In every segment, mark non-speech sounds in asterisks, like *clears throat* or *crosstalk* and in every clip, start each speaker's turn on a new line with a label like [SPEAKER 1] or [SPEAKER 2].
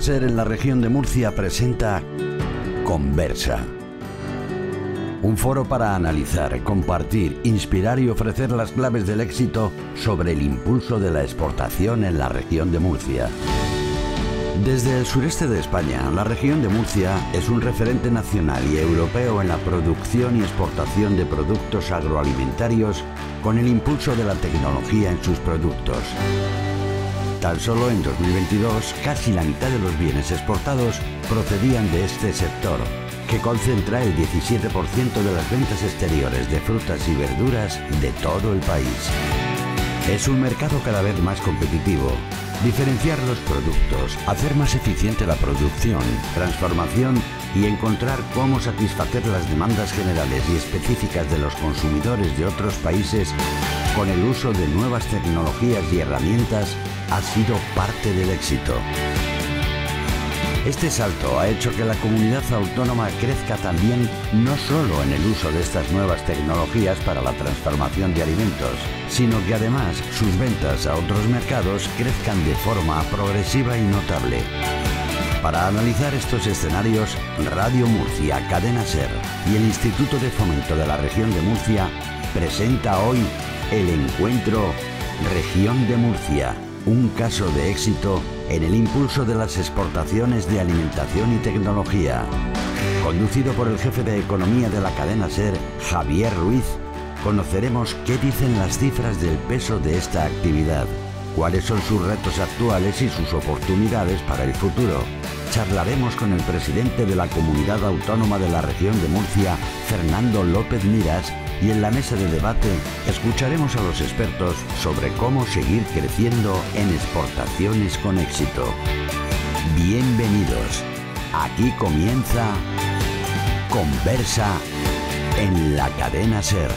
[SPEAKER 1] ser en la región de Murcia presenta Conversa. Un foro para analizar, compartir, inspirar y ofrecer las claves del éxito sobre el impulso de la exportación en la región de Murcia. Desde el sureste de España, la región de Murcia es un referente nacional y europeo en la producción y exportación de productos agroalimentarios con el impulso de la tecnología en sus productos. Tan solo en 2022, casi la mitad de los bienes exportados procedían de este sector, que concentra el 17% de las ventas exteriores de frutas y verduras de todo el país. Es un mercado cada vez más competitivo. Diferenciar los productos, hacer más eficiente la producción, transformación y encontrar cómo satisfacer las demandas generales y específicas de los consumidores de otros países con el uso de nuevas tecnologías y herramientas ha sido parte del éxito. Este salto ha hecho que la comunidad autónoma crezca también no solo en el uso de estas nuevas tecnologías para la transformación de alimentos, sino que además sus ventas a otros mercados crezcan de forma progresiva y notable. Para analizar estos escenarios, Radio Murcia, Cadena Ser y el Instituto de Fomento de la Región de Murcia presenta hoy el encuentro Región de Murcia, un caso de éxito en el impulso de las exportaciones de alimentación y tecnología. Conducido por el jefe de economía de la cadena SER, Javier Ruiz, conoceremos qué dicen las cifras del peso de esta actividad, cuáles son sus retos actuales y sus oportunidades para el futuro. Charlaremos con el presidente de la Comunidad Autónoma de la Región de Murcia, Fernando López Miras, y en la mesa de debate escucharemos a los expertos sobre cómo seguir creciendo en exportaciones con éxito. Bienvenidos. Aquí comienza Conversa en la cadena Ser.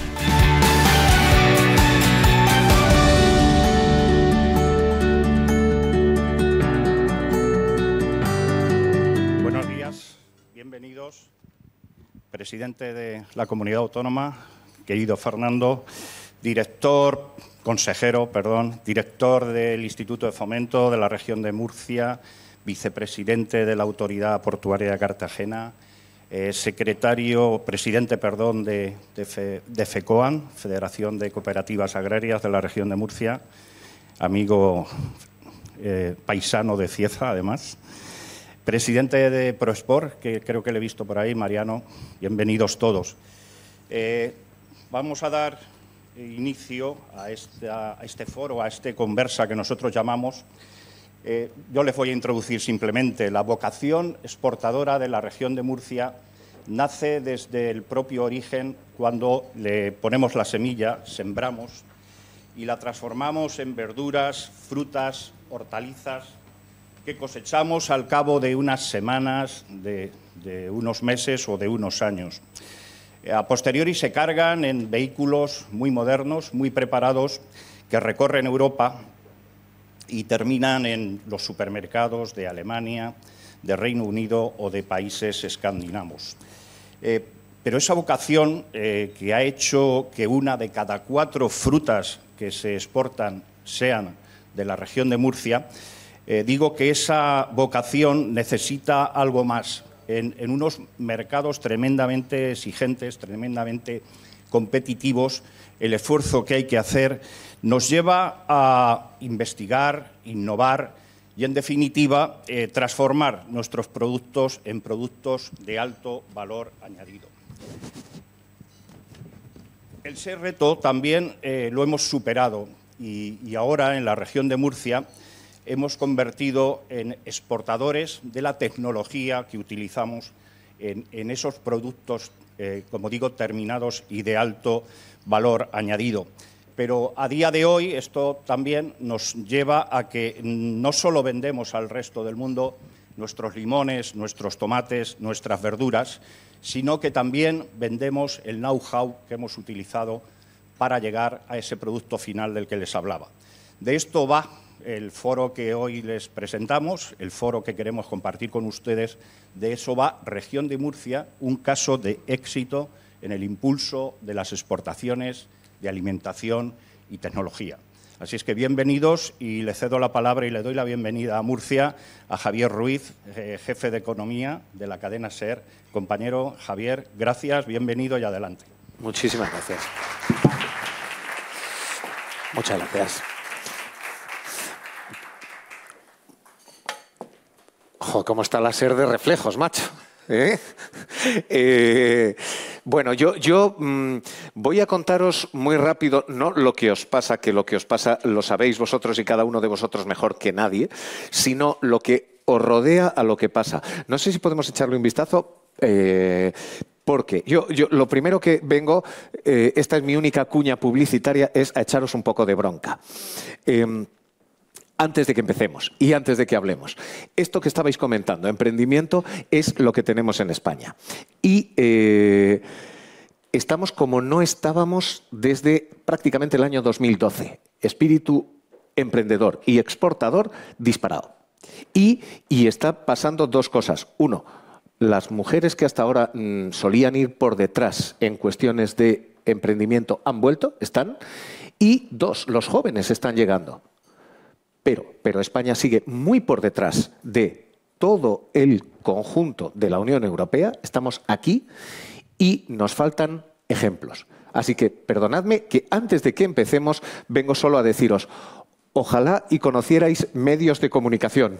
[SPEAKER 2] Buenos días,
[SPEAKER 3] bienvenidos.
[SPEAKER 2] Presidente de la Comunidad Autónoma, querido Fernando, director, consejero, perdón, director del Instituto de Fomento de la región de Murcia, vicepresidente de la Autoridad Portuaria de Cartagena, eh, secretario, presidente, perdón, de, FECOAN, Federación de Cooperativas Agrarias de la región de Murcia, amigo eh, paisano de Cieza, además. Presidente de ProSport, que creo que le he visto por ahí, Mariano, bienvenidos todos. Eh, Vamos a dar inicio a, este foro, a esta conversa que nosotros llamamos. Eh, yo les voy a introducir simplemente la vocación exportadora de la región de Murcia nace desde el propio origen cuando le ponemos la semilla, sembramos y la transformamos en verduras, frutas, hortalizas que cosechamos al cabo de unas semanas, de unos meses o de unos años. Eh, a posteriori se cargan en vehículos muy modernos, muy preparados, que recorren Europa y terminan en los supermercados de Alemania, de Reino Unido o de países escandinavos. Eh, pero esa vocación eh, que ha hecho que una de cada cuatro frutas que se exportan sean de la región de Murcia, digo que esa vocación necesita algo más, en, unos mercados tremendamente exigentes, tremendamente competitivos, el esfuerzo que hay que hacer nos lleva a investigar, innovar y, en definitiva, eh, transformar nuestros productos en productos de alto valor añadido. El ser reto también eh, lo hemos superado y ahora en la región de Murcia hemos convertido en exportadores de la tecnología que utilizamos en, esos productos, eh, como digo, terminados y de alto valor añadido. Pero a día de hoy esto también nos lleva a que no solo vendemos al resto del mundo nuestros limones, nuestros tomates, nuestras verduras, sino que también vendemos el know-how que hemos utilizado para llegar a ese producto final del que les hablaba. De esto va el foro que hoy les presentamos, el foro que queremos compartir con ustedes, de eso va Región de Murcia, un caso de éxito en el impulso de las exportaciones de alimentación y tecnología. Así es que bienvenidos y le cedo la palabra y le doy la bienvenida a Murcia a Javier Ruiz, eh, jefe de economía de la cadena SER. Compañero Javier, gracias, bienvenido y adelante.
[SPEAKER 4] Muchísimas gracias. Muchas gracias.
[SPEAKER 5] Ojo, ¿cómo está la SER de reflejos, macho? ¿Eh? Eh, bueno, yo, yo mm, voy a contaros muy rápido, no lo que os pasa, que lo que os pasa lo sabéis vosotros y cada uno de vosotros mejor que nadie, sino lo que os rodea a lo que pasa. No sé si podemos echarle un vistazo. Eh, porque yo, yo, lo primero que vengo, esta es mi única cuña publicitaria, es a echaros un poco de bronca. Em, antes de que empecemos y antes de que hablemos. Esto que estabais comentando, emprendimiento, es lo que tenemos en España. Y eh, estamos como no estábamos desde prácticamente el año 2012. Espíritu emprendedor y exportador disparado. Y, está pasando dos cosas. Uno, las mujeres que hasta ahora mm, solían ir por detrás en cuestiones de emprendimiento han vuelto, están. Y dos, los jóvenes están llegando. Pero, España sigue muy por detrás de todo el conjunto de la Unión Europea. Estamos aquí y nos faltan ejemplos. Así que perdonadme que antes de que empecemos vengo solo a deciros, ojalá y conocierais medios de comunicación,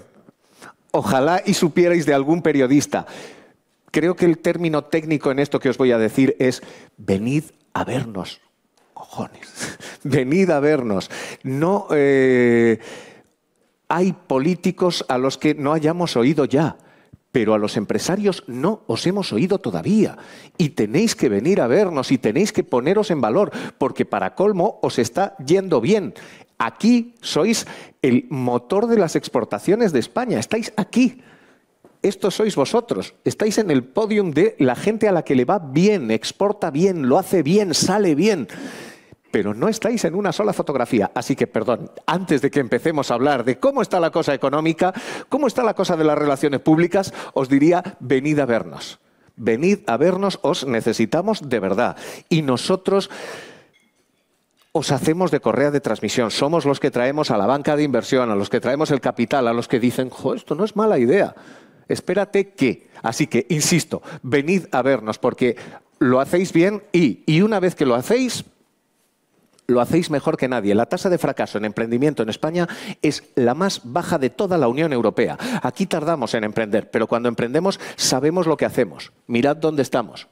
[SPEAKER 5] ojalá y supierais de algún periodista. Creo que el término técnico en esto que os voy a decir es venid a vernos, cojones, *laughs* venid a vernos. No... Eh, hay políticos a los que no hayamos oído ya, pero a los empresarios no os hemos oído todavía. Y tenéis que venir a vernos y tenéis que poneros en valor, porque para colmo os está yendo bien. Aquí sois el motor de las exportaciones de España, estáis aquí. Estos sois vosotros, estáis en el podium de la gente a la que le va bien, exporta bien, lo hace bien, sale bien pero no estáis en una sola fotografía. Así que, perdón, antes de que empecemos a hablar de cómo está la cosa económica, cómo está la cosa de las relaciones públicas, os diría, venid a vernos. Venid a vernos, os necesitamos de verdad. Y nosotros os hacemos de correa de transmisión. Somos los que traemos a la banca de inversión, a los que traemos el capital, a los que dicen, jo, esto no es mala idea. Espérate que. Así que, insisto, venid a vernos porque lo hacéis bien y, y una vez que lo hacéis, lo hacéis mejor que nadie. La tasa de fracaso en emprendimiento en España es la más baja de toda la Unión Europea. Aquí tardamos en emprender, pero cuando emprendemos sabemos lo que hacemos. Mirad dónde estamos.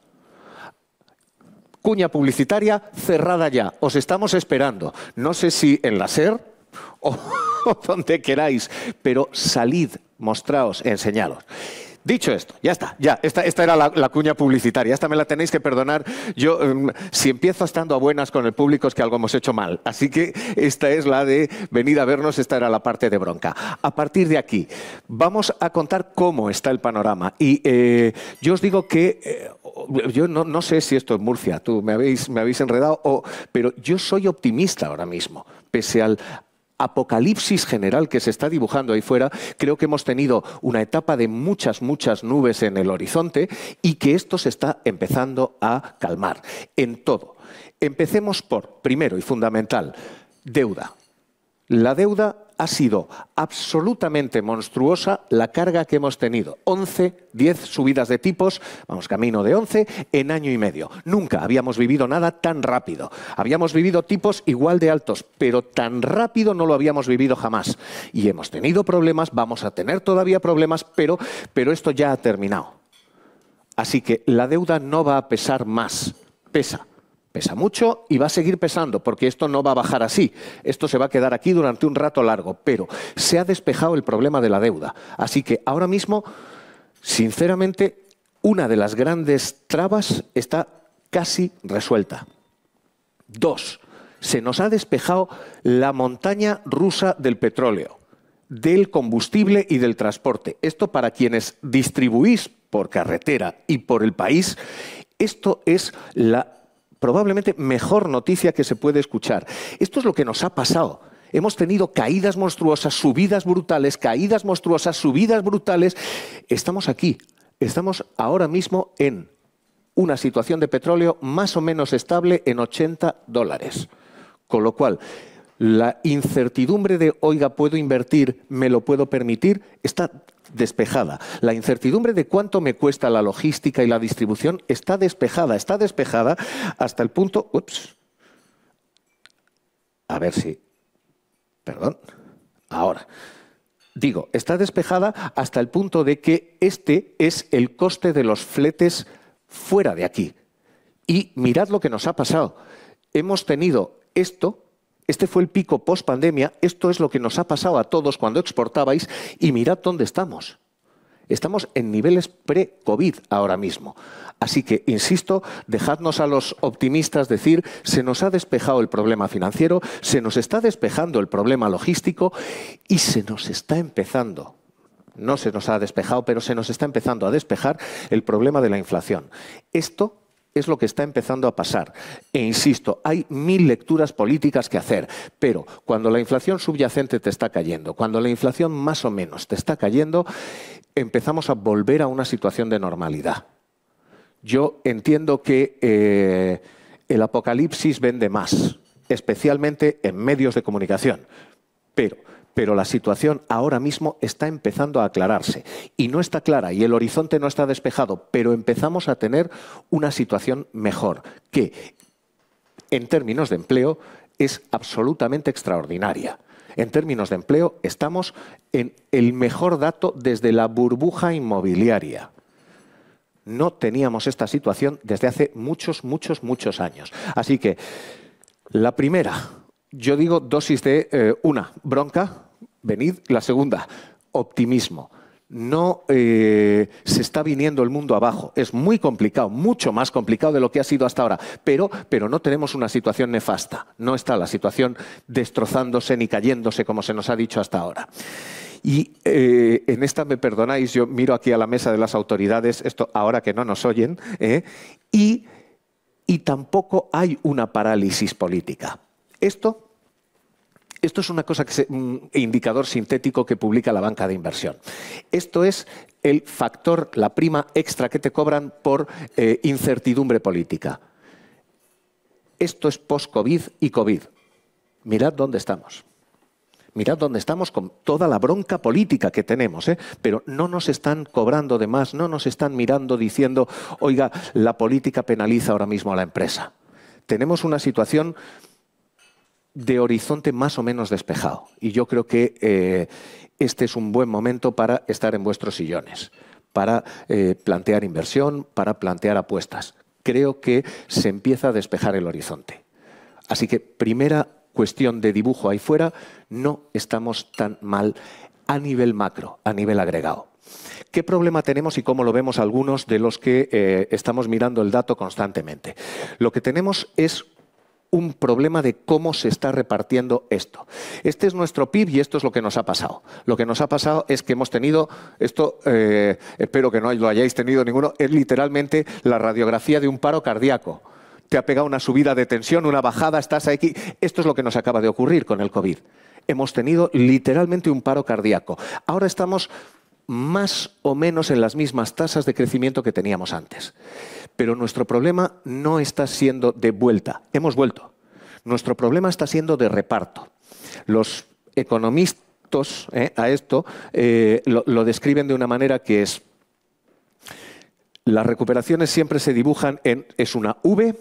[SPEAKER 5] Cuña publicitaria cerrada ya. Os estamos esperando. No sé si en la SER o *laughs* donde queráis, pero salid, mostraos, enseñaros. Dicho esto, ya está, ya, esta, era la, cuña publicitaria, esta me la tenéis que perdonar. Yo, em, si empiezo estando a buenas con el público es que algo hemos hecho mal, así que esta es la de venir a vernos, esta era la parte de bronca. A partir de aquí, vamos a contar cómo está el panorama y eh, yo os digo que, eh, yo no, no, sé si esto es Murcia, tú me habéis, me habéis enredado, o, pero yo soy optimista ahora mismo, pese al, apocalipsis general que se está dibujando ahí fuera, creo que hemos tenido una etapa de muchas, muchas nubes en el horizonte y que esto se está empezando a calmar en todo. Empecemos por, primero y fundamental, deuda. La deuda ha sido absolutamente monstruosa la carga que hemos tenido. 11, 10 subidas de tipos, vamos camino de 11, en año y medio. Nunca habíamos vivido nada tan rápido. Habíamos vivido tipos igual de altos, pero tan rápido no lo habíamos vivido jamás. Y hemos tenido problemas, vamos a tener todavía problemas, pero, pero esto ya ha terminado. Así que la deuda no va a pesar más, pesa pesa mucho y va a seguir pesando, porque esto no va a bajar así. Esto se va a quedar aquí durante un rato largo, pero se ha despejado el problema de la deuda. Así que ahora mismo, sinceramente, una de las grandes trabas está casi resuelta. Dos, se nos ha despejado la montaña rusa del petróleo, del combustible y del transporte. Esto para quienes distribuís por carretera y por el país, esto es la probablemente mejor noticia que se puede escuchar. Esto es lo que nos ha pasado. Hemos tenido caídas monstruosas, subidas brutales, caídas monstruosas, subidas brutales. Estamos aquí, estamos ahora mismo en una situación de petróleo más o menos estable en 80 dólares. Con lo cual, la incertidumbre de, oiga, puedo invertir, me lo puedo permitir, está despejada. La incertidumbre de cuánto me cuesta la logística y la distribución está despejada, está despejada hasta el punto... Ups. A ver si... Perdón. Ahora. Digo, está despejada hasta el punto de que este es el coste de los fletes fuera de aquí. Y mirad lo que nos ha pasado. Hemos tenido esto este fue el pico post pandemia. Esto es lo que nos ha pasado a todos cuando exportabais y mirad dónde estamos. Estamos en niveles pre-COVID ahora mismo. Así que, insisto, dejadnos a los optimistas decir, se nos ha despejado el problema financiero, se nos está despejando el problema logístico y se nos está empezando. No se nos ha despejado, pero se nos está empezando a despejar el problema de la inflación. Esto es lo que está empezando a pasar. E insisto, hay mil lecturas políticas que hacer, pero cuando la inflación subyacente te está cayendo, cuando la inflación más o menos te está cayendo, empezamos a volver a una situación de normalidad. Yo entiendo que eh, el apocalipsis vende más, especialmente en medios de comunicación, pero pero la situación ahora mismo está empezando a aclararse y no está clara y el horizonte no está despejado, pero empezamos a tener una situación mejor que en términos de empleo es absolutamente extraordinaria. En términos de empleo estamos en el mejor dato desde la burbuja inmobiliaria. No teníamos esta situación desde hace muchos, muchos, muchos años. Así que la primera, yo digo dosis de eh, una, bronca, venid la segunda, optimismo. No eh, se está viniendo el mundo abajo. Es muy complicado, mucho más complicado de lo que ha sido hasta ahora. Pero, pero no tenemos una situación nefasta. No está la situación destrozándose ni cayéndose como se nos ha dicho hasta ahora. Y eh, en esta me perdonáis, yo miro aquí a la mesa de las autoridades, esto ahora que no nos oyen, eh, y, y tampoco hay una parálisis política. Esto esto es una cosa que un mm, indicador sintético que publica la banca de inversión. Esto es el factor, la prima extra que te cobran por eh, incertidumbre política. Esto es post-COVID y COVID. Mirad dónde estamos. Mirad dónde estamos con toda la bronca política que tenemos, ¿eh? pero no nos están cobrando de más, no nos están mirando diciendo, oiga, la política penaliza ahora mismo a la empresa. Tenemos una situación de horizonte más o menos despejado. Y yo creo que eh, este es un buen momento para estar en vuestros sillones, para eh, plantear inversión, para plantear apuestas. Creo que se empieza a despejar el horizonte. Así que primera cuestión de dibujo ahí fuera, no estamos tan mal a nivel macro, a nivel agregado. ¿Qué problema tenemos y cómo lo vemos algunos de los que eh, estamos mirando el dato constantemente? Lo que tenemos es un problema de cómo se está repartiendo esto. Este es nuestro PIB y esto es lo que nos ha pasado. Lo que nos ha pasado es que hemos tenido, esto eh, espero que no lo hayáis tenido ninguno, es literalmente la radiografía de un paro cardíaco. Te ha pegado una subida de tensión, una bajada, estás aquí. Esto es lo que nos acaba de ocurrir con el COVID. Hemos tenido literalmente un paro cardíaco. Ahora estamos más o menos en las mismas tasas de crecimiento que teníamos antes. Pero nuestro problema no está siendo de vuelta, hemos vuelto. Nuestro problema está siendo de reparto. Los economistas eh, a esto eh, lo, lo describen de una manera que es, las recuperaciones siempre se dibujan en, es una V,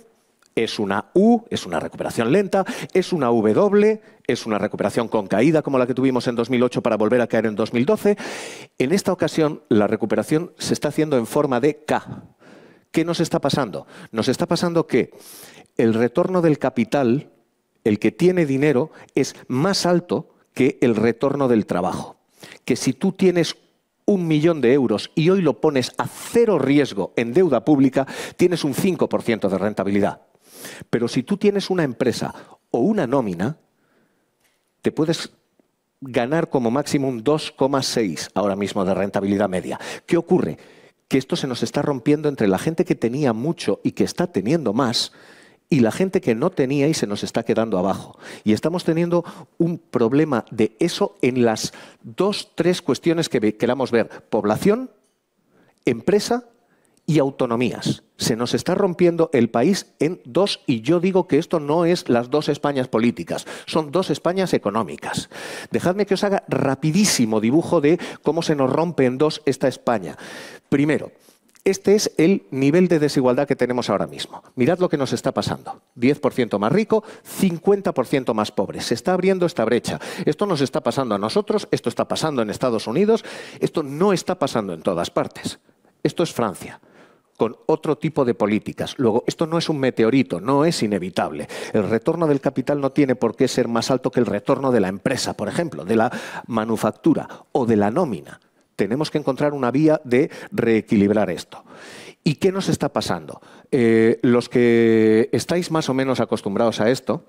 [SPEAKER 5] es una U, es una recuperación lenta, es una W, es una recuperación con caída como la que tuvimos en 2008 para volver a caer en 2012. En esta ocasión, la recuperación se está haciendo en forma de K. ¿Qué nos está pasando? Nos está pasando que el retorno del capital, el que tiene dinero, es más alto que el retorno del trabajo. Que si tú tienes un millón de euros y hoy lo pones a cero riesgo en deuda pública, tienes un 5% de rentabilidad. Pero si tú tienes una empresa o una nómina, te puedes ganar como máximo un 2,6 ahora mismo de rentabilidad media. ¿Qué ocurre? que esto se nos está rompiendo entre la gente que tenía mucho y que está teniendo más y la gente que no tenía y se nos está quedando abajo. Y estamos teniendo un problema de eso en las dos, tres cuestiones que queramos ver. Población, empresa y autonomías. Se nos está rompiendo el país en dos, y yo digo que esto no es las dos Españas políticas, son dos Españas económicas. Dejadme que os haga rapidísimo dibujo de cómo se nos rompe en dos esta España. Primero, este es el nivel de desigualdad que tenemos ahora mismo. Mirad lo que nos está pasando. 10% más rico, 50% más pobre. Se está abriendo esta brecha. Esto nos está pasando a nosotros, esto está pasando en Estados Unidos, esto no está pasando en todas partes. Esto es Francia con otro tipo de políticas. Luego, esto no es un meteorito, no es inevitable. El retorno del capital no tiene por qué ser más alto que el retorno de la empresa, por ejemplo, de la manufactura o de la nómina. Tenemos que encontrar una vía de reequilibrar esto. ¿Y qué nos está pasando? Eh, los que estáis más o menos acostumbrados a esto,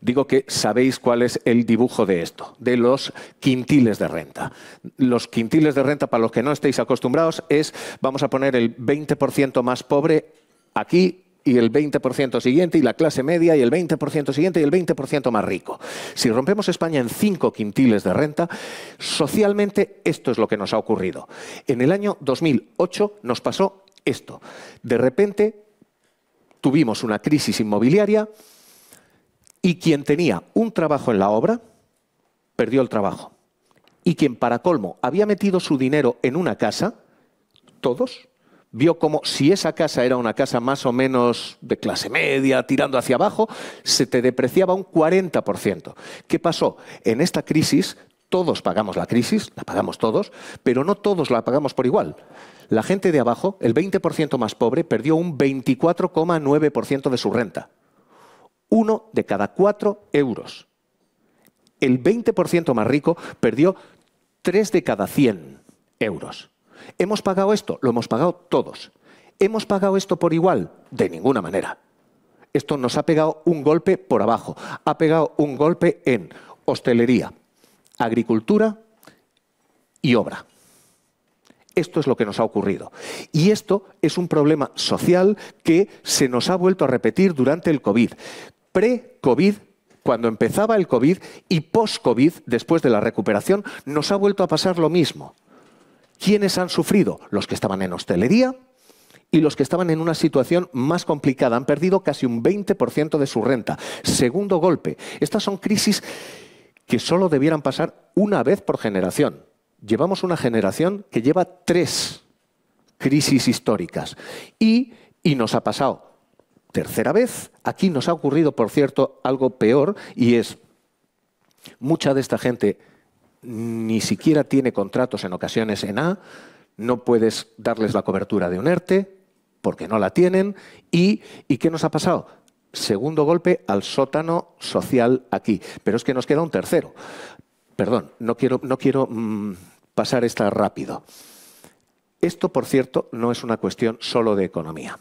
[SPEAKER 5] digo que sabéis cuál es el dibujo de esto, de los quintiles de renta. Los quintiles de renta, para los que no estéis acostumbrados, es, vamos a poner el 20% más pobre aquí y el 20% siguiente, y la clase media, y el 20% siguiente, y el 20% más rico. Si rompemos España en cinco quintiles de renta, socialmente esto es lo que nos ha ocurrido. En el año 2008 nos pasó esto. De repente tuvimos una crisis inmobiliaria y quien tenía un trabajo en la obra, perdió el trabajo. Y quien, para colmo, había metido su dinero en una casa, todos, vio como si esa casa era una casa más o menos de clase media, tirando hacia abajo, se te depreciaba un 40%. ¿Qué pasó? En esta crisis, todos pagamos la crisis, la pagamos todos, pero no todos la pagamos por igual. La gente de abajo, el 20% más pobre, perdió un 24,9% de su renta uno de cada cuatro euros. El 20% más rico perdió tres de cada 100 euros. ¿Hemos pagado esto? Lo hemos pagado todos. ¿Hemos pagado esto por igual? De ninguna manera. Esto nos ha pegado un golpe por abajo. Ha pegado un golpe en hostelería, agricultura y obra. Esto es lo que nos ha ocurrido. Y esto es un problema social que se nos ha vuelto a repetir durante el COVID pre-COVID, cuando empezaba el COVID, y post-COVID, después de la recuperación, nos ha vuelto a pasar lo mismo. ¿Quiénes han sufrido? Los que estaban en hostelería y los que estaban en una situación más complicada. Han perdido casi un 20% de su renta. Segundo golpe. Estas son crisis que solo debieran pasar una vez por generación. Llevamos una generación que lleva tres crisis históricas y, y nos ha pasado tercera vez. Aquí nos ha ocurrido, por cierto, algo peor y es mucha de esta gente ni siquiera tiene contratos en ocasiones en A, no puedes darles la cobertura de un ERTE porque no la tienen y, ¿qué nos ha pasado? Segundo golpe al sótano social aquí. Pero es que nos queda un tercero. Perdón, no quiero, no quiero mm, pasar esta rápido. Esto, por cierto, no es una cuestión solo de economía.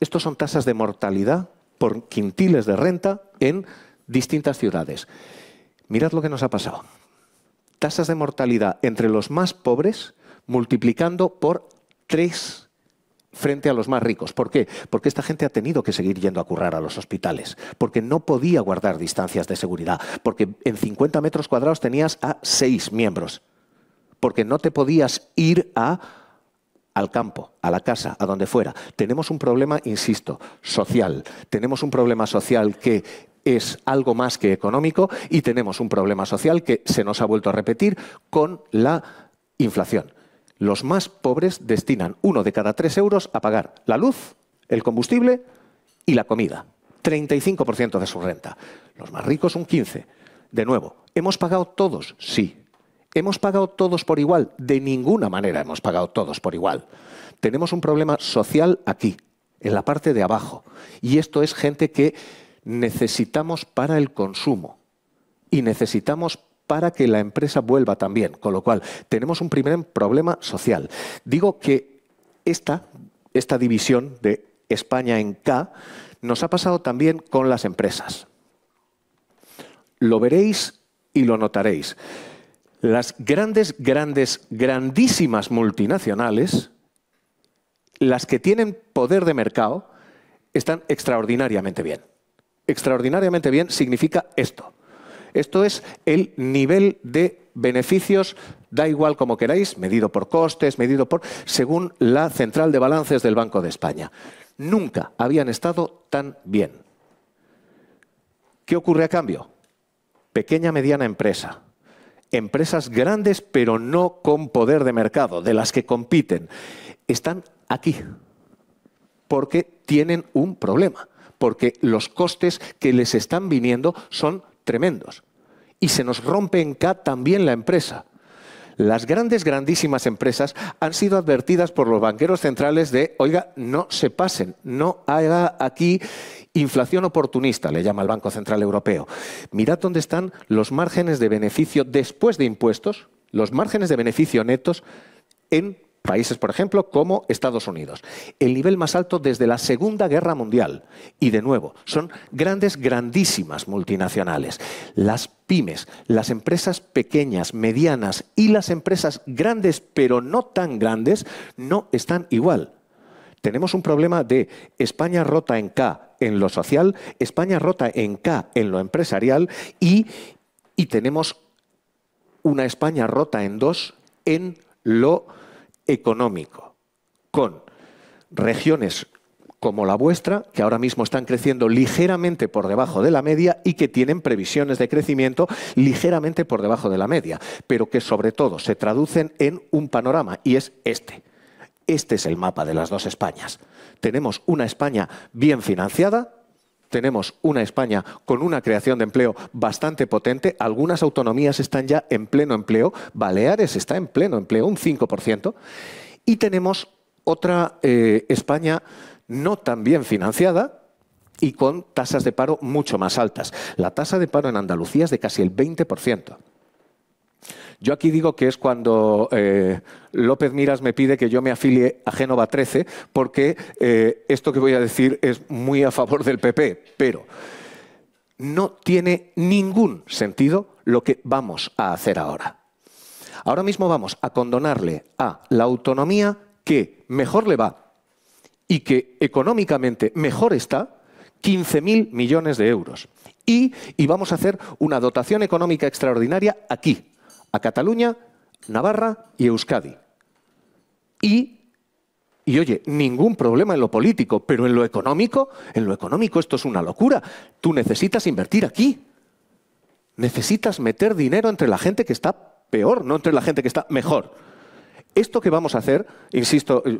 [SPEAKER 5] Estos son tasas de mortalidad por quintiles de renta en distintas ciudades. Mirad lo que nos ha pasado. Tasas de mortalidad entre los más pobres multiplicando por tres frente a los más ricos. ¿Por qué? Porque esta gente ha tenido que seguir yendo a currar a los hospitales, porque no podía guardar distancias de seguridad, porque en 50 metros cuadrados tenías a seis miembros, porque no te podías ir a al campo, a la casa, a donde fuera. Tenemos un problema, insisto, social. Tenemos un problema social que es algo más que económico y tenemos un problema social que se nos ha vuelto a repetir con la inflación. Los más pobres destinan uno de cada tres euros a pagar la luz, el combustible y la comida. 35% de su renta. Los más ricos un 15%. De nuevo, ¿hemos pagado todos? Sí. ¿Hemos pagado todos por igual? De ninguna manera hemos pagado todos por igual. Tenemos un problema social aquí, en la parte de abajo. Y esto es gente que necesitamos para el consumo y necesitamos para que la empresa vuelva también. Con lo cual, tenemos un primer problema social. Digo que esta, esta división de España en K nos ha pasado también con las empresas. Lo veréis y lo notaréis las grandes, grandes, grandísimas multinacionales, las que tienen poder de mercado, están extraordinariamente bien. Extraordinariamente bien significa esto. Esto es el nivel de beneficios, da igual como queráis, medido por costes, medido por... según la central de balances del Banco de España. Nunca habían estado tan bien. ¿Qué ocurre a cambio? Pequeña mediana empresa, empresas grandes pero no con poder de mercado, de las que compiten, están aquí porque tienen un problema, porque los costes que les están viniendo son tremendos. Y se nos rompe en ca también la empresa. Las grandes, grandísimas empresas han sido advertidas por los banqueros centrales de, oiga, no se pasen, no haga aquí Inflación oportunista, le llama el Banco Central Europeo. Mirad dónde están los márgenes de beneficio después de impuestos, los márgenes de beneficio netos en países, por ejemplo, como Estados Unidos. El nivel más alto desde la Segunda Guerra Mundial. Y de nuevo, son grandes, grandísimas multinacionales. Las pymes, las empresas pequeñas, medianas y las empresas grandes, pero no tan grandes, no están igual. Tenemos un problema de España rota en K, en lo social, España rota en K en lo empresarial y, y tenemos una España rota en dos en lo económico, con regiones como la vuestra, que ahora mismo están creciendo ligeramente por debajo de la media y que tienen previsiones de crecimiento ligeramente por debajo de la media, pero que sobre todo se traducen en un panorama y es este. Este es el mapa de las dos Españas tenemos una España bien financiada, tenemos una España con una creación de empleo bastante potente, algunas autonomías están ya en pleno empleo, Baleares está en pleno empleo, un 5%, y tenemos otra eh, España no tan bien financiada, y con tasas de paro mucho más altas. La tasa de paro en Andalucía es de casi el 20%. Yo aquí digo que es cuando eh, López Miras me pide que yo me afilie a Génova 13, porque eh, esto que voy a decir es muy a favor del PP, pero no tiene ningún sentido lo que vamos a hacer ahora. Ahora mismo vamos a condonarle a la autonomía que mejor le va y que económicamente mejor está 15.000 millones de euros. y, vamos a hacer una dotación económica extraordinaria aquí, a Cataluña, Navarra y Euskadi. Y, y oye, ningún problema en lo político, pero en lo económico, en lo económico esto es una locura. Tú necesitas invertir aquí. Necesitas meter dinero entre la gente que está peor, no entre la gente que está mejor. Esto que vamos a hacer, insisto, eh,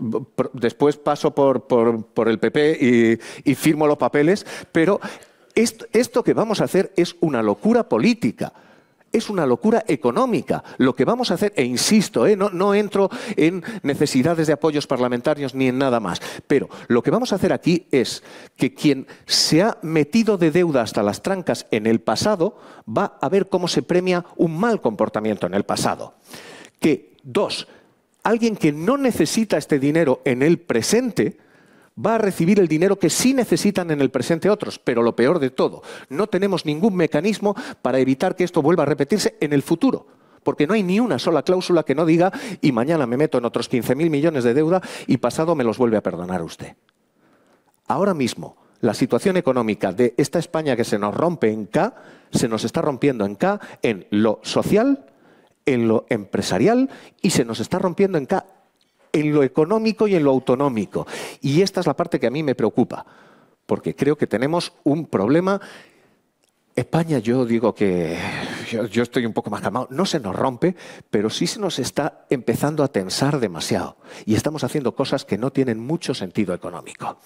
[SPEAKER 5] después paso por, por, por el PP y, firmo los papeles, pero esto que vamos a hacer es una locura política es una locura económica lo que vamos a hacer, e insisto, ¿eh? no, no entro en necesidades de apoyos parlamentarios ni en nada más, pero lo que vamos a hacer aquí es que quien se ha metido de deuda hasta las trancas en el pasado va a ver cómo se premia un mal comportamiento en el pasado. Que, dos, alguien que no necesita este dinero en el presente, va a recibir el dinero que sí necesitan en el presente otros. Pero lo peor de todo, no tenemos ningún mecanismo para evitar que esto vuelva a repetirse en el futuro porque no hay ni una sola cláusula que no diga y mañana me meto en otros 15.000 millones de deuda y pasado me los vuelve a perdonar usted. Ahora mismo, la situación económica de esta España que se nos rompe en K, se nos está rompiendo en K en lo social, en lo empresarial y se nos está rompiendo en K en lo económico y en lo autonómico. Y esta es la parte que a mí me preocupa, porque creo que tenemos un problema. España, yo digo que yo, estoy un poco más calmado, no se nos rompe, pero sí se nos está empezando a tensar demasiado y estamos haciendo cosas que no tienen mucho sentido económico.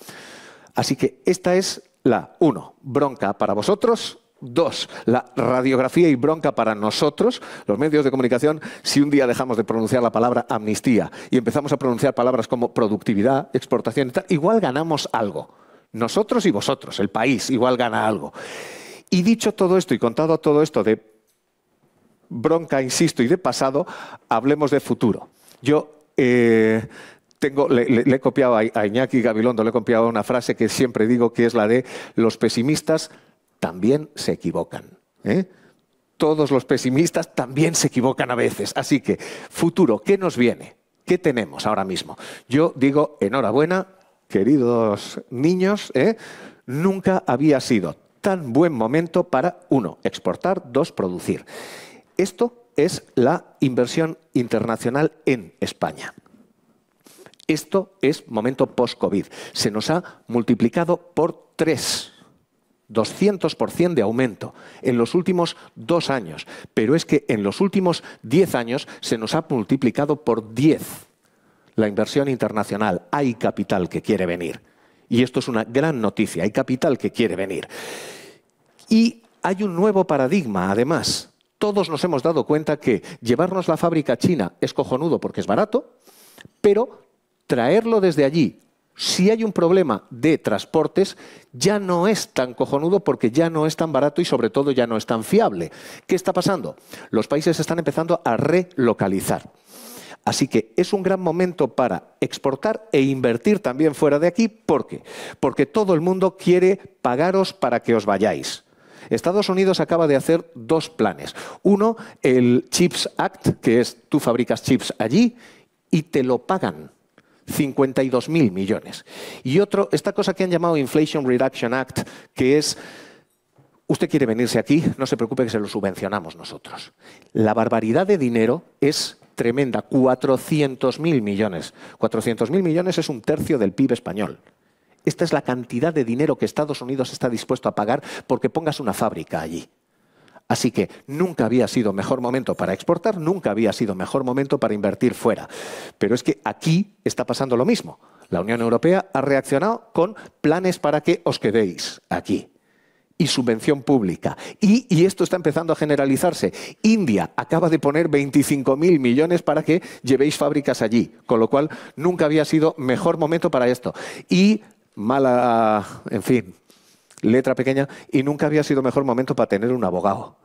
[SPEAKER 5] Así que esta es la uno, bronca para vosotros Dos, la radiografía y bronca para nosotros, los medios de comunicación, si un día dejamos de pronunciar la palabra amnistía y empezamos a pronunciar palabras como productividad, exportación igual ganamos algo. Nosotros y vosotros, el país, igual gana algo. Y dicho todo esto y contado todo esto de bronca, insisto, y de pasado, hablemos de futuro. Yo eh, tengo, le, he copiado a, a Iñaki Gabilondo, le he copiado una frase que siempre digo que es la de los pesimistas también se equivocan. ¿eh? Todos los pesimistas también se equivocan a veces. Así que, futuro, ¿qué nos viene? ¿Qué tenemos ahora mismo? Yo digo, enhorabuena, queridos niños, ¿eh? nunca había sido tan buen momento para, uno, exportar, dos, producir. Esto es la inversión internacional en España. Esto es momento post-COVID. Se nos ha multiplicado por tres 200% de aumento en los últimos dos años. Pero es que en los últimos 10 años se nos ha multiplicado por 10 la inversión internacional. Hay capital que quiere venir. Y esto es una gran noticia. Hay capital que quiere venir. Y hay un nuevo paradigma, además. Todos nos hemos dado cuenta que llevarnos la fábrica china es cojonudo porque es barato, pero traerlo desde allí si hay un problema de transportes, ya no es tan cojonudo porque ya no es tan barato y sobre todo ya no es tan fiable. ¿Qué está pasando? Los países están empezando a relocalizar. Así que es un gran momento para exportar e invertir también fuera de aquí. ¿Por qué? Porque todo el mundo quiere pagaros para que os vayáis. Estados Unidos acaba de hacer dos planes. Uno, el Chips Act, que es tú fabricas chips allí y te lo pagan 52.000 millones. Y otro, esta cosa que han llamado Inflation Reduction Act, que es, usted quiere venirse aquí, no se preocupe que se lo subvencionamos nosotros. La barbaridad de dinero es tremenda, 400.000 millones. 400.000 millones es un tercio del PIB español. Esta es la cantidad de dinero que Estados Unidos está dispuesto a pagar porque pongas una fábrica allí. Así que nunca había sido mejor momento para exportar, nunca había sido mejor momento para invertir fuera. Pero es que aquí está pasando lo mismo. La Unión Europea ha reaccionado con planes para que os quedéis aquí y subvención pública. Y, esto está empezando a generalizarse. India acaba de poner 25.000 millones para que llevéis fábricas allí, con lo cual nunca había sido mejor momento para esto. Y mala, en fin, letra pequeña, y nunca había sido mejor momento para tener un abogado.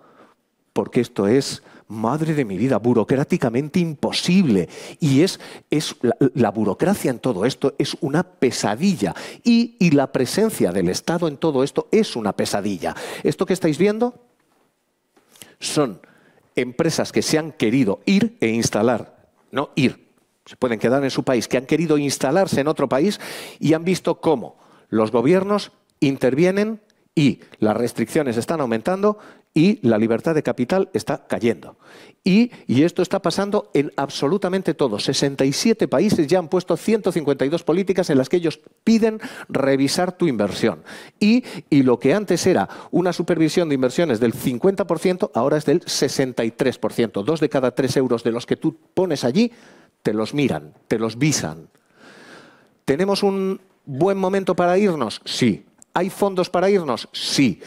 [SPEAKER 5] Porque esto es, madre de mi vida, burocráticamente imposible. Y es, es la, burocracia en todo esto es una pesadilla. y la presencia del Estado en todo esto es una pesadilla. Esto que estáis viendo son empresas que se han querido ir e instalar, no ir, se pueden quedar en su país, que han querido instalarse en otro país y han visto cómo los gobiernos intervienen y las restricciones están aumentando y la libertad de capital está cayendo. Y, esto está pasando en absolutamente todo. 67 países ya han puesto 152 políticas en las que ellos piden revisar tu inversión. Y, y lo que antes era una supervisión de inversiones del 50%, ahora es del 63%. Dos de cada tres euros de los que tú pones allí, te los miran, te los visan. ¿Tenemos un buen momento para irnos? Sí. ¿Hay fondos para irnos? Sí.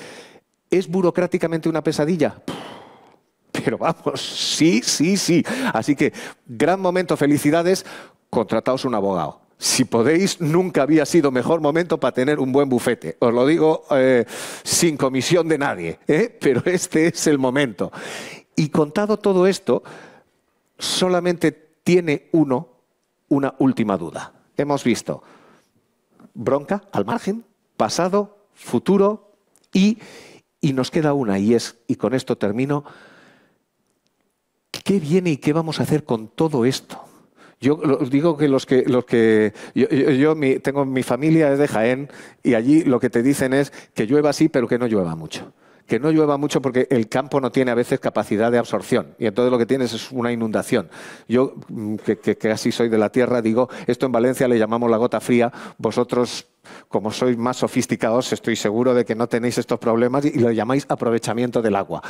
[SPEAKER 5] ¿Es burocráticamente una pesadilla? Pero vamos, sí, sí, sí. Así que, gran momento, felicidades, contrataos un abogado. Si podéis, nunca había sido mejor momento para tener un buen bufete. Os lo digo eh, sin comisión de nadie, ¿eh? pero este es el momento. Y contado todo esto, solamente tiene uno una última duda. Hemos visto bronca al margen, pasado, futuro y, y nos queda una, y es, y con esto termino, ¿qué viene y qué vamos a hacer con todo esto? Yo digo que los que, los que yo, tengo mi familia de Jaén y allí lo que te dicen es que llueva sí, pero que no llueva mucho que no llueva mucho porque el campo no tiene a veces capacidad de absorción y entonces lo que tienes es una inundación. Yo, mm, que, así soy de la tierra, digo, esto en Valencia le llamamos la gota fría, vosotros como sois más sofisticados, estoy seguro de que no tenéis estos problemas y lo llamáis aprovechamiento del agua.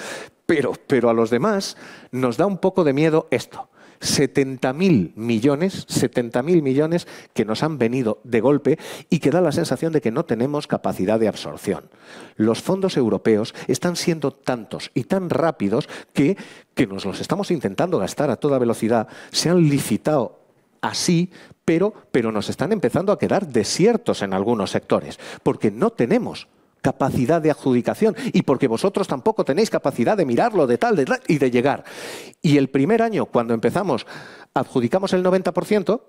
[SPEAKER 5] Pero, pero a los demás nos da un poco de miedo esto. 70.000 millones, 70.000 millones que nos han venido de golpe y que da la sensación de que no tenemos capacidad de absorción. Los fondos europeos están siendo tantos y tan rápidos que, que nos los estamos intentando gastar a toda velocidad. Se han licitado así, pero, pero nos están empezando a quedar desiertos en algunos sectores, porque no tenemos capacidad de adjudicación y porque vosotros tampoco tenéis capacidad de mirarlo, de tal, de y de llegar. Y el primer año, cuando empezamos, adjudicamos el 90%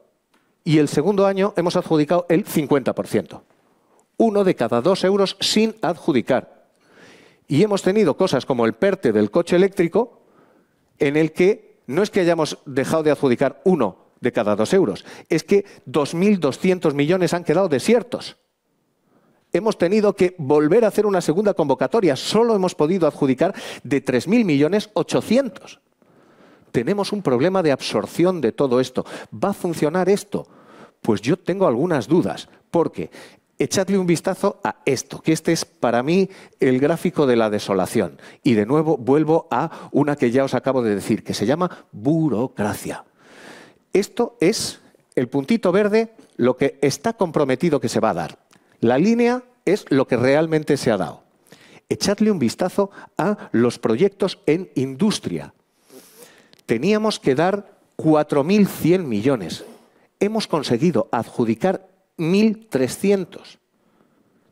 [SPEAKER 5] y el segundo año hemos adjudicado el 50%. Uno de cada dos euros sin adjudicar. Y hemos tenido cosas como el PERTE del coche eléctrico, en el que no es que hayamos dejado de adjudicar uno de cada dos euros, es que 2.200 millones han quedado desiertos hemos tenido que volver a hacer una segunda convocatoria. Solo hemos podido adjudicar de 3.000 millones 800. Tenemos un problema de absorción de todo esto. ¿Va a funcionar esto? Pues yo tengo algunas dudas, porque echadle un vistazo a esto, que este es para mí el gráfico de la desolación. Y de nuevo vuelvo a una que ya os acabo de decir, que se llama burocracia. Esto es el puntito verde, lo que está comprometido que se va a dar la línea es lo que realmente se ha dado. Echadle un vistazo a los proyectos en industria. Teníamos que dar 4.100 millones. Hemos conseguido adjudicar 1.300.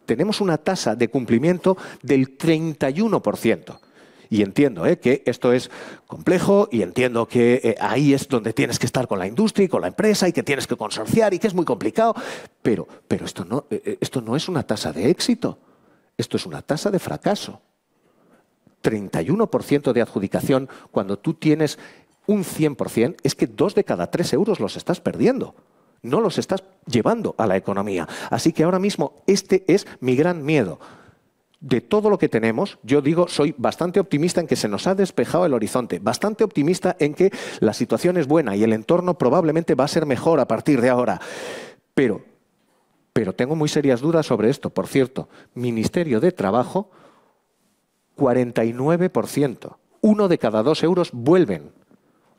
[SPEAKER 5] Tenemos una tasa de cumplimiento del 31%. Y entiendo ¿eh? que esto es complejo y entiendo que eh, ahí es donde tienes que estar con la industria y con la empresa y que tienes que consorciar y que es muy complicado. Pero, pero esto, no, eh, esto no es una tasa de éxito, esto es una tasa de fracaso. 31% de adjudicación cuando tú tienes un 100% es que dos de cada tres euros los estás perdiendo no los estás llevando a la economía. Así que ahora mismo este es mi gran miedo de todo lo que tenemos, yo digo, soy bastante optimista en que se nos ha despejado el horizonte, bastante optimista en que la situación es buena y el entorno probablemente va a ser mejor a partir de ahora. Pero, pero tengo muy serias dudas sobre esto. Por cierto, Ministerio de Trabajo, 49%. Uno de cada dos euros vuelven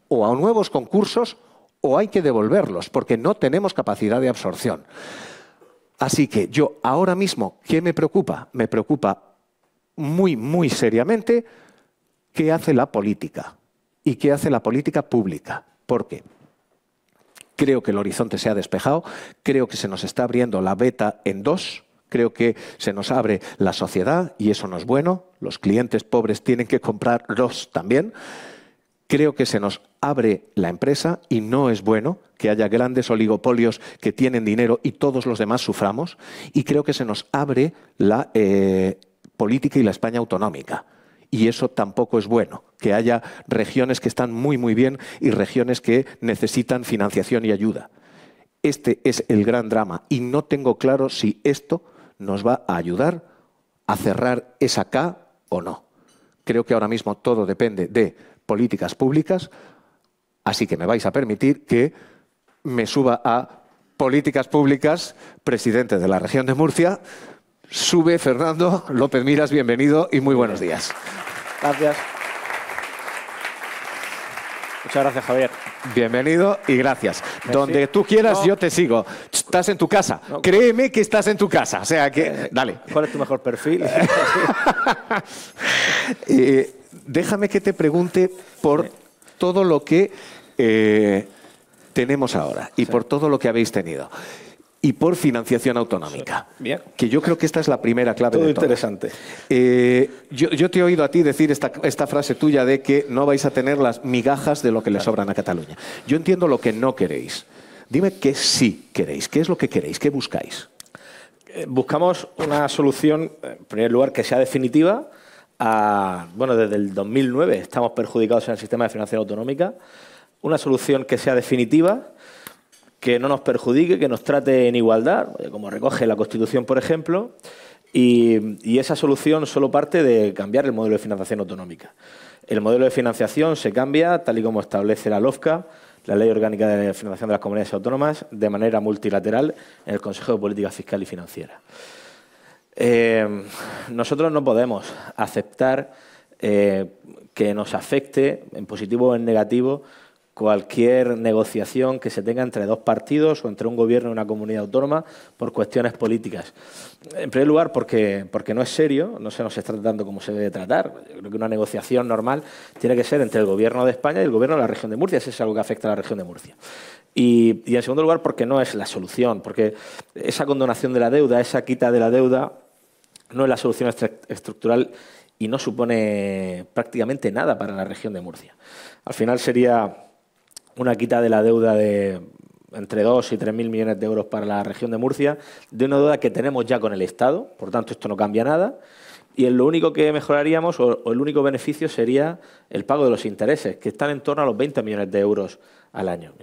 [SPEAKER 5] o a nuevos concursos o hay que devolverlos porque no tenemos capacidad de absorción. Así que yo ahora mismo, ¿qué me preocupa? Me preocupa muy, muy seriamente qué hace la política y qué hace la política pública. ¿Por qué? Creo que el horizonte se ha despejado, creo que se nos está abriendo la beta en dos, creo que se nos abre la sociedad y eso no es bueno, los clientes pobres tienen que comprar los también. Creo que se nos abre la empresa y no es bueno que haya grandes oligopolios que tienen dinero y todos los demás suframos. Y creo que se nos abre la eh, política y la España autonómica. Y eso tampoco es bueno, que haya regiones que están muy, muy bien y regiones que necesitan financiación y ayuda. Este es el gran drama y no tengo claro si esto nos va a ayudar a cerrar esa K o no. Creo que ahora mismo todo depende de políticas públicas, así que me vais a permitir que me suba a políticas públicas, presidente de la región de Murcia. Sube Fernando López Miras, bienvenido y muy buenos días. Gracias. Muchas gracias, Javier. Bienvenido y gracias. Donde tú quieras, yo te sigo. Estás en tu casa. Créeme que estás en tu casa. O sea que, eh, dale. ¿Cuál es tu mejor perfil? *laughs* *laughs* déjame que te pregunte por todo lo que eh, tenemos ahora y por todo lo que habéis tenido y por financiación autonómica. Que yo creo que esta es la primera clave. de todo. interesante. Eh, yo, te he oído a ti decir esta, frase tuya de que no vais a tener las migajas de lo que le sobran a Cataluña. Yo entiendo lo que no queréis. Dime qué sí queréis, qué es lo que queréis, qué buscáis. Eh, buscamos una solución, en primer lugar, que
[SPEAKER 6] sea definitiva, bueno, desde el 2009 estamos perjudicados en el sistema de financiación autonómica. Una solución que sea definitiva, que no nos perjudique, que nos trate en igualdad, como recoge la Constitución, por ejemplo, y, y esa solución solo parte de cambiar el modelo de financiación autonómica. El modelo de financiación se cambia, tal y como establece la LOFCA, la Ley Orgánica de Financiación de las Comunidades Autónomas, de manera multilateral en el Consejo de Política Fiscal y Financiera. Em, nosotros no podemos aceptar eh, que nos afecte, en positivo o en negativo, cualquier negociación que se tenga entre dos partidos o entre un gobierno y una comunidad autónoma por cuestiones políticas. En primer lugar, porque, porque no es serio, no se nos está tratando como se debe tratar. Yo creo que una negociación normal tiene que ser entre el gobierno de España y el gobierno de la región de Murcia, si es algo que afecta a la región de Murcia. y en segundo lugar, porque no es la solución, porque esa condonación de la deuda, esa quita de la deuda, no es la solución estructural y no supone prácticamente nada para la región de Murcia. Al final sería una quita de la deuda de entre 2 y 3 mil millones de euros para la región de Murcia, de una deuda que tenemos ya con el Estado, por tanto esto no cambia nada, y lo único que mejoraríamos o, el único beneficio sería el pago de los intereses, que están en torno a los 20 millones de euros al año.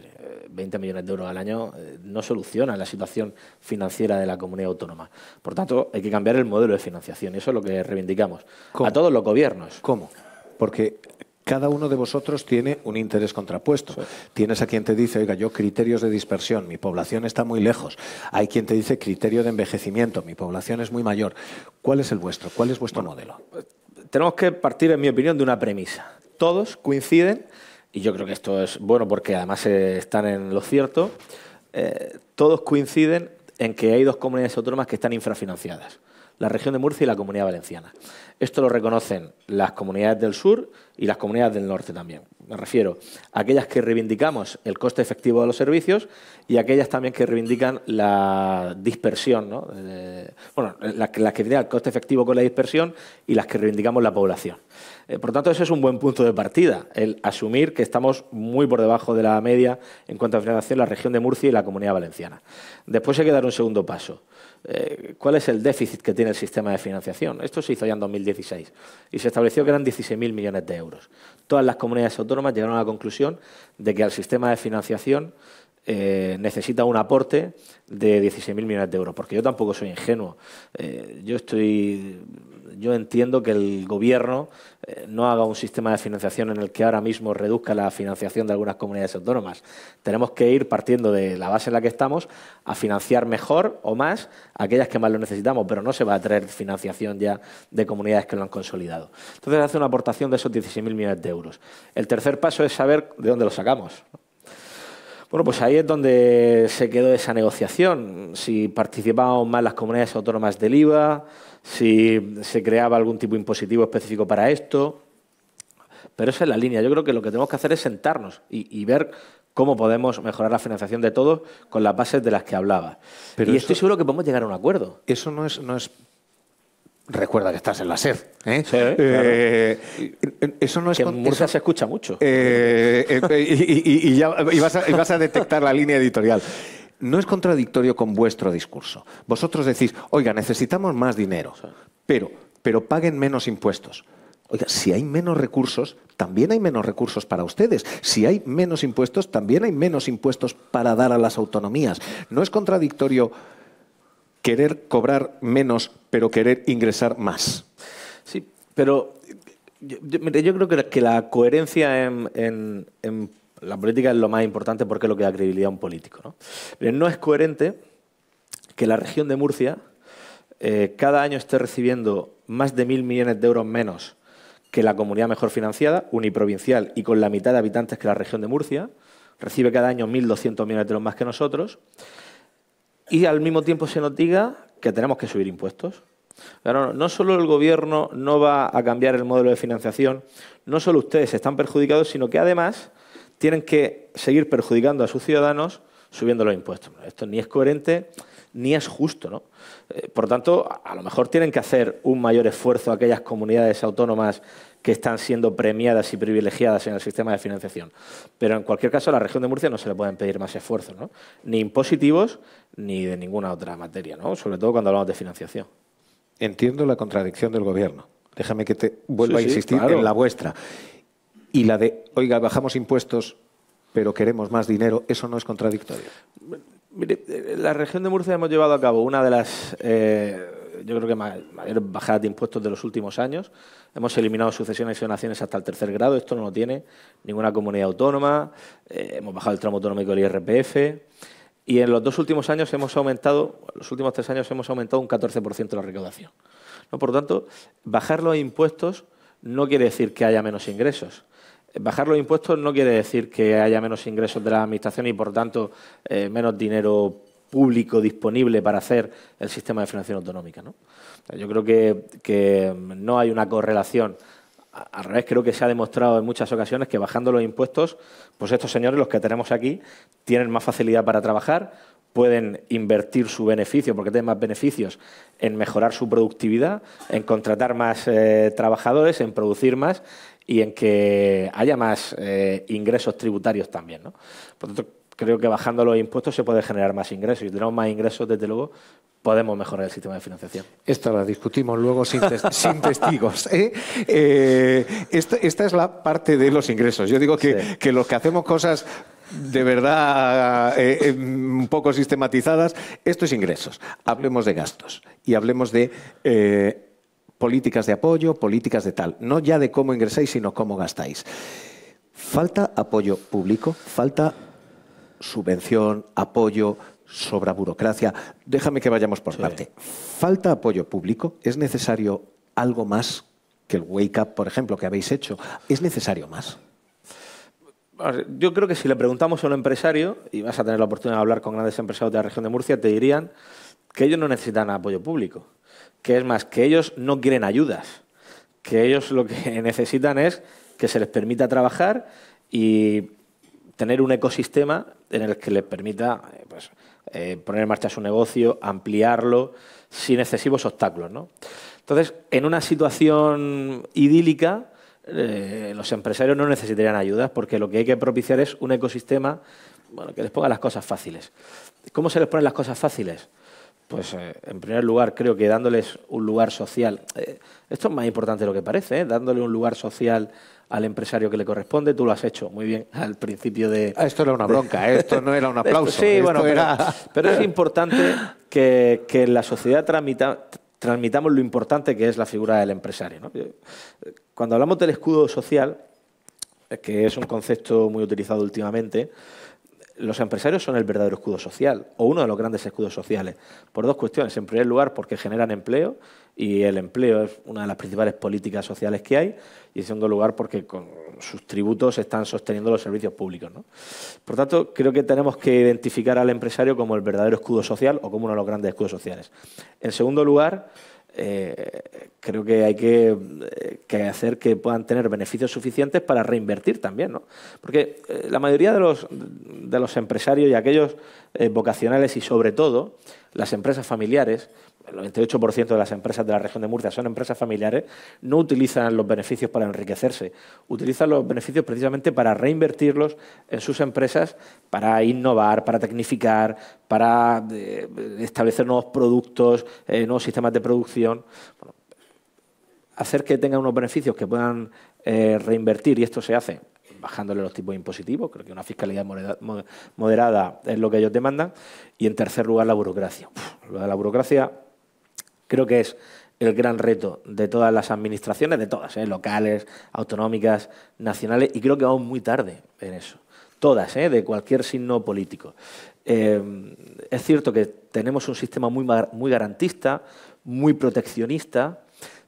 [SPEAKER 6] 20 millones de euros al año eh, no soluciona la situación financiera de la comunidad autónoma. Por tanto, hay que cambiar el modelo de financiación y eso es lo que
[SPEAKER 5] reivindicamos a todos los gobiernos. ¿Cómo? Porque cada uno de vosotros tiene un interés contrapuesto. Tienes a quien te dice, oiga, yo criterios de dispersión, mi población está muy lejos. Hay quien te dice criterio de envejecimiento, mi población es muy mayor. ¿Cuál es el vuestro? ¿Cuál es vuestro modelo? Pues,
[SPEAKER 6] tenemos que partir, en mi opinión, de una premisa. Todos coinciden y yo creo que esto es bueno porque además eh, están en lo cierto, eh, todos coinciden en que hay dos comunidades autónomas que están infrafinanciadas, la región de Murcia y la comunidad valenciana. Esto lo reconocen las comunidades del sur y las comunidades del norte también. Me refiero a aquellas que reivindicamos el coste efectivo de los servicios y aquellas también que reivindican la dispersión, ¿no? Eh, bueno, las, que tienen el coste efectivo con la dispersión y las que reivindicamos la población. Eh, por tanto, ese es un buen punto de partida, el asumir que estamos muy por debajo de la media en cuanto a financiación la región de Murcia y la comunidad valenciana. Después hay que dar un segundo paso. Eh, cuál es el déficit que tiene el sistema de financiación. Esto se hizo ya en 2016 y se estableció que eran 16.000 millones de euros. Todas las comunidades autónomas llegaron a la conclusión de que el sistema de financiación eh, necesita un aporte de 16.000 millones de euros, porque yo tampoco soy ingenuo. Eh, yo estoy yo entiendo que el gobierno eh, no haga un sistema de financiación en el que ahora mismo reduzca la financiación de algunas comunidades autónomas. Tenemos que ir partiendo de la base en la que estamos a financiar mejor o más aquellas que más lo necesitamos, pero no se va a traer financiación ya de comunidades que lo han consolidado. Entonces hace una aportación de esos 16.000 millones de euros. El tercer paso es saber de dónde lo sacamos. Bueno, pues ahí es donde se quedó esa negociación. Si participaban más las comunidades autónomas del IVA, si se creaba algún tipo impositivo específico para esto. Pero esa es la línea. Yo creo que lo que tenemos que hacer es sentarnos y, ver cómo podemos mejorar la financiación de todos con las bases de las que hablaba. y estoy
[SPEAKER 5] seguro que podemos llegar a un acuerdo. Eso no es, no es recuerda que estás en la sed. ¿eh? Eh, eso no es. Que en Murcia se escucha mucho. Eh, y, ya, y, vas a, detectar la línea editorial no es contradictorio con vuestro discurso. Vosotros decís, oiga, necesitamos más dinero, pero, pero paguen menos impuestos. Oiga, si hay menos recursos, también hay menos recursos para ustedes. Si hay menos impuestos, también hay menos impuestos para dar a las autonomías. No es contradictorio querer cobrar menos, pero querer ingresar más. Sí, pero yo, creo que la, coherencia en
[SPEAKER 6] la política es lo más importante porque es lo que da credibilidad a un político. No, no es coherente que la región de Murcia eh, cada año esté recibiendo más de mil millones de euros menos que la comunidad mejor financiada, uniprovincial y con la mitad de habitantes que la región de Murcia. Recibe cada año mil doscientos millones de euros más que nosotros. Y al mismo tiempo se nos diga que tenemos que subir impuestos. no solo el gobierno no va a cambiar el modelo de financiación, no solo ustedes están perjudicados, sino que además tienen que seguir perjudicando a sus ciudadanos subiendo los impuestos. Esto ni es coherente ni es justo. ¿no? Eh, por tanto, a lo mejor tienen que hacer un mayor esfuerzo aquellas comunidades autónomas que están siendo premiadas y privilegiadas en el sistema de financiación. Pero en cualquier caso, a la región de Murcia no se le pueden pedir más esfuerzos, ¿no? ni impositivos ni de ninguna otra materia, ¿no? sobre todo cuando hablamos de financiación. Entiendo la contradicción del Gobierno.
[SPEAKER 5] Déjame que te
[SPEAKER 7] vuelva a insistir en la
[SPEAKER 5] vuestra y la de, oiga, bajamos impuestos, pero queremos más dinero, eso no es contradictorio.
[SPEAKER 7] Mire, eh, la
[SPEAKER 6] región de Murcia hemos llevado a cabo una de las, eh, yo creo que mayores bajadas de impuestos de los últimos años. Hemos eliminado sucesiones y donaciones hasta el tercer grado, esto no lo tiene ninguna comunidad autónoma. Eh, hemos bajado el tramo autonómico del IRPF. Y en los dos últimos años hemos aumentado, los últimos tres años hemos aumentado un 14% la recaudación. ¿No? Por lo tanto, bajar los impuestos no quiere decir que haya menos ingresos Bajar los impuestos no quiere decir que haya menos ingresos de la Administración y, por tanto, eh, menos dinero público disponible para hacer el sistema de financiación autonómica. yo creo que, no hay una correlación. Al revés, creo que se ha demostrado en muchas ocasiones que bajando los impuestos, pues estos señores, los que tenemos aquí, tienen más facilidad para trabajar, pueden invertir su beneficio, porque tienen más beneficios, en mejorar su productividad, en contratar más eh, trabajadores, en producir más y en que haya más eh, ingresos tributarios también. ¿no? Por tanto, creo que bajando los impuestos se puede generar más ingresos y si tenemos más ingresos, desde luego, podemos mejorar el sistema de financiación.
[SPEAKER 5] Esto lo discutimos luego sin, *laughs* testigos. ¿eh? Eh, esta, es la parte de los ingresos. Yo digo que, que los que hacemos cosas de verdad un poco sistematizadas, esto es ingresos. Hablemos de gastos y hablemos de políticas de apoyo, políticas de tal, no ya de cómo ingresáis, sino cómo gastáis. ¿Falta apoyo público? ¿Falta subvención, apoyo, sobra burocracia? Déjame que vayamos por parte. ¿Falta apoyo público? ¿Es necesario algo más que el Wake Up, por ejemplo, que habéis hecho? ¿Es necesario más?
[SPEAKER 6] Yo creo que si le preguntamos a un empresario, y vas a tener la oportunidad de hablar con grandes empresarios de la región de Murcia, te dirían que ellos no necesitan apoyo público que es más, que ellos no quieren ayudas, que ellos lo que *laughs* necesitan es que se les permita trabajar y tener un ecosistema en el que les permita eh, pues, eh, poner en marcha su negocio, ampliarlo, sin excesivos obstáculos. ¿no? Entonces, en una situación idílica, eh, los empresarios no necesitarían ayudas porque lo que hay que propiciar es un ecosistema bueno, que les ponga las cosas fáciles. ¿Cómo se les ponen las cosas fáciles? Pues eh, en primer lugar creo que dándoles un lugar social, eh, esto es más importante de lo que parece, ¿eh? dándole un lugar social al empresario que le corresponde, tú lo has hecho muy bien al principio de... Ah, esto era una bronca, esto no era un *laughs* aplauso. sí, bueno, pero, es *laughs* importante que, en la sociedad transmitamos lo importante que es la figura del empresario. Cuando hablamos del escudo social, que es un concepto muy utilizado últimamente, los empresarios son el verdadero escudo social o uno de los grandes escudos sociales por dos cuestiones. En primer lugar, porque generan empleo y el empleo es una de las principales políticas sociales que hay. Y en segundo lugar, porque con sus tributos están sosteniendo los servicios públicos. ¿no? Por tanto, creo que tenemos que identificar al empresario como el verdadero escudo social o como uno de los grandes escudos sociales. En segundo lugar, eh, creo que hay eh, que, hacer que puedan tener beneficios suficientes para reinvertir también. ¿no? Porque eh, la mayoría de los, empresarios y aquellos vocacionales y sobre todo las empresas familiares el 98% de las empresas de la región de Murcia son empresas familiares, no utilizan los beneficios para enriquecerse, utilizan los beneficios precisamente para reinvertirlos en sus empresas, para innovar, para tecnificar, para eh, establecer nuevos productos, eh, nuevos sistemas de producción. hacer que tengan unos beneficios que puedan eh, reinvertir, y esto se hace bajándole los tipos impositivos, creo que una fiscalidad moderada es lo que ellos demandan, y en tercer lugar la burocracia. de la burocracia Creo que es el gran reto de todas las administraciones, de todas, ¿eh? locales, autonómicas, nacionales, y creo que vamos muy tarde en eso. Todas, ¿eh? de cualquier signo político. Eh, es cierto que tenemos un sistema muy, muy garantista, muy proteccionista,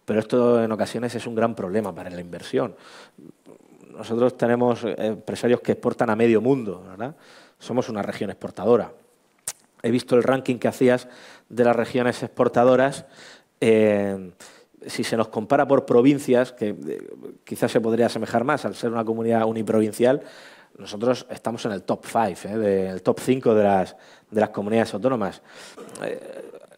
[SPEAKER 6] pero esto en ocasiones es un gran problema para la inversión. Nosotros tenemos empresarios que exportan a medio mundo, ¿verdad? Somos una región exportadora. He visto el ranking que hacías de las regiones exportadoras, eh, si se nos compara por provincias, que eh, quizás se podría asemejar más al ser una comunidad uniprovincial, nosotros estamos en el top 5, eh, del top 5 de las, de las comunidades autónomas.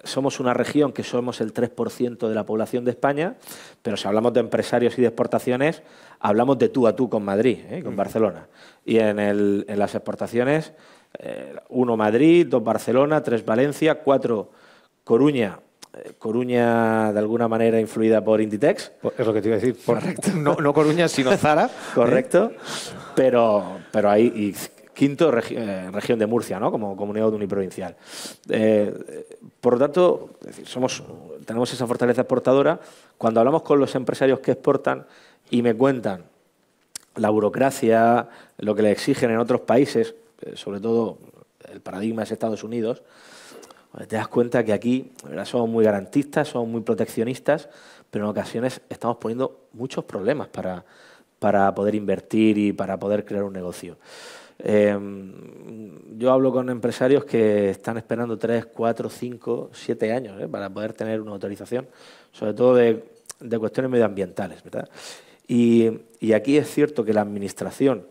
[SPEAKER 6] somos una región que somos el 3% de la población de España, pero si hablamos de empresarios y de exportaciones, hablamos de tú a tú con Madrid, con mm. Barcelona. Y en, el, en las exportaciones eh, uno Madrid, dos Barcelona, tres Valencia, cuatro Coruña, eh, Coruña de alguna manera influida por Inditex. Es lo que te iba a decir, correcto.
[SPEAKER 5] No, Coruña, sino Zara. *laughs* ¿eh?
[SPEAKER 6] correcto, pero, pero ahí, y quinto, región de Murcia, ¿no? como comunidad uniprovincial. por lo tanto, somos, tenemos esa fortaleza exportadora. Cuando hablamos con los empresarios que exportan y me cuentan la burocracia, lo que le exigen en otros países, eh, sobre todo el paradigma es Estados Unidos, pues te das cuenta que aquí somos muy garantistas, somos muy proteccionistas, pero en ocasiones estamos poniendo muchos problemas para, para poder invertir y para poder crear un negocio. Eh, yo hablo con empresarios que están esperando 3, 4, 5, 7 años ¿eh? para poder tener una autorización, sobre todo de, cuestiones medioambientales. Y, y aquí es cierto que la administración,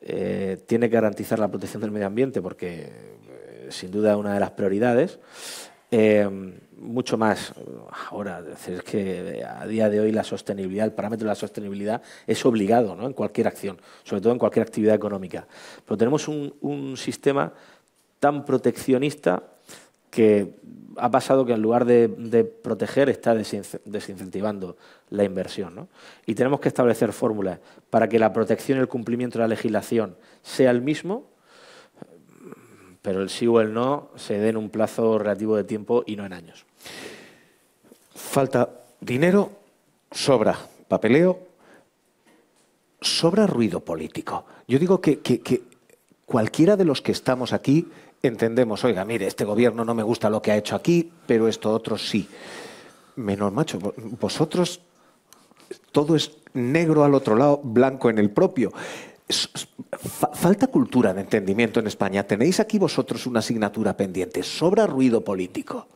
[SPEAKER 6] eh, tiene que garantizar la protección del medio ambiente porque eh, sin duda es una de las prioridades. Eh, mucho más ahora, es que a día de hoy la sostenibilidad, el parámetro de la sostenibilidad es obligado en cualquier acción, sobre todo en cualquier actividad económica. Pero tenemos un, un sistema tan proteccionista que ha pasado que en lugar de, proteger está desincentivando la inversión. ¿no? Y tenemos que establecer fórmulas para que la protección y el cumplimiento de la legislación sea el mismo, pero el sí o el no se dé en un plazo
[SPEAKER 5] relativo de tiempo y no en años. Falta dinero, sobra papeleo, sobra ruido político. Yo digo que cualquiera de los que estamos aquí entendemos, oiga, mire, este gobierno no me gusta lo que ha hecho aquí, pero esto otro sí. Menor macho, vosotros todo es negro al otro lado, blanco en el propio. Falta cultura de entendimiento en España. Tenéis aquí vosotros una asignatura pendiente. Sobra ruido político.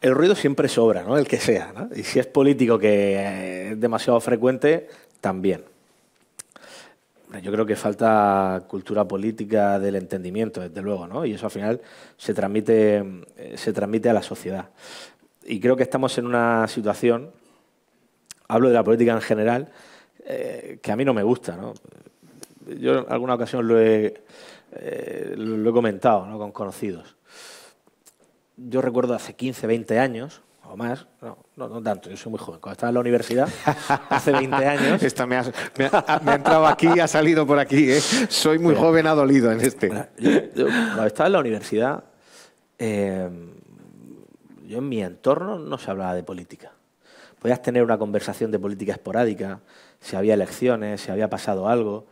[SPEAKER 5] El ruido siempre sobra, ¿no?
[SPEAKER 6] El que sea. Y si es político que es demasiado frecuente, también yo creo que falta cultura política del entendimiento, desde luego, ¿no? Y eso al final eh, se transmite, a la sociedad. Y creo que estamos en una situación, hablo de la política en general, eh, que a mí no me gusta, ¿no? Yo en alguna ocasión lo he, eh, lo he comentado ¿no? con conocidos. Yo recuerdo hace 15, 20 años, más, no, tanto, yo soy muy joven. Cuando estaba en la universidad, *laughs*
[SPEAKER 5] hace 20 años. Esta me, ha, entrado aquí y ha salido por aquí. ¿eh? Soy muy joven, ha dolido en este. cuando estaba
[SPEAKER 6] en la universidad, eh, yo en mi entorno no se hablaba de política. Podías tener una conversación de política esporádica, si había elecciones, si había pasado algo.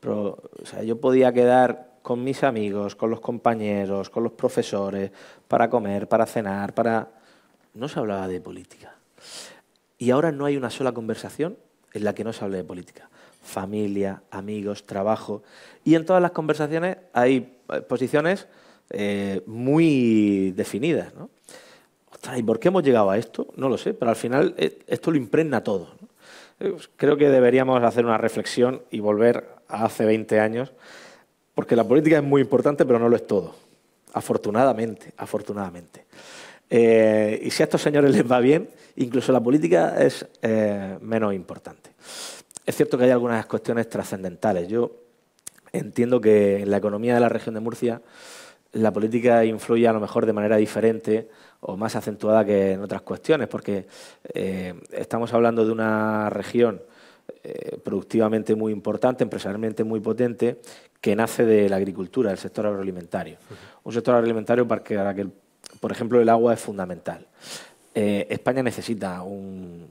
[SPEAKER 6] Pero yo podía quedar con mis amigos, con los compañeros, con los profesores, para comer, para cenar, para no se hablaba de política. Y ahora no hay una sola conversación en la que no se hable de política. Familia, amigos, trabajo. Y en todas las conversaciones hay eh, posiciones eh, muy definidas. ¿y por qué hemos llegado a esto? No lo sé, pero al final eh, esto lo impregna todo. Pues creo que deberíamos hacer una reflexión y volver a hace 20 años, porque la política es muy importante, pero no lo es todo. Afortunadamente, afortunadamente. Eh, y si a estos señores les va bien, incluso la política es eh, menos importante. Es cierto que hay algunas cuestiones trascendentales. Yo entiendo que en la economía de la región de Murcia la política influye a lo mejor de manera diferente o más acentuada que en otras cuestiones, porque eh, estamos hablando de una región productivamente muy importante, empresarialmente muy potente, que nace de la agricultura, del sector agroalimentario. Un sector agroalimentario para que, para que el por ejemplo, el agua es fundamental. Eh, España necesita un,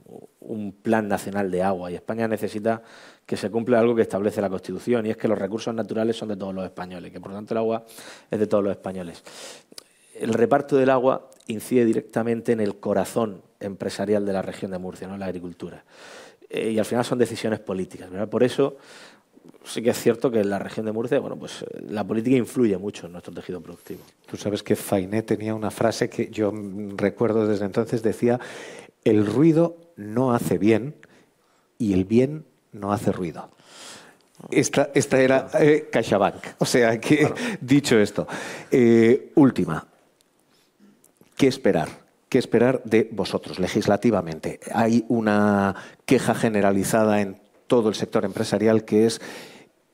[SPEAKER 6] plan nacional de agua y España necesita que se cumpla algo que establece la Constitución y es que los recursos naturales son de todos los españoles, que por lo tanto el agua es de todos los españoles. El reparto del agua incide directamente en el corazón empresarial de la región de Murcia, no en la agricultura. Eh, y al final son decisiones políticas. Por eso sí que es cierto que en la región de Murcia, bueno, pues eh, la política influye mucho en nuestro tejido
[SPEAKER 5] productivo. Tú sabes que Fainé tenía una frase que yo mm, recuerdo desde entonces, decía, el ruido no hace bien y el bien no hace ruido. Esta, esta era eh, CaixaBank. O sea, que *laughs* dicho esto, eh, última, ¿qué esperar? ¿Qué esperar de vosotros legislativamente? Hay una queja generalizada en todo el sector empresarial que es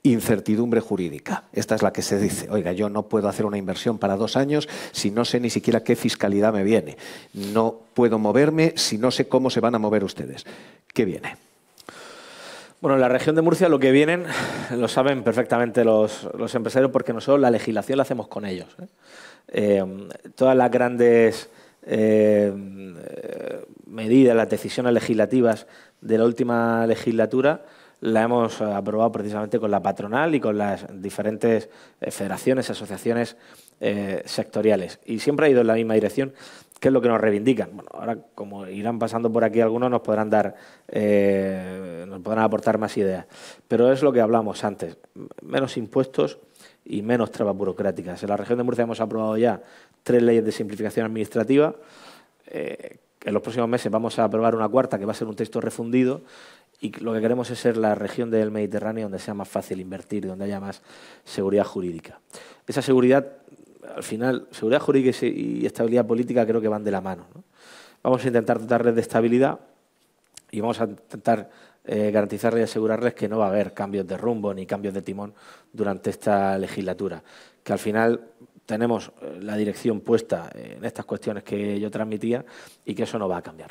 [SPEAKER 5] incertidumbre jurídica. Esta es la que se dice, oiga, yo no puedo hacer una inversión para dos años si no sé ni siquiera qué fiscalidad me viene. No puedo moverme si no sé cómo se van a mover ustedes. ¿Qué viene?
[SPEAKER 6] Bueno, en la región de Murcia lo que vienen lo saben perfectamente los, empresarios porque nosotros la legislación la hacemos con ellos. ¿eh? Eh, todas las grandes eh, medidas, las decisiones legislativas de la última legislatura, la hemos eh, aprobado precisamente con la patronal y con las diferentes eh, federaciones, asociaciones eh, sectoriales. Y siempre ha ido en la misma dirección, que es lo que nos reivindican. Bueno, ahora como irán pasando por aquí algunos nos podrán dar, nos podrán aportar más ideas. Pero es lo que hablamos antes, menos impuestos y menos trabas burocráticas. En la región de Murcia hemos aprobado ya tres leyes de simplificación administrativa. en los próximos meses vamos a aprobar una cuarta que va a ser un texto refundido y lo que queremos es ser la región del Mediterráneo donde sea más fácil invertir, donde haya más seguridad jurídica. Esa seguridad, al final, seguridad jurídica y estabilidad política creo que van de la mano. Vamos a intentar tratarles de estabilidad y vamos a intentar eh, garantizarles y asegurarles que no va a haber cambios de rumbo ni cambios de timón durante esta legislatura, que al final tenemos eh, la dirección puesta en estas cuestiones que yo transmitía y que eso no va a cambiar.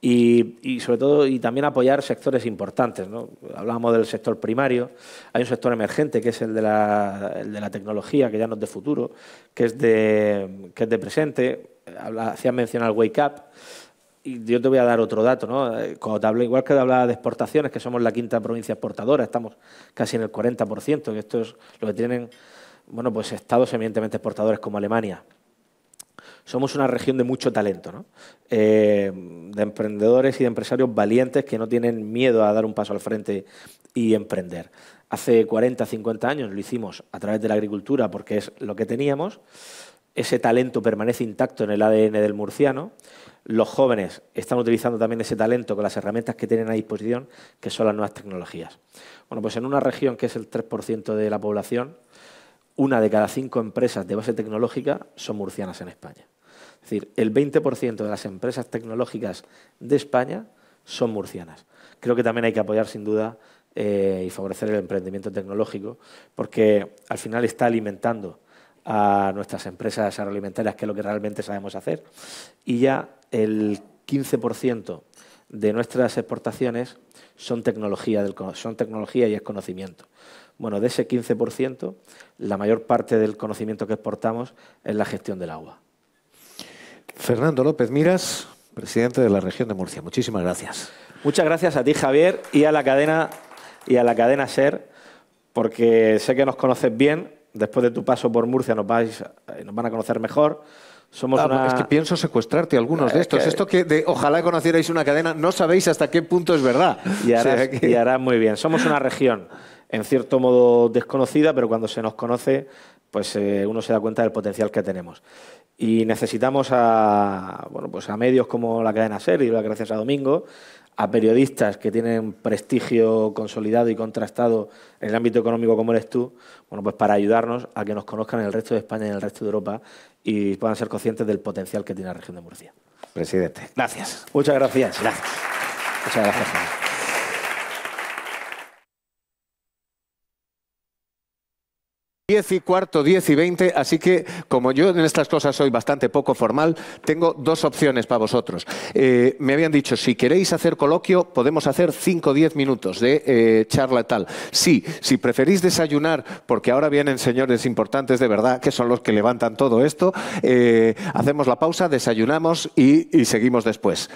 [SPEAKER 6] Y, sobre todo, y también apoyar sectores importantes. ¿no? Hablábamos del sector primario, hay un sector emergente que es el de, la, tecnología, que ya no es de futuro, que es de, que es de presente. Hacías mencionar al Wake Up. Y yo te voy a dar otro dato, ¿no? Eh, cuando te igual que te hablaba de exportaciones, que somos la quinta provincia exportadora, estamos casi en el 40%, que esto es lo que tienen bueno, pues estados eminentemente exportadores como Alemania. Somos una región de mucho talento, ¿no? Eh, de emprendedores y de empresarios valientes que no tienen miedo a dar un paso al frente y emprender. Hace 40, 50 años lo hicimos a través de la agricultura porque es lo que teníamos. Ese talento permanece intacto en el ADN del murciano. Los jóvenes están utilizando también ese talento con las herramientas que tienen a disposición, que son las nuevas tecnologías. Bueno, pues en una región que es el 3% de la población, una de cada cinco empresas de base tecnológica son murcianas en España. Es decir, el 20% de las empresas tecnológicas de España son murcianas. Creo que también hay que apoyar sin duda eh, y favorecer el emprendimiento tecnológico porque al final está alimentando a nuestras empresas agroalimentarias, que es lo que realmente sabemos hacer. Y ya el 15% de nuestras exportaciones son tecnología, son tecnología y es conocimiento. Bueno, de ese 15%, la mayor parte del conocimiento que exportamos es
[SPEAKER 5] la gestión del agua. Fernando López Miras, presidente de la región de Murcia. Muchísimas gracias.
[SPEAKER 6] Muchas gracias a ti, Javier, y a la cadena y a la cadena Ser, porque sé que nos conoces bien. Después de tu paso por Murcia nos vais, eh,
[SPEAKER 5] nos van a conocer mejor. Somos ah, una... Es pienso secuestrarte algunos de ah, estos. Esto que de, ojalá conocierais una cadena, no sabéis hasta qué punto es verdad. Y *laughs* hará y harás muy bien. Somos una región
[SPEAKER 6] en cierto modo desconocida, pero cuando se nos conoce, pues eh, uno se da cuenta del potencial que tenemos. Y necesitamos a, bueno, pues a medios como la cadena SER y la Gracias a Domingo, a periodistas que tienen prestigio consolidado y contrastado en el ámbito económico como eres tú, bueno, pues para ayudarnos a que nos conozcan en el resto de España y en el resto de Europa y puedan ser conscientes del potencial que tiene la región de Murcia. Presidente. Gracias. Muchas
[SPEAKER 5] gracias. Gracias. Muchas gracias. 10 y cuarto, diez y 20, así que como yo en estas cosas soy bastante poco formal, tengo dos opciones para vosotros. Eh, me habían dicho, si queréis hacer coloquio, podemos hacer 5 o 10 minutos de eh, charla tal. Sí, si preferís desayunar, porque ahora vienen señores importantes de verdad, que son los que levantan todo esto, eh, hacemos la pausa, desayunamos y, y seguimos después.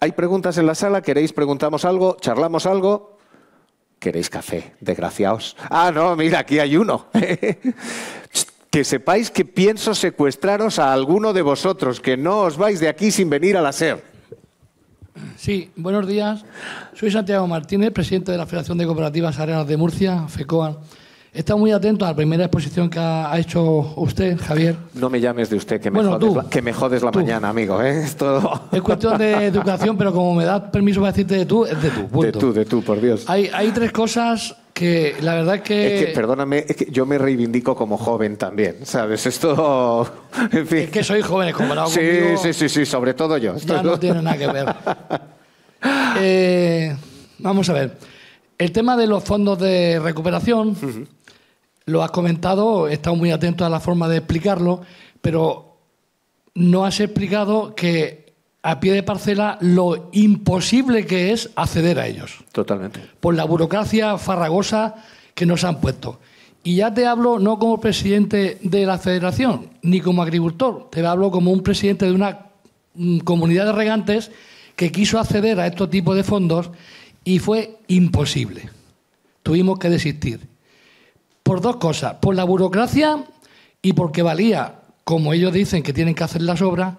[SPEAKER 5] ¿Hay preguntas en la sala? ¿Queréis preguntamos algo? ¿Charlamos algo? ¿Queréis café? Desgraciaos. Ah, no, mira, aquí hay uno. *laughs* que sepáis que pienso secuestraros a alguno de vosotros, que no os vais de aquí sin venir a la SER.
[SPEAKER 8] Sí, buenos días. Soy Santiago Martínez, presidente de la Federación de Cooperativas Arenas de Murcia, FECOA. Está muy atento a la primera exposición que ha hecho usted, Javier.
[SPEAKER 5] No me llames de usted, que me jodes, la, mañana, amigo. ¿eh? Es,
[SPEAKER 8] cuestión de *laughs* educación, pero como me das permiso para decirte de tú, es de tú. De tú, de tú, por Dios. Hay, tres cosas que la verdad que... Es que
[SPEAKER 5] perdóname, yo me reivindico como joven también, ¿sabes? Esto...
[SPEAKER 8] *laughs* Es que soy joven, lo sí, Sí,
[SPEAKER 5] sí, sí, sobre todo yo. Ya no tiene nada que ver.
[SPEAKER 8] *laughs* Eh, vamos a ver. El tema de los fondos de recuperación lo has comentado, he estado muy atento a la forma de explicarlo, pero no has explicado que a pie de parcela lo imposible que es acceder a ellos. Totalmente. Por la burocracia farragosa que nos han puesto. Y ya te hablo no como presidente de la federación, ni como agricultor, te hablo como un presidente de una mm, comunidad de regantes que quiso acceder a estos tipos de fondos y fue imposible. Tuvimos que desistir. Por dos cosas, por la burocracia y porque valía, como ellos dicen que tienen que hacer las obras,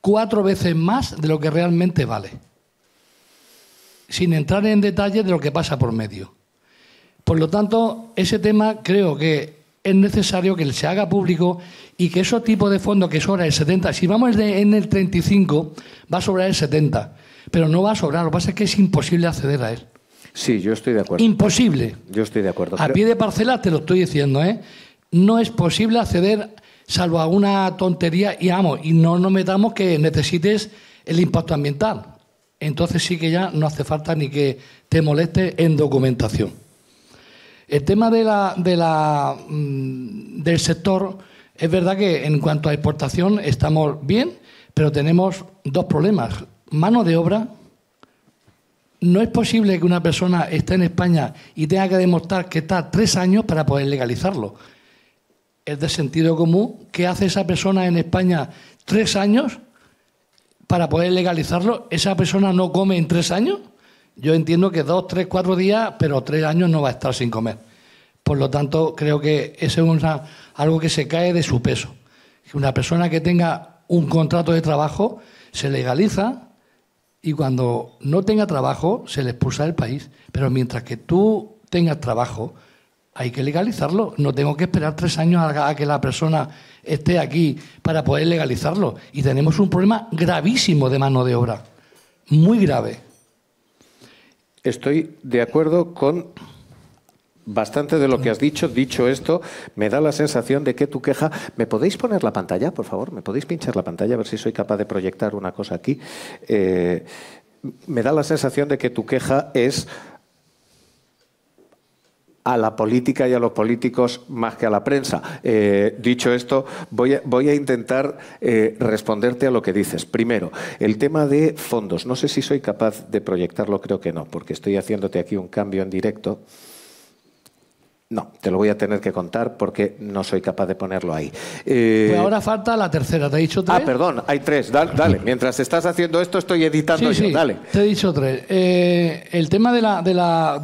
[SPEAKER 8] cuatro veces más de lo que realmente vale, sin entrar en detalle de lo que pasa por medio. Por lo tanto, ese tema creo que es necesario que se haga público y que ese tipo de fondo que sobra el 70, si vamos en el 35, va a sobrar el 70, pero no va a sobrar, lo que pasa es que es imposible acceder a él.
[SPEAKER 5] Sí, yo estoy de acuerdo. Imposible. Yo estoy de acuerdo. A pie de
[SPEAKER 8] parcela te lo estoy diciendo, ¿eh? No es posible acceder salvo a una tontería y amo, y no nos metamos que necesites el impacto ambiental. Entonces sí que ya no hace falta ni que te moleste en documentación. El tema de la, de la, mm, del sector, es verdad que en cuanto a exportación estamos bien, pero tenemos dos problemas. Mano de obra, no es posible que una persona esté en España y tenga que demostrar que está tres años para poder legalizarlo. Es de sentido común que hace esa persona en España tres años para poder legalizarlo. Esa persona no come en tres años. Yo entiendo que dos, tres, cuatro días, pero tres años no va a estar sin comer. Por lo tanto, creo que eso es algo que se cae de su peso. Una persona que tenga un contrato de trabajo se legaliza, y cuando no tenga trabajo se le expulsa del país. Pero mientras que tú tengas trabajo, hay que legalizarlo. No tengo que esperar tres años a que la persona esté aquí para poder legalizarlo. Y tenemos un problema gravísimo de mano de obra, muy grave.
[SPEAKER 5] Estoy de acuerdo con bastante de lo que has dicho. Dicho esto, me da la sensación de que tu queja. ¿Me podéis poner la pantalla, por favor? ¿Me podéis pinchar la pantalla? A ver si soy capaz de proyectar una cosa aquí. Eh, me da la sensación de que tu queja es a la política y a los políticos más que a la prensa. Eh, dicho esto, voy a, voy a intentar eh, responderte a lo que dices. Primero, el tema de fondos. No sé si soy capaz de proyectarlo, creo que no, porque estoy haciéndote aquí un cambio en directo. No, te lo voy a tener que contar porque no soy capaz de ponerlo ahí. Pues ahora
[SPEAKER 8] falta la tercera, te he dicho tres. Ah,
[SPEAKER 5] perdón, hay tres, dale, *laughs* mientras estás haciendo esto estoy editando sí, dale.
[SPEAKER 8] Te he dicho tres. Eh, el tema de la, de,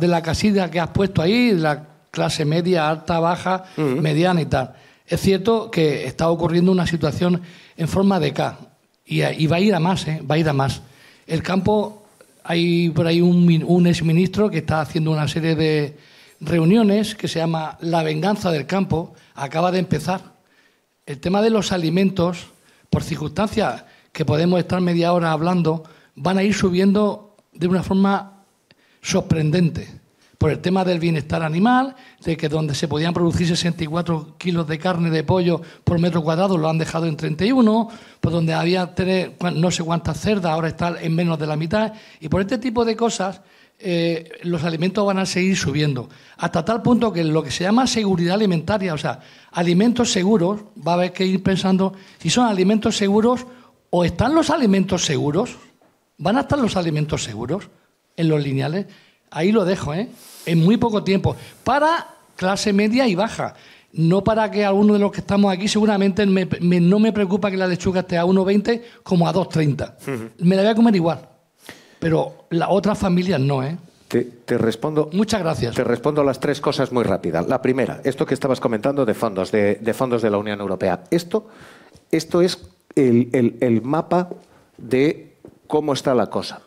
[SPEAKER 8] la, casilla que has puesto ahí, la clase media, alta, baja, mediana y tal. Es cierto que está ocurriendo una situación en forma de K y, va a ir a más, eh, va a ir a más. El campo, hay por ahí un, un exministro que está haciendo una serie de reuniones que se llama La venganza del campo, acaba de empezar. El tema de los alimentos, por circunstancias que podemos estar media hora hablando, van a ir subiendo de una forma sorprendente. Por el tema del bienestar animal, de que donde se podían producir 64 kilos de carne de pollo por metro cuadrado lo han dejado en 31, por donde había tres, no sé cuántas cerdas, ahora está en menos de la mitad. Y por este tipo de cosas eh, los alimentos van a seguir subiendo, hasta tal punto que lo que se llama seguridad alimentaria, o sea, alimentos seguros, va a haber que ir pensando si son alimentos seguros o están los alimentos seguros, van a estar los alimentos seguros en los lineales, ahí lo dejo, ¿eh? en muy poco tiempo, para clase media y baja. No para que alguno de los que estamos aquí, seguramente no me preocupa que la lechuga esté a 1,20 como a 2,30. Me la voy a comer igual pero la otra familia no, ¿eh?
[SPEAKER 5] Te, respondo. Muchas gracias. Te respondo las tres cosas muy rápidas. La primera, esto que estabas comentando de fondos, de, fondos de la Unión Europea. Esto, esto es el mapa de cómo está la cosa.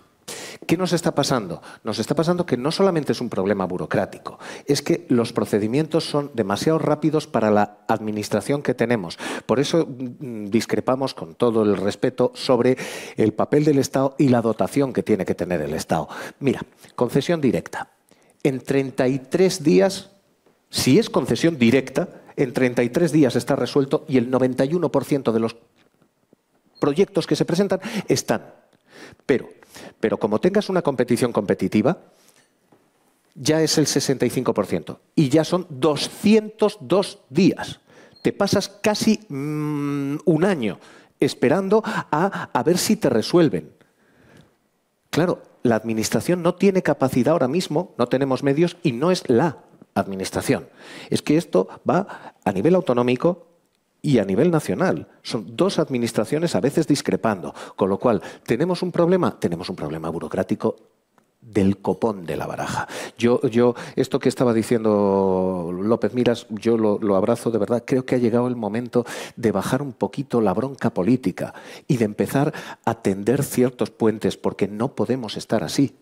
[SPEAKER 5] ¿Qué nos está pasando? Nos está pasando que no solamente es un problema burocrático, es que los procedimientos son demasiado rápidos para la administración que tenemos. Por eso mm, discrepamos con todo el respeto sobre el papel del Estado y la dotación que tiene que tener el Estado. Mira, concesión directa. En 33 días, si es concesión directa, en 33 días está resuelto y el 91% de los proyectos que se presentan están pero, pero como tengas una competición competitiva, ya es el 65% y ya son 202 días. Te pasas casi mm, un año esperando a, a ver si te resuelven. Claro, la Administración no tiene capacidad ahora mismo, no tenemos medios y no es la Administración. Es que esto va a nivel autonómico, y a nivel nacional. Son dos administraciones a veces discrepando, con lo cual tenemos un problema, tenemos un problema burocrático del copón de la baraja. Yo, yo esto que estaba diciendo López Miras, yo lo, lo, abrazo de verdad. Creo que ha llegado el momento de bajar un poquito la bronca política y de empezar a tender ciertos puentes, porque no podemos estar así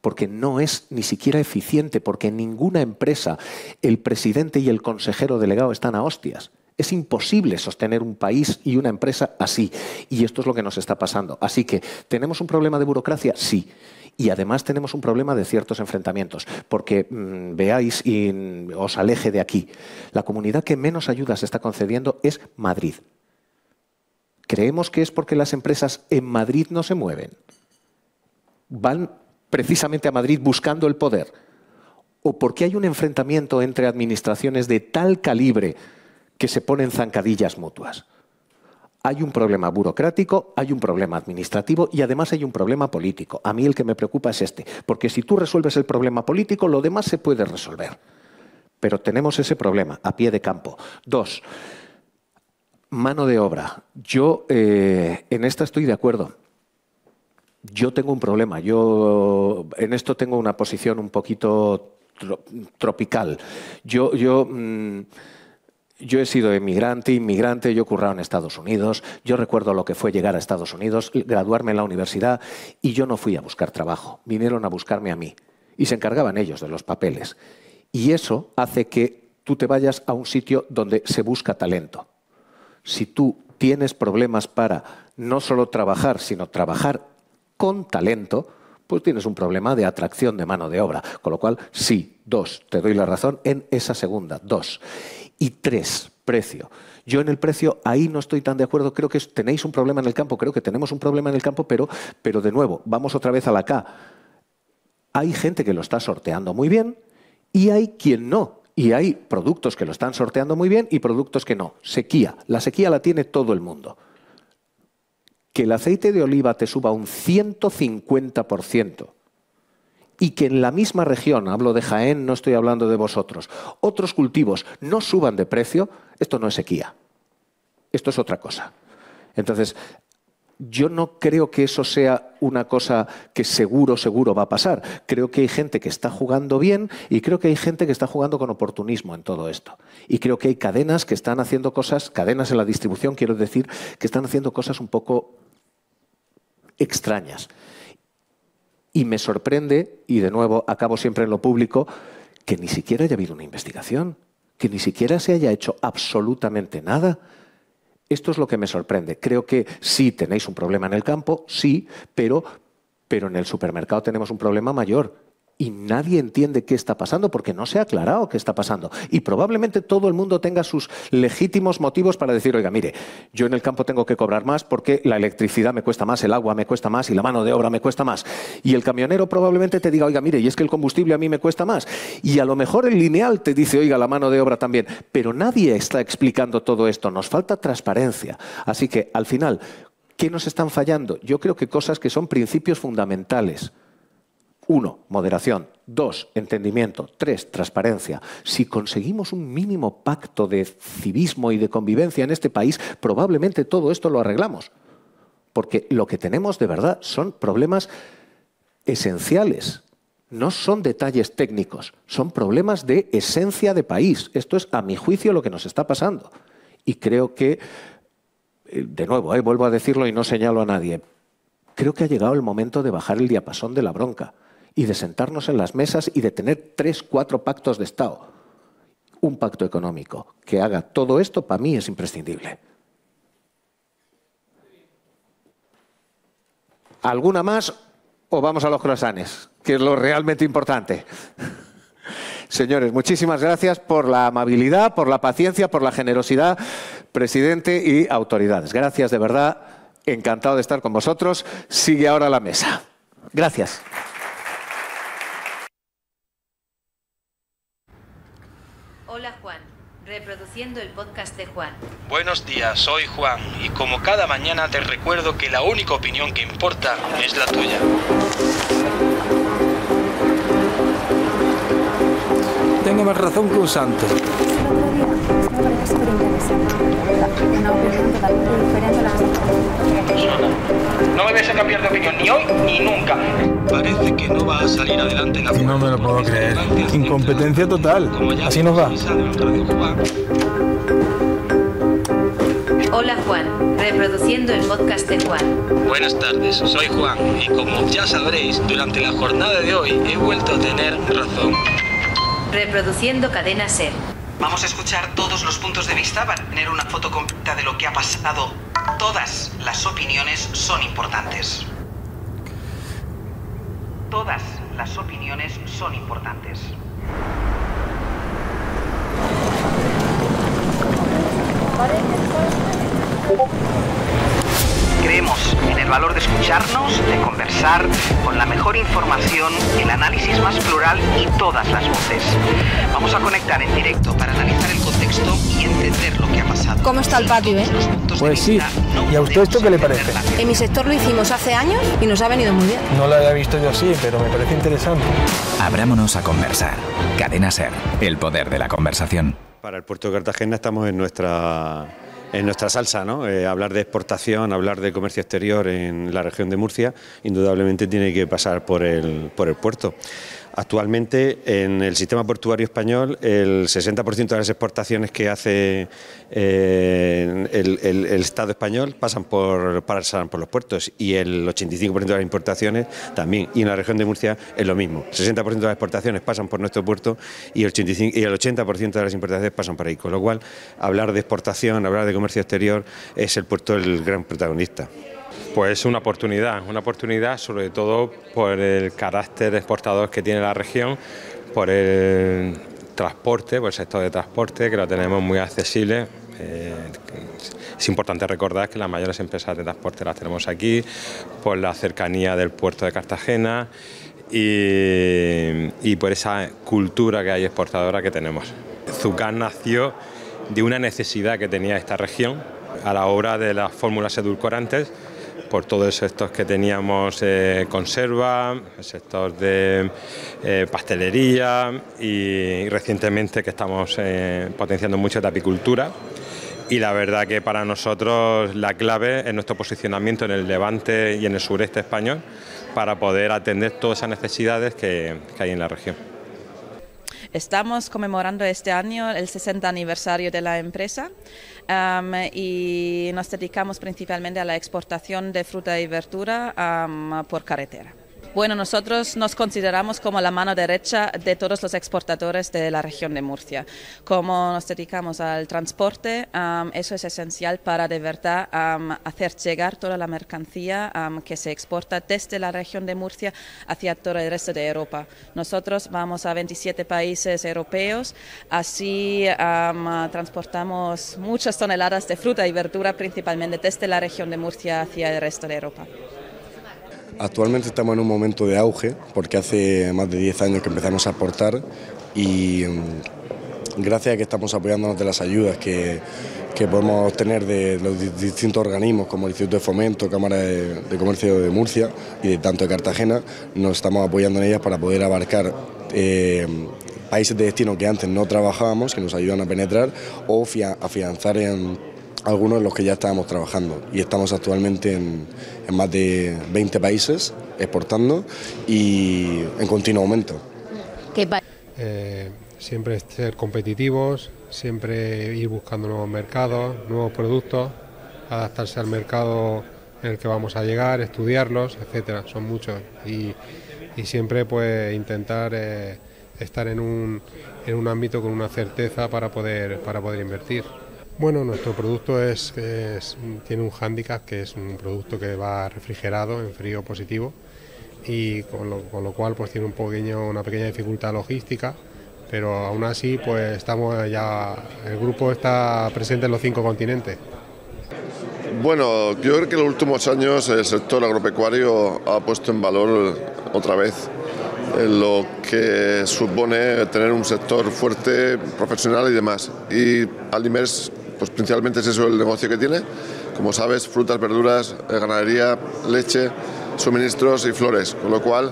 [SPEAKER 5] porque no es ni siquiera eficiente, porque en ninguna empresa el presidente y el consejero delegado están a hostias. Es imposible sostener un país y una empresa así. Y esto es lo que nos está pasando. Así que, ¿tenemos un problema de burocracia? Sí. Y además tenemos un problema de ciertos enfrentamientos, porque mm, veáis y mm, os aleje de aquí. La comunidad que menos ayuda se está concediendo es Madrid. Creemos que es porque las empresas en Madrid no se mueven. Van precisamente a Madrid buscando el poder. O porque hay un enfrentamiento entre administraciones de tal calibre que se ponen zancadillas mutuas. Hay un problema burocrático, hay un problema administrativo y además hay un problema político. A mí el que me preocupa es este, porque si tú resuelves el problema político, lo demás se puede resolver. Pero tenemos ese problema a pie de campo. Dos, mano de obra. Yo eh, en esta estoy de acuerdo yo tengo un problema. Yo en esto tengo una posición un poquito tropical. Yo, yo mm, yo he sido emigrante, inmigrante, yo he currado en Estados Unidos, yo recuerdo lo que fue llegar a Estados Unidos, graduarme en la universidad y yo no fui a buscar trabajo, vinieron a buscarme a mí y se encargaban ellos de los papeles. Y eso hace que tú te vayas a un sitio donde se busca talento. Si tú tienes problemas para no solo trabajar, sino trabajar con talento, pues tienes un problema de atracción de mano de obra. Con lo cual, sí, dos, te doy la razón en esa segunda, dos y tres, precio. Yo en el precio ahí no estoy tan de acuerdo, creo que tenéis un problema en el campo, creo que tenemos un problema en el campo, pero, pero de nuevo, vamos otra vez a la K. Hay gente que lo está sorteando muy bien y hay quien no. Y hay productos que lo están sorteando muy bien y productos que no. Sequía. La sequía la tiene todo el mundo. Que el aceite de oliva te suba un 150% y que en la misma región, hablo de Jaén, no estoy hablando de vosotros, otros cultivos no suban de precio, esto no es sequía. Esto es otra cosa. Entonces, yo no creo que eso sea una cosa que seguro, seguro va a pasar. Creo que hay gente que está jugando bien y creo que hay gente que está jugando con oportunismo en todo esto. Y creo que hay cadenas que están haciendo cosas, cadenas en la distribución, quiero decir, que están haciendo cosas un poco extrañas. Y me sorprende, y de nuevo acabo siempre en lo público, que ni siquiera haya habido una investigación, que ni siquiera se haya hecho absolutamente nada. Esto es lo que me sorprende. Creo que sí tenéis un problema en el campo, sí, pero, pero en el supermercado tenemos un problema mayor y nadie entiende qué está pasando porque no se ha aclarado qué está pasando. Y probablemente todo el mundo tenga sus legítimos motivos para decir, oiga, mire, yo en el campo tengo que cobrar más porque la electricidad me cuesta más, el agua me cuesta más y la mano de obra me cuesta más. Y el camionero probablemente te diga, oiga, mire, y es que el combustible a mí me cuesta más. Y a lo mejor el lineal te dice, oiga, la mano de obra también. Pero nadie está explicando todo esto. Nos falta transparencia. Así que, al final, ¿qué nos están fallando? Yo creo que cosas que son principios fundamentales uno, moderación. Dos, entendimiento. Tres, transparencia. Si conseguimos un mínimo pacto de civismo y de convivencia en este país, probablemente todo esto lo arreglamos. Porque lo que tenemos de verdad son problemas esenciales. No son detalles técnicos, son problemas de esencia de país. Esto es, a mi juicio, lo que nos está pasando. Y creo que, eh, de nuevo, eh, vuelvo a decirlo y no señalo a nadie, creo que ha llegado el momento de bajar el diapasón de la bronca y de sentarnos en las mesas y de tener tres, cuatro pactos de Estado. Un pacto económico que haga todo esto para mí es imprescindible. ¿Alguna más o vamos a los croissants, que es lo realmente importante? *laughs* Señores, muchísimas gracias por la amabilidad, por la paciencia, por la generosidad, presidente y autoridades. Gracias de verdad, encantado de estar con vosotros. Sigue ahora la mesa.
[SPEAKER 9] Gracias.
[SPEAKER 10] Reproduciendo el podcast de Juan. Buenos días, soy Juan y como cada mañana te recuerdo que la única opinión que importa es la tuya. Tengo más razón que un santo.
[SPEAKER 11] No me vais a cambiar de opinión ni hoy ni nunca.
[SPEAKER 10] Parece que no va a salir adelante la No me lo puedo creer. Incompetencia total. Así nos va. Hola Juan, reproduciendo el podcast de Juan. Buenas tardes, soy Juan y como ya
[SPEAKER 6] sabréis, durante la jornada de hoy he vuelto a tener razón.
[SPEAKER 10] Reproduciendo Cadena Ser.
[SPEAKER 9] Vamos a escuchar todos los puntos de vista para tener una foto completa de lo que ha pasado. Todas las opiniones son importantes. Todas las opiniones son importantes.
[SPEAKER 2] Creemos en el valor de escucharnos, de conversar,
[SPEAKER 11] con la mejor información, el análisis más plural y todas las voces. Vamos a
[SPEAKER 10] conectar en directo para analizar el contexto y entender lo que ha pasado. ¿Cómo está el patio, eh?
[SPEAKER 12] Pues sí. ¿Y a usted esto qué le parece?
[SPEAKER 10] En mi sector lo hicimos hace años y nos ha venido muy bien. No lo
[SPEAKER 12] había visto yo así, pero me parece interesante.
[SPEAKER 5] Abrámonos a conversar. Cadena Ser, el poder de la conversación.
[SPEAKER 9] Para el puerto de Cartagena estamos en nuestra en nuestra salsa, ¿no? Eh, hablar de exportación, hablar de comercio exterior en la región de Murcia, indudablemente tiene que pasar por el, por el puerto. Actualmente en el sistema portuario español el 60% de las exportaciones que hace eh, el, Estado español pasan por, pasan por los puertos y el 85% de las importaciones también. Y en la región de Murcia es lo mismo. 60% de las exportaciones pasan por nuestro puerto y el, y el 80% de las importaciones pasan por ahí. Con lo cual hablar de exportación, hablar de comercio exterior es el puerto el gran protagonista.
[SPEAKER 13] Pues es una oportunidad, una oportunidad sobre todo por el carácter exportador que tiene la región, por el transporte, por el sector de transporte, que lo tenemos muy accesible. Eh, es importante recordar que las mayores empresas de transporte las tenemos aquí, por la cercanía del puerto de Cartagena y, y por esa cultura que hay exportadora que tenemos. Zucán nació de una necesidad que tenía esta región a la hora de las fórmulas edulcorantes por todo el sector que teníamos eh, conserva, el sector de eh, pastelería y, recientemente que estamos eh, potenciando mucho de apicultura. Y la verdad que para nosotros la clave es nuestro posicionamiento en el levante y en el sureste español para poder atender todas esas necesidades que hay en la región.
[SPEAKER 10] Estamos conmemorando
[SPEAKER 9] este año el 60 aniversario de la empresa y nos dedicamos principalmente a la exportación de fruta y verdura por carretera. Bueno, nosotros nos consideramos como la mano derecha de todos los exportadores de la región de Murcia. Como nos dedicamos al transporte, eso es esencial para de verdad hacer llegar toda la mercancía que se exporta desde la región de Murcia hacia todo el resto de Europa. Nosotros vamos a 27 países europeos, así transportamos muchas toneladas de fruta y verdura principalmente desde la región de Murcia hacia el resto de Europa.
[SPEAKER 7] Actualmente estamos en un momento de auge porque hace más de 10 años que empezamos a aportar y mm, gracias a que estamos apoyándonos de las ayudas que, podemos obtener de los distintos organismos como el Instituto de Fomento, Cámara de, Comercio de Murcia y de tanto de Cartagena, nos estamos apoyando en ellas para poder abarcar eh, países de destino que antes no trabajábamos, que nos ayudan a penetrar o afianzar en algunos de los que ya estábamos trabajando y estamos actualmente en, más de 20 países exportando y en continuo aumento.
[SPEAKER 11] Eh, siempre ser competitivos, siempre ir buscando nuevos mercados, nuevos productos, adaptarse al mercado en el que vamos a llegar, estudiarlos, etcétera, son muchos y, siempre pues intentar eh, estar en un, en un ámbito con una certeza para poder para poder invertir. Bueno, nuestro producto es,
[SPEAKER 3] tiene un hándicap que es un producto que va refrigerado en frío positivo y con lo, cual pues tiene un pequeño, una pequeña dificultad logística, pero aún así
[SPEAKER 11] pues estamos ya, el grupo está presente en los cinco continentes.
[SPEAKER 7] Bueno, yo creo que en los últimos años el sector agropecuario ha puesto en valor otra vez lo que supone tener un sector fuerte,
[SPEAKER 6] profesional y demás. Y pues principalmente es eso el negocio que tiene. Como sabes, frutas, verduras, eh, ganadería, leche, suministros y flores. Con lo cual,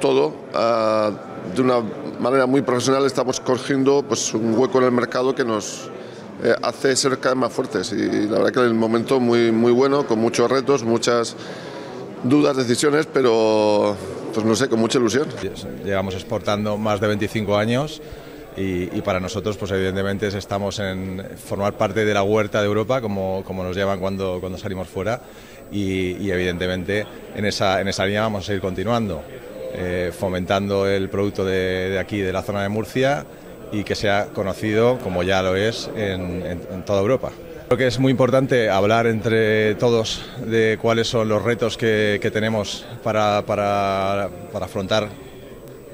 [SPEAKER 6] todo ah, de una manera muy profesional estamos cogiendo pues, un hueco en el mercado que nos eh, hace ser cada vez más fuertes. Y, la verdad que es un momento muy, muy bueno, con muchos retos, muchas dudas, decisiones, pero
[SPEAKER 3] pues no sé, con mucha ilusión. Llevamos exportando más de 25 años y, para nosotros, pues evidentemente estamos en formar parte de la huerta de Europa, como, como nos llaman cuando, cuando salimos fuera, y, evidentemente en esa, en esa línea vamos a ir continuando, eh, fomentando el producto de, aquí, de la zona de Murcia, y que sea conocido, como ya lo es, en, toda Europa. Creo que es muy importante hablar entre todos de cuáles son los retos que, tenemos para, para afrontar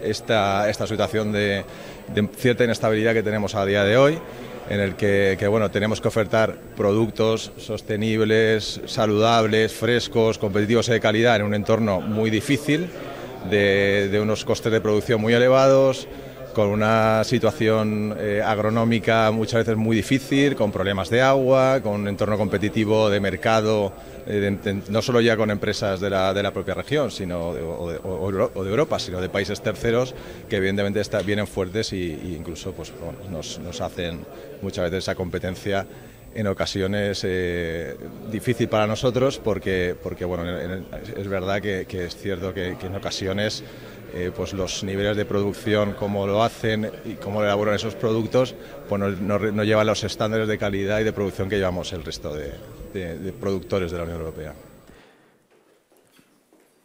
[SPEAKER 3] esta, esta situación de de cierta inestabilidad que tenemos a día de hoy en el que, bueno, tenemos que ofertar productos sostenibles, saludables, frescos, competitivos y de calidad en un entorno muy difícil, de unos costes de producción muy elevados, con una situación eh, agronómica muchas veces muy difícil, con problemas de agua, con un entorno competitivo de mercado, eh, no solo ya con empresas de la, de la propia región sino de, o, de, Europa, sino de países terceros que evidentemente vienen fuertes y, incluso pues, nos, nos hacen muchas veces esa competencia en ocasiones eh, difícil para nosotros porque, porque bueno, es verdad que, es cierto que en ocasiones eh, pues los niveles de producción, cómo lo hacen y cómo elaboran esos productos, pues no, llevan los estándares de calidad y de producción que llevamos el resto de, productores de la Unión Europea.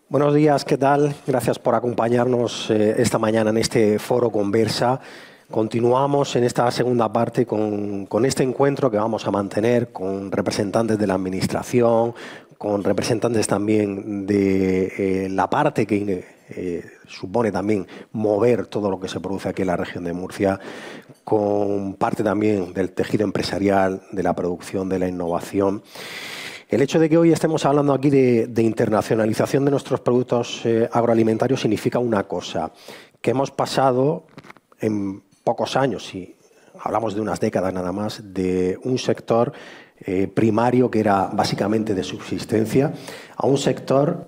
[SPEAKER 11] Buenos días, ¿qué tal? Gracias por acompañarnos eh, esta mañana en este foro Conversa. Continuamos en esta segunda parte con, este encuentro que vamos a mantener con representantes de la Administración, con representantes también de eh, la parte que eh, supone también mover todo lo que se produce aquí en la región de Murcia, con parte también del tejido empresarial, de la producción, de la innovación. El hecho de que hoy estemos hablando aquí de, internacionalización de nuestros productos eh, agroalimentarios significa una cosa, que hemos pasado en pocos años, y hablamos de unas décadas nada más, de un sector eh, primario que era básicamente de subsistencia, a un sector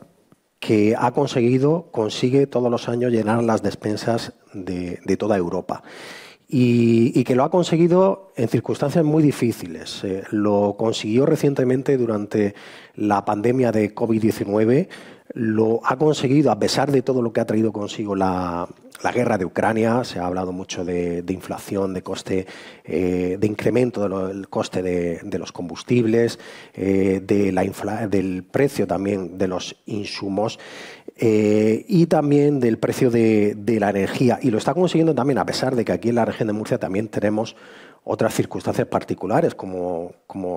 [SPEAKER 11] que ha conseguido, consigue todos los años llenar las despensas de, toda Europa. Y, que lo ha conseguido en circunstancias muy difíciles. Eh, lo consiguió recientemente durante la pandemia de COVID-19, lo ha conseguido a pesar de todo lo que ha traído consigo la, la guerra de Ucrania, se ha hablado mucho de, inflación, de coste, eh, de incremento del coste de, los combustibles, eh, del precio también de los insumos eh, y también del precio de, la energía. Y lo está consiguiendo también, a pesar de que aquí en la región de Murcia también tenemos otras circunstancias particulares, como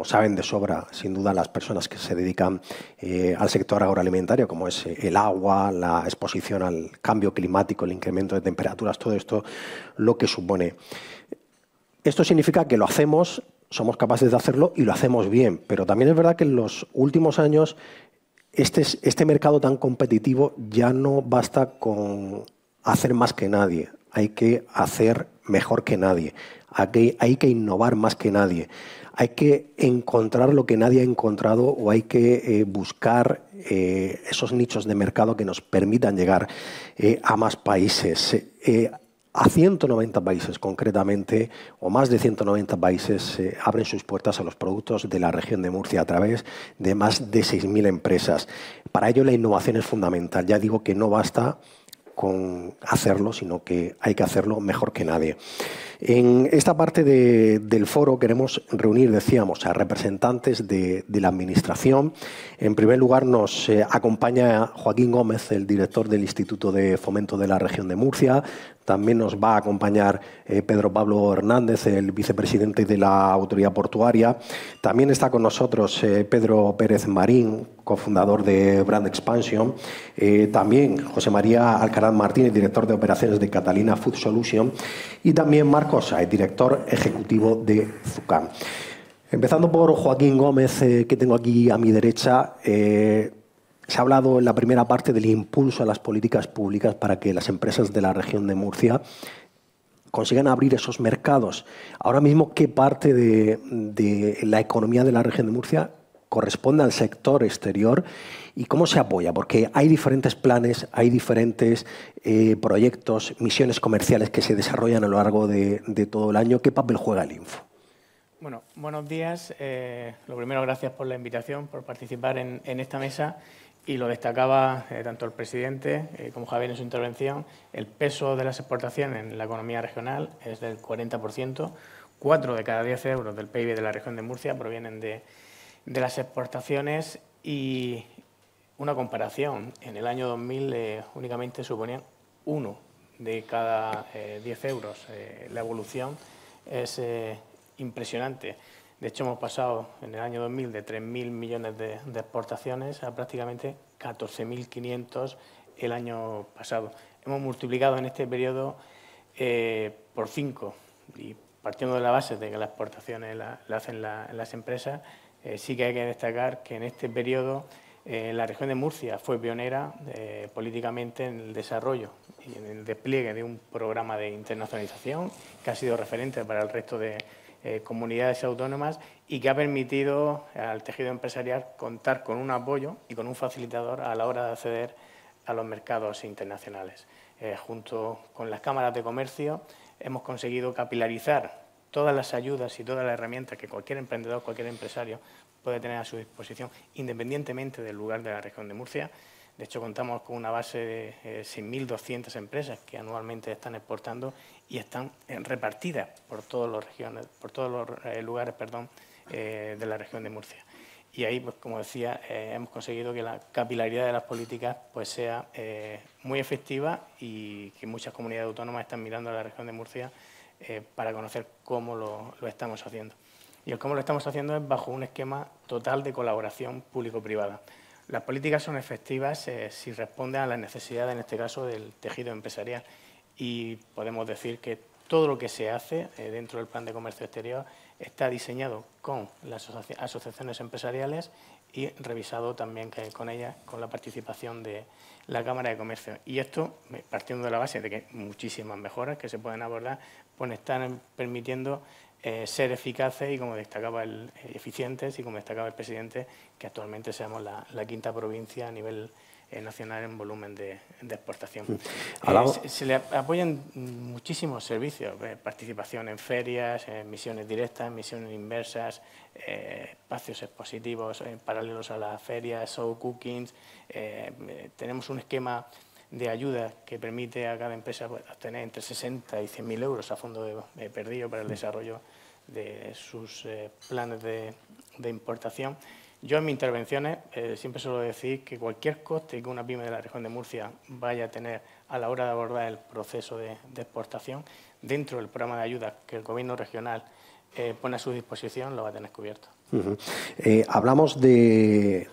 [SPEAKER 11] saben de sobra, sin duda, las personas que se dedican al sector agroalimentario, como es el agua, la exposición al cambio climático, el incremento de temperaturas, todo esto, lo que supone. Esto significa que lo hacemos, somos capaces de hacerlo y lo hacemos bien, pero también es verdad que en los últimos años este, este mercado tan competitivo ya no basta con hacer más que nadie, hay que hacer mejor que nadie, hay que innovar más que nadie, hay que encontrar lo que nadie ha encontrado o hay que eh, buscar eh, esos nichos de mercado que nos permitan llegar eh, a más países. a 190 países concretamente, o más de 190 países, abren sus puertas a los productos de la región de Murcia a través de más de 6.000 empresas. Para ello la innovación es fundamental. Ya digo que no basta con hacerlo, sino que hay que hacerlo mejor que nadie. En esta parte del foro queremos reunir, decíamos, a representantes de, la Administración. En primer lugar, nos eh, acompaña Joaquín Gómez, el director del Instituto de Fomento de la Región de Murcia. También nos va a acompañar eh, Pedro Pablo Hernández, el vicepresidente de la Autoridad Portuaria. También está con nosotros eh, Pedro Pérez Marín, cofundador de Brand Expansion. también José María Alcaraz Martínez, director de operaciones de Catalina Food Solution. Y también Marco cosa, es director ejecutivo de Zucam. Empezando por Joaquín Gómez, eh, que tengo aquí a mi derecha. Eh, se ha hablado en la primera parte del impulso a las políticas públicas para que las empresas de la región de Murcia consigan abrir esos mercados. Ahora mismo, ¿qué parte de, de la economía de la región de Murcia corresponde al sector exterior ¿Y cómo se apoya? Porque hay diferentes planes, hay diferentes eh, proyectos, misiones comerciales que se desarrollan a lo largo de, todo el año. ¿Qué papel juega el Info?
[SPEAKER 4] Bueno, buenos días. Eh, lo primero, gracias por la invitación, por participar en, esta mesa y lo destacaba eh, tanto el presidente como Javier en su intervención, el peso de las exportaciones en la economía regional es del 40%, Cuatro de cada diez euros del PIB de la región de Murcia provienen de, de las exportaciones y una comparación, en el año 2000 eh, únicamente suponían uno de cada 10 eh, euros. Eh, la evolución es impresionante. De hecho, hemos pasado en el año 2000 de 3.000 millones de, exportaciones a prácticamente 14.500 el año pasado. Hemos multiplicado en este periodo por cinco y partiendo de la base de que las exportaciones las hacen las empresas, sí que hay que destacar que en este periodo la región de Murcia fue pionera eh, políticamente en el desarrollo y en el despliegue de un programa de internacionalización que ha sido referente para el resto de eh, comunidades autónomas y que ha permitido al tejido empresarial contar con un apoyo y con un facilitador a la hora de acceder a los mercados internacionales. Eh, junto con las cámaras de comercio hemos conseguido capilarizar todas las ayudas y todas las herramientas que cualquier emprendedor, cualquier empresario de tener a su disposición independientemente del lugar de la región de Murcia. De hecho, contamos con una base de 6.200 eh, empresas que anualmente están exportando y están eh, repartidas por todos los, eh, lugares perdón, de la región de Murcia. Y ahí, pues, como decía, hemos conseguido que la capilaridad de las políticas pues, sea muy efectiva y que muchas comunidades autónomas están mirando a la región de Murcia para conocer cómo lo estamos haciendo. Y cómo lo estamos haciendo es bajo un esquema total de colaboración público-privada. Las políticas son efectivas eh, si responden a las necesidades, en este caso, del tejido empresarial. Y podemos decir que todo lo que se hace eh, dentro del plan de comercio exterior está diseñado con las asociaciones empresariales y revisado también eh, con ellas, con la participación de la Cámara de Comercio. Y esto, partiendo de la base de que hay muchísimas mejoras que se pueden abordar, pues están permitiendo eh, ser eficaces y, como destacaba el eh, eficientes y como destacaba el presidente, que actualmente seamos la, quinta provincia a nivel eh, nacional en volumen de, exportación. se, le apoyan muchísimos servicios, participación en ferias, en misiones directas, misiones inversas, espacios expositivos paralelos a las ferias, show cookings. tenemos un esquema de ayuda que permite a cada empresa pues, obtener entre 60 y mil euros a fondo eh, perdido para el mm. desarrollo de sus eh, planes de, importación. Yo en mis intervenciones eh, siempre suelo decir que cualquier coste que una pyme de la región de Murcia vaya a tener a la hora de abordar el proceso de, exportación, dentro del programa de ayuda que el Gobierno regional pone a su disposición, lo va a tener cubierto.
[SPEAKER 11] Eh, hablamos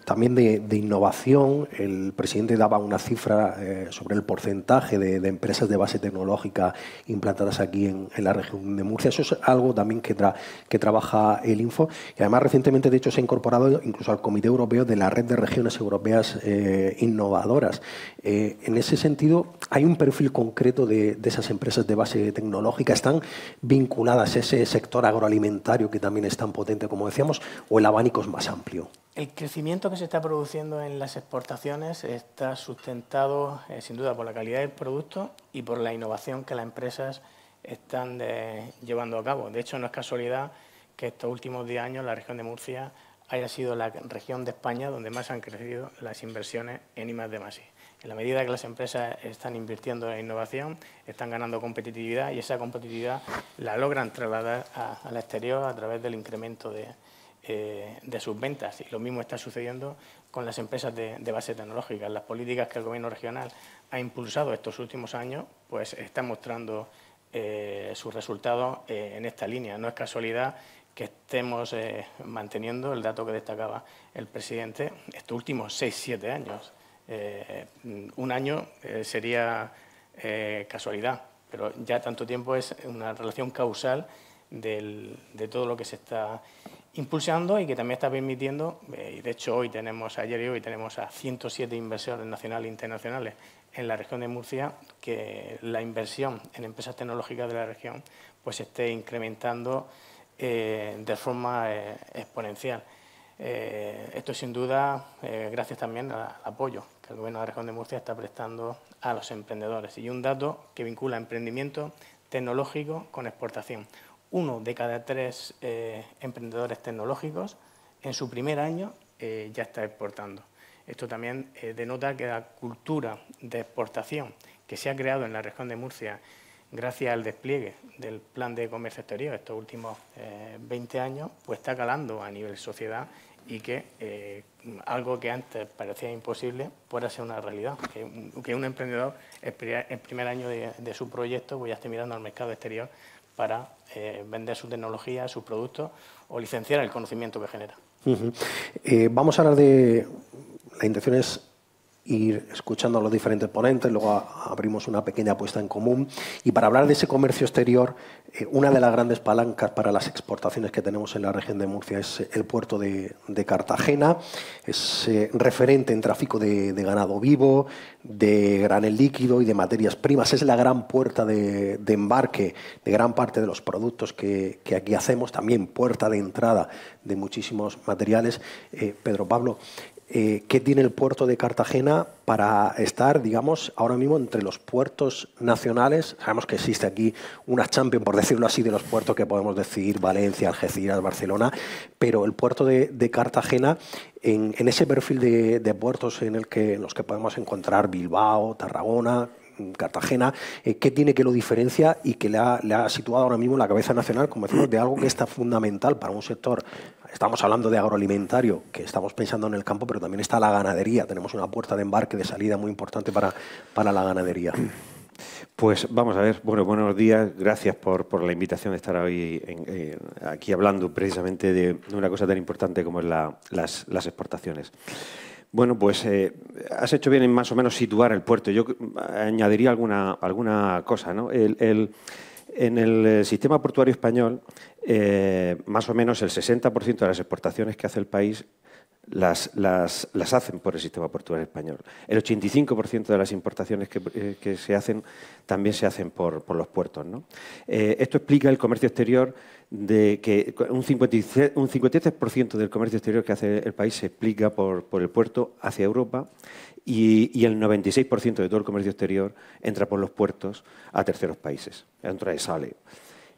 [SPEAKER 11] también de, innovación. El presidente daba una cifra eh, sobre el porcentaje de, empresas de base tecnológica implantadas aquí en, la región de Murcia. Eso es algo también que, trabaja el Info. Y además recientemente, de hecho, se ha incorporado incluso al Comité Europeo de la Red de Regiones Europeas eh, Innovadoras. en ese sentido, ¿hay un perfil concreto de esas empresas de base tecnológica? ¿Están vinculadas a ese sector agroalimentario que también es tan potente, como decíamos? o el abanico es más amplio.
[SPEAKER 4] El crecimiento que se está produciendo en las exportaciones está sustentado eh, sin duda por la calidad del producto y por la innovación que las empresas están eh, llevando a cabo. De hecho, no es casualidad que estos últimos 10 años la región de Murcia haya sido la región de España donde más han crecido las inversiones en Masi. En la medida que las empresas están invirtiendo en innovación, están ganando competitividad y esa competitividad la logran trasladar al exterior a través del incremento de, eh, de sus ventas. Y lo mismo está sucediendo con las empresas de, base tecnológica. Las políticas que el Gobierno regional ha impulsado estos últimos años, pues están mostrando eh, sus resultados eh, en esta línea. No es casualidad que estemos manteniendo el dato que destacaba el presidente estos últimos seis, siete años. un año sería casualidad, pero ya tanto tiempo es una relación causal de todo lo que se está impulsando y que también está permitiendo, eh, y de hecho hoy tenemos, ayer y hoy tenemos a 107 inversores nacionales e internacionales en la región de Murcia, que la inversión en empresas tecnológicas de la región pues esté incrementando eh, de forma eh, exponencial. esto sin duda gracias también al apoyo que el Gobierno de la región de Murcia está prestando a los emprendedores. Y un dato que vincula emprendimiento tecnológico con exportación uno de cada tres eh, emprendedores tecnológicos en su primer año eh, ya está exportando. Esto también eh, denota que la cultura de exportación que se ha creado en la región de Murcia gracias al despliegue del plan de comercio exterior estos últimos 20 años, pues está calando a nivel sociedad y que algo que antes parecía imposible pueda ser una realidad, que un, emprendedor el primer, el primer año de, su proyecto pues ya esté mirando al mercado exterior para eh, vender su tecnología, su productos o licenciar el conocimiento que genera.
[SPEAKER 11] Eh, vamos a hablar de... La intención es ir escuchando a los diferentes ponentes, luego abrimos una pequeña apuesta en común. Y para hablar de ese comercio exterior, eh, una de las grandes palancas para las exportaciones que tenemos en la región de Murcia es eh, el puerto de, Cartagena, es eh, referente en tráfico de, ganado vivo, de granel líquido y de materias primas. Es la gran puerta de, embarque de gran parte de los productos que, aquí hacemos, también puerta de entrada de muchísimos materiales. Pedro Pablo, eh, qué tiene el puerto de Cartagena para estar, digamos, ahora mismo entre los puertos nacionales. Sabemos que existe aquí una champion, por decirlo así, de los puertos que podemos decir Valencia, Algeciras, Barcelona, pero el puerto de, Cartagena, en, ese perfil de, puertos en, el en los que podemos encontrar Bilbao, Tarragona, Cartagena, eh, qué tiene que lo diferencia y que le ha, situado ahora mismo en la cabeza nacional, como decimos, de algo que está fundamental para un sector. Estamos hablando de agroalimentario, que estamos pensando en el campo, pero también está la ganadería. Tenemos una puerta de embarque, de salida muy importante para, para la ganadería.
[SPEAKER 9] Pues vamos a ver, bueno, buenos días, gracias por, por la invitación de estar hoy eh, aquí hablando precisamente de una cosa tan importante como es las, las exportaciones. Bueno, pues eh, has hecho bien en más o menos situar el puerto. Yo añadiría alguna, alguna cosa. ¿no? en el eh, sistema portuario español, eh, más o menos el 60% de las exportaciones que hace el país las, hacen por el sistema portuario español. El 85% de las importaciones que, que, se hacen también se hacen por, los puertos. esto explica el comercio exterior de que un un 53 del comercio exterior que hace el país se explica por, por el puerto hacia Europa y, el 96% de todo el comercio exterior entra por los puertos a terceros países, entra y sale.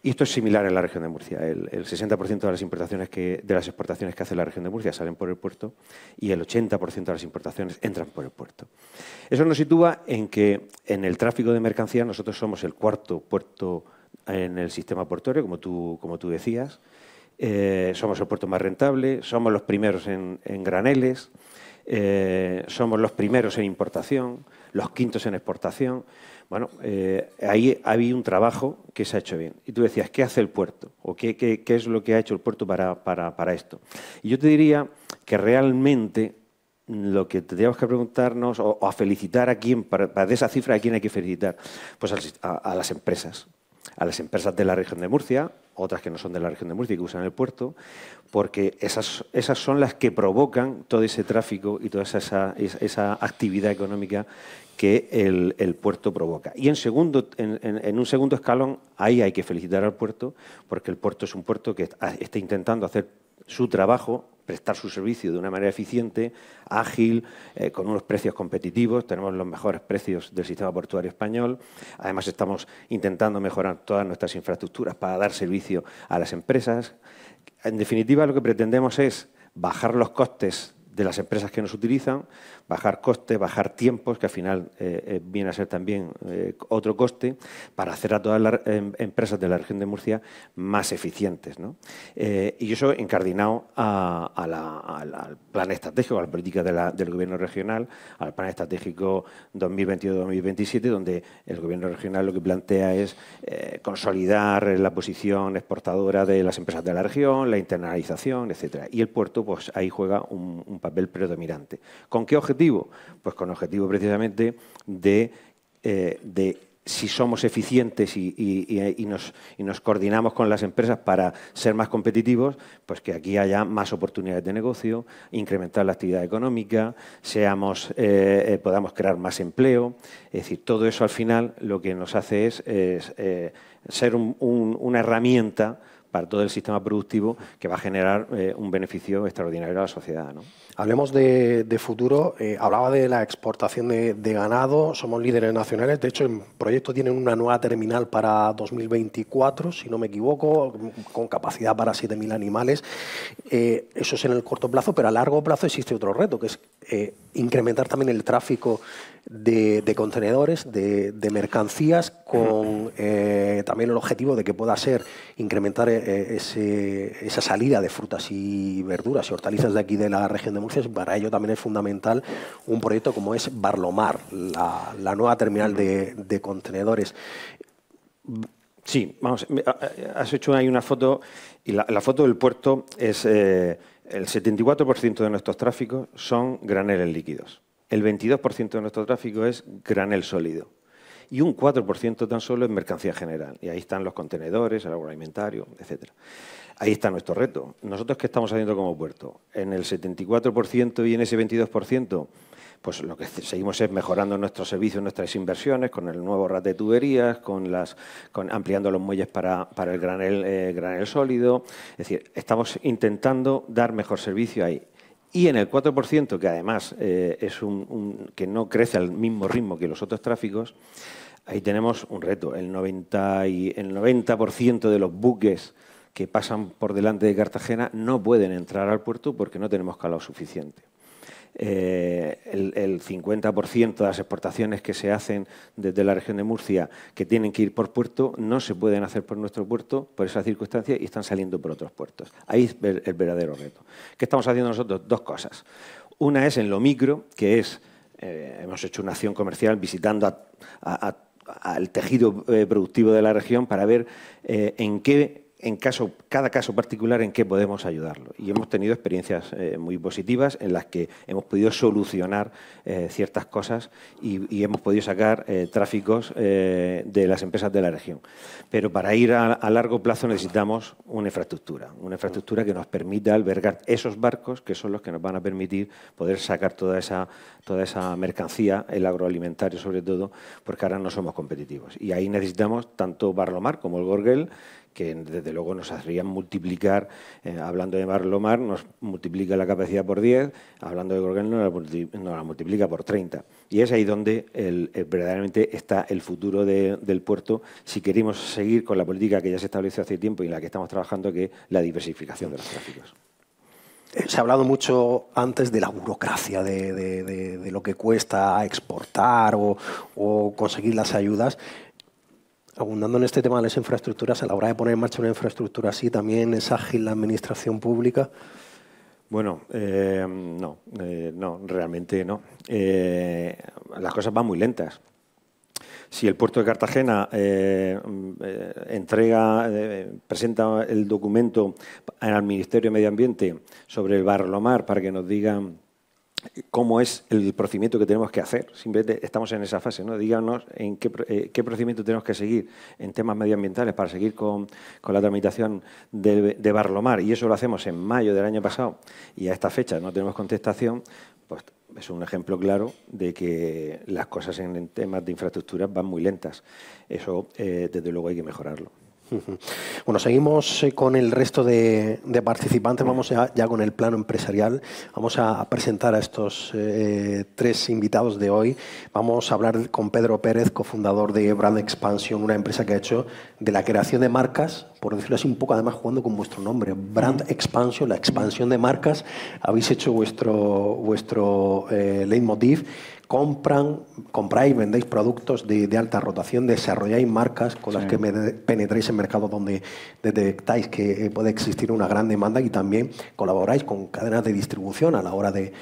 [SPEAKER 9] Y esto es similar en la región de Murcia. El, el 60% de las importaciones que, de las exportaciones que hace la región de Murcia salen por el puerto y el 80% de las importaciones entran por el puerto. Eso nos sitúa en que en el tráfico de mercancías nosotros somos el cuarto puerto en el sistema portuario, como tú, decías. Eh, somos el puerto más rentable, somos los primeros en, graneles, eh, somos los primeros en importación, los quintos en exportación. Bueno, eh, ahí había un trabajo que se ha hecho bien. Y tú decías, ¿qué hace el puerto? ¿O qué, es lo que ha hecho el puerto para, esto? Y yo te diría que realmente lo que tendríamos que preguntarnos o, a felicitar a quién, para, de esa cifra, ¿a quién hay que felicitar? Pues a las empresas, a las empresas de la región de Murcia, otras que no son de la región de Murcia y que usan el puerto, porque esas, esas son las que provocan todo ese tráfico y toda esa, actividad económica que el, puerto provoca. Y en, segundo, en, un segundo escalón, ahí hay que felicitar al puerto, porque el puerto es un puerto que está, intentando hacer su trabajo prestar su servicio de una manera eficiente, ágil, eh, con unos precios competitivos. Tenemos los mejores precios del sistema portuario español. Además, estamos intentando mejorar todas nuestras infraestructuras para dar servicio a las empresas. En definitiva, lo que pretendemos es bajar los costes de las empresas que nos utilizan, bajar costes, bajar tiempos, que al final eh, eh, viene a ser también eh, otro coste, para hacer a todas las em, empresas de la región de Murcia más eficientes. ¿no? y eso encardinado al plan estratégico, a la política del gobierno regional, al plan estratégico 2022-2027, donde el gobierno regional lo que plantea es consolidar la posición exportadora de las empresas de la región, la internalización, etcétera. Y el puerto, pues ahí juega un, papel predominante. ¿Con qué objetivo? Pues con objetivo precisamente de, eh, si somos eficientes y, nos, coordinamos con las empresas para ser más competitivos, pues que aquí haya más oportunidades de negocio, incrementar la actividad económica, seamos, eh, eh, podamos crear más empleo. Es decir, todo eso al final lo que nos hace es, ser una herramienta para todo el sistema productivo que va a generar eh, un beneficio extraordinario a la sociedad.
[SPEAKER 11] Hablemos de, futuro. Eh, hablaba de la exportación de, ganado. Somos líderes nacionales. De hecho, el proyecto tiene una nueva terminal para 2024, si no me equivoco, con capacidad para 7.000 animales. Eh, eso es en el corto plazo, pero a largo plazo existe otro reto, que es incrementar también el tráfico de, de contenedores, de, mercancías, con también el objetivo de que pueda ser incrementar el esa salida de frutas y verduras y hortalizas de aquí de la región de Murcia, para ello también es fundamental un proyecto como es Barlomar, la, nueva terminal de, contenedores. Sí, vamos, has hecho ahí una foto
[SPEAKER 9] y la, foto del puerto es eh, el 74% de nuestros tráficos son graneles líquidos. El 22% de nuestro tráfico es granel sólido y un 4% tan solo en mercancía general. Y ahí están los contenedores, el agroalimentario, etcétera. Ahí está nuestro reto. ¿Nosotros qué estamos haciendo como puerto? En el 74% y en ese 22%, pues lo que seguimos es mejorando nuestros servicios, nuestras inversiones, con el nuevo rat de tuberías, con las, ampliando los muelles para, el granel, eh, granel sólido. Es decir, estamos intentando dar mejor servicio ahí. Y en el 4%, que además eh, es un, que no crece al mismo ritmo que los otros tráficos, ahí tenemos un reto. El 90%, el 90 de los buques que pasan por delante de Cartagena no pueden entrar al puerto porque no tenemos calado suficiente. Eh, el, 50% de las exportaciones que se hacen desde la región de Murcia, que tienen que ir por puerto, no se pueden hacer por nuestro puerto por esa circunstancia y están saliendo por otros puertos. Ahí es el, verdadero reto. ¿Qué estamos haciendo nosotros? Dos cosas. Una es en lo micro, que es, eh, hemos hecho una acción comercial visitando al tejido eh, productivo de la región para ver en qué en caso, cada caso particular en qué podemos ayudarlo. Y hemos tenido experiencias eh, muy positivas en las que hemos podido solucionar eh, ciertas cosas y, hemos podido sacar eh, tráficos de las empresas de la región. Pero para ir a, largo plazo necesitamos una infraestructura, una infraestructura que nos permita albergar esos barcos que son los que nos van a permitir poder sacar toda esa, toda esa mercancía, el agroalimentario sobre todo, porque ahora no somos competitivos. Y ahí necesitamos tanto Barlomar como el Gorgel que desde luego nos harían multiplicar, eh, hablando de Marlomar, nos multiplica la capacidad por 10, hablando de Gorgel nos, la, multiplica por 30. Y es ahí donde eh, verdaderamente está el futuro del puerto si queremos seguir con la política que ya se estableció hace tiempo y en la que estamos
[SPEAKER 11] trabajando, que es la diversificación de los tráficos. Eh, se ha hablado mucho antes de la burocracia, de, lo que cuesta exportar o, conseguir las ayudas, abundando en este tema de las infraestructuras, a la hora de poner en marcha una infraestructura así, ¿también es ágil la administración pública? Bueno, eh, no,
[SPEAKER 9] eh, no, realmente no. Eh, las cosas van muy lentas. Si el puerto de Cartagena entrega, presenta el documento al Ministerio de Medio Ambiente sobre el barlomar para que nos digan cómo es el procedimiento que tenemos que hacer. Simplemente estamos en esa fase, ¿no? Díganos en qué, eh, procedimiento tenemos que seguir en temas medioambientales para seguir con, la tramitación de, Barlomar. Y eso lo hacemos en mayo del año pasado y a esta fecha no tenemos contestación, pues es un ejemplo claro de que las cosas en, temas de infraestructuras van muy lentas. Eso,
[SPEAKER 11] eh, desde luego, hay que mejorarlo. Bueno, seguimos eh, con el resto de, participantes. Vamos ya, con el plano empresarial. Vamos a presentar a estos eh, tres invitados de hoy. Vamos a hablar con Pedro Pérez, cofundador de Brand Expansion, una empresa que ha hecho de la creación de marcas por decirlo así, un poco además jugando con vuestro nombre, Brand Expansion, la expansión de marcas. Habéis hecho vuestro, vuestro eh, leitmotiv. Compran, compráis, vendéis productos de, alta rotación, desarrolláis marcas con las que penetráis en mercados donde detectáis que eh, puede existir una gran demanda y también colaboráis con cadenas de distribución a la hora de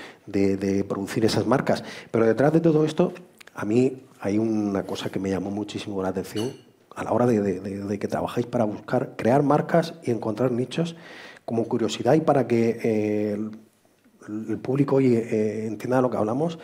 [SPEAKER 11] producir esas marcas. Pero detrás de todo esto, a mí hay una cosa que me llamó muchísimo la atención a la hora de, que trabajáis para buscar, crear marcas y encontrar nichos como curiosidad y para que eh, el, público hoy eh, entienda lo que hablamos.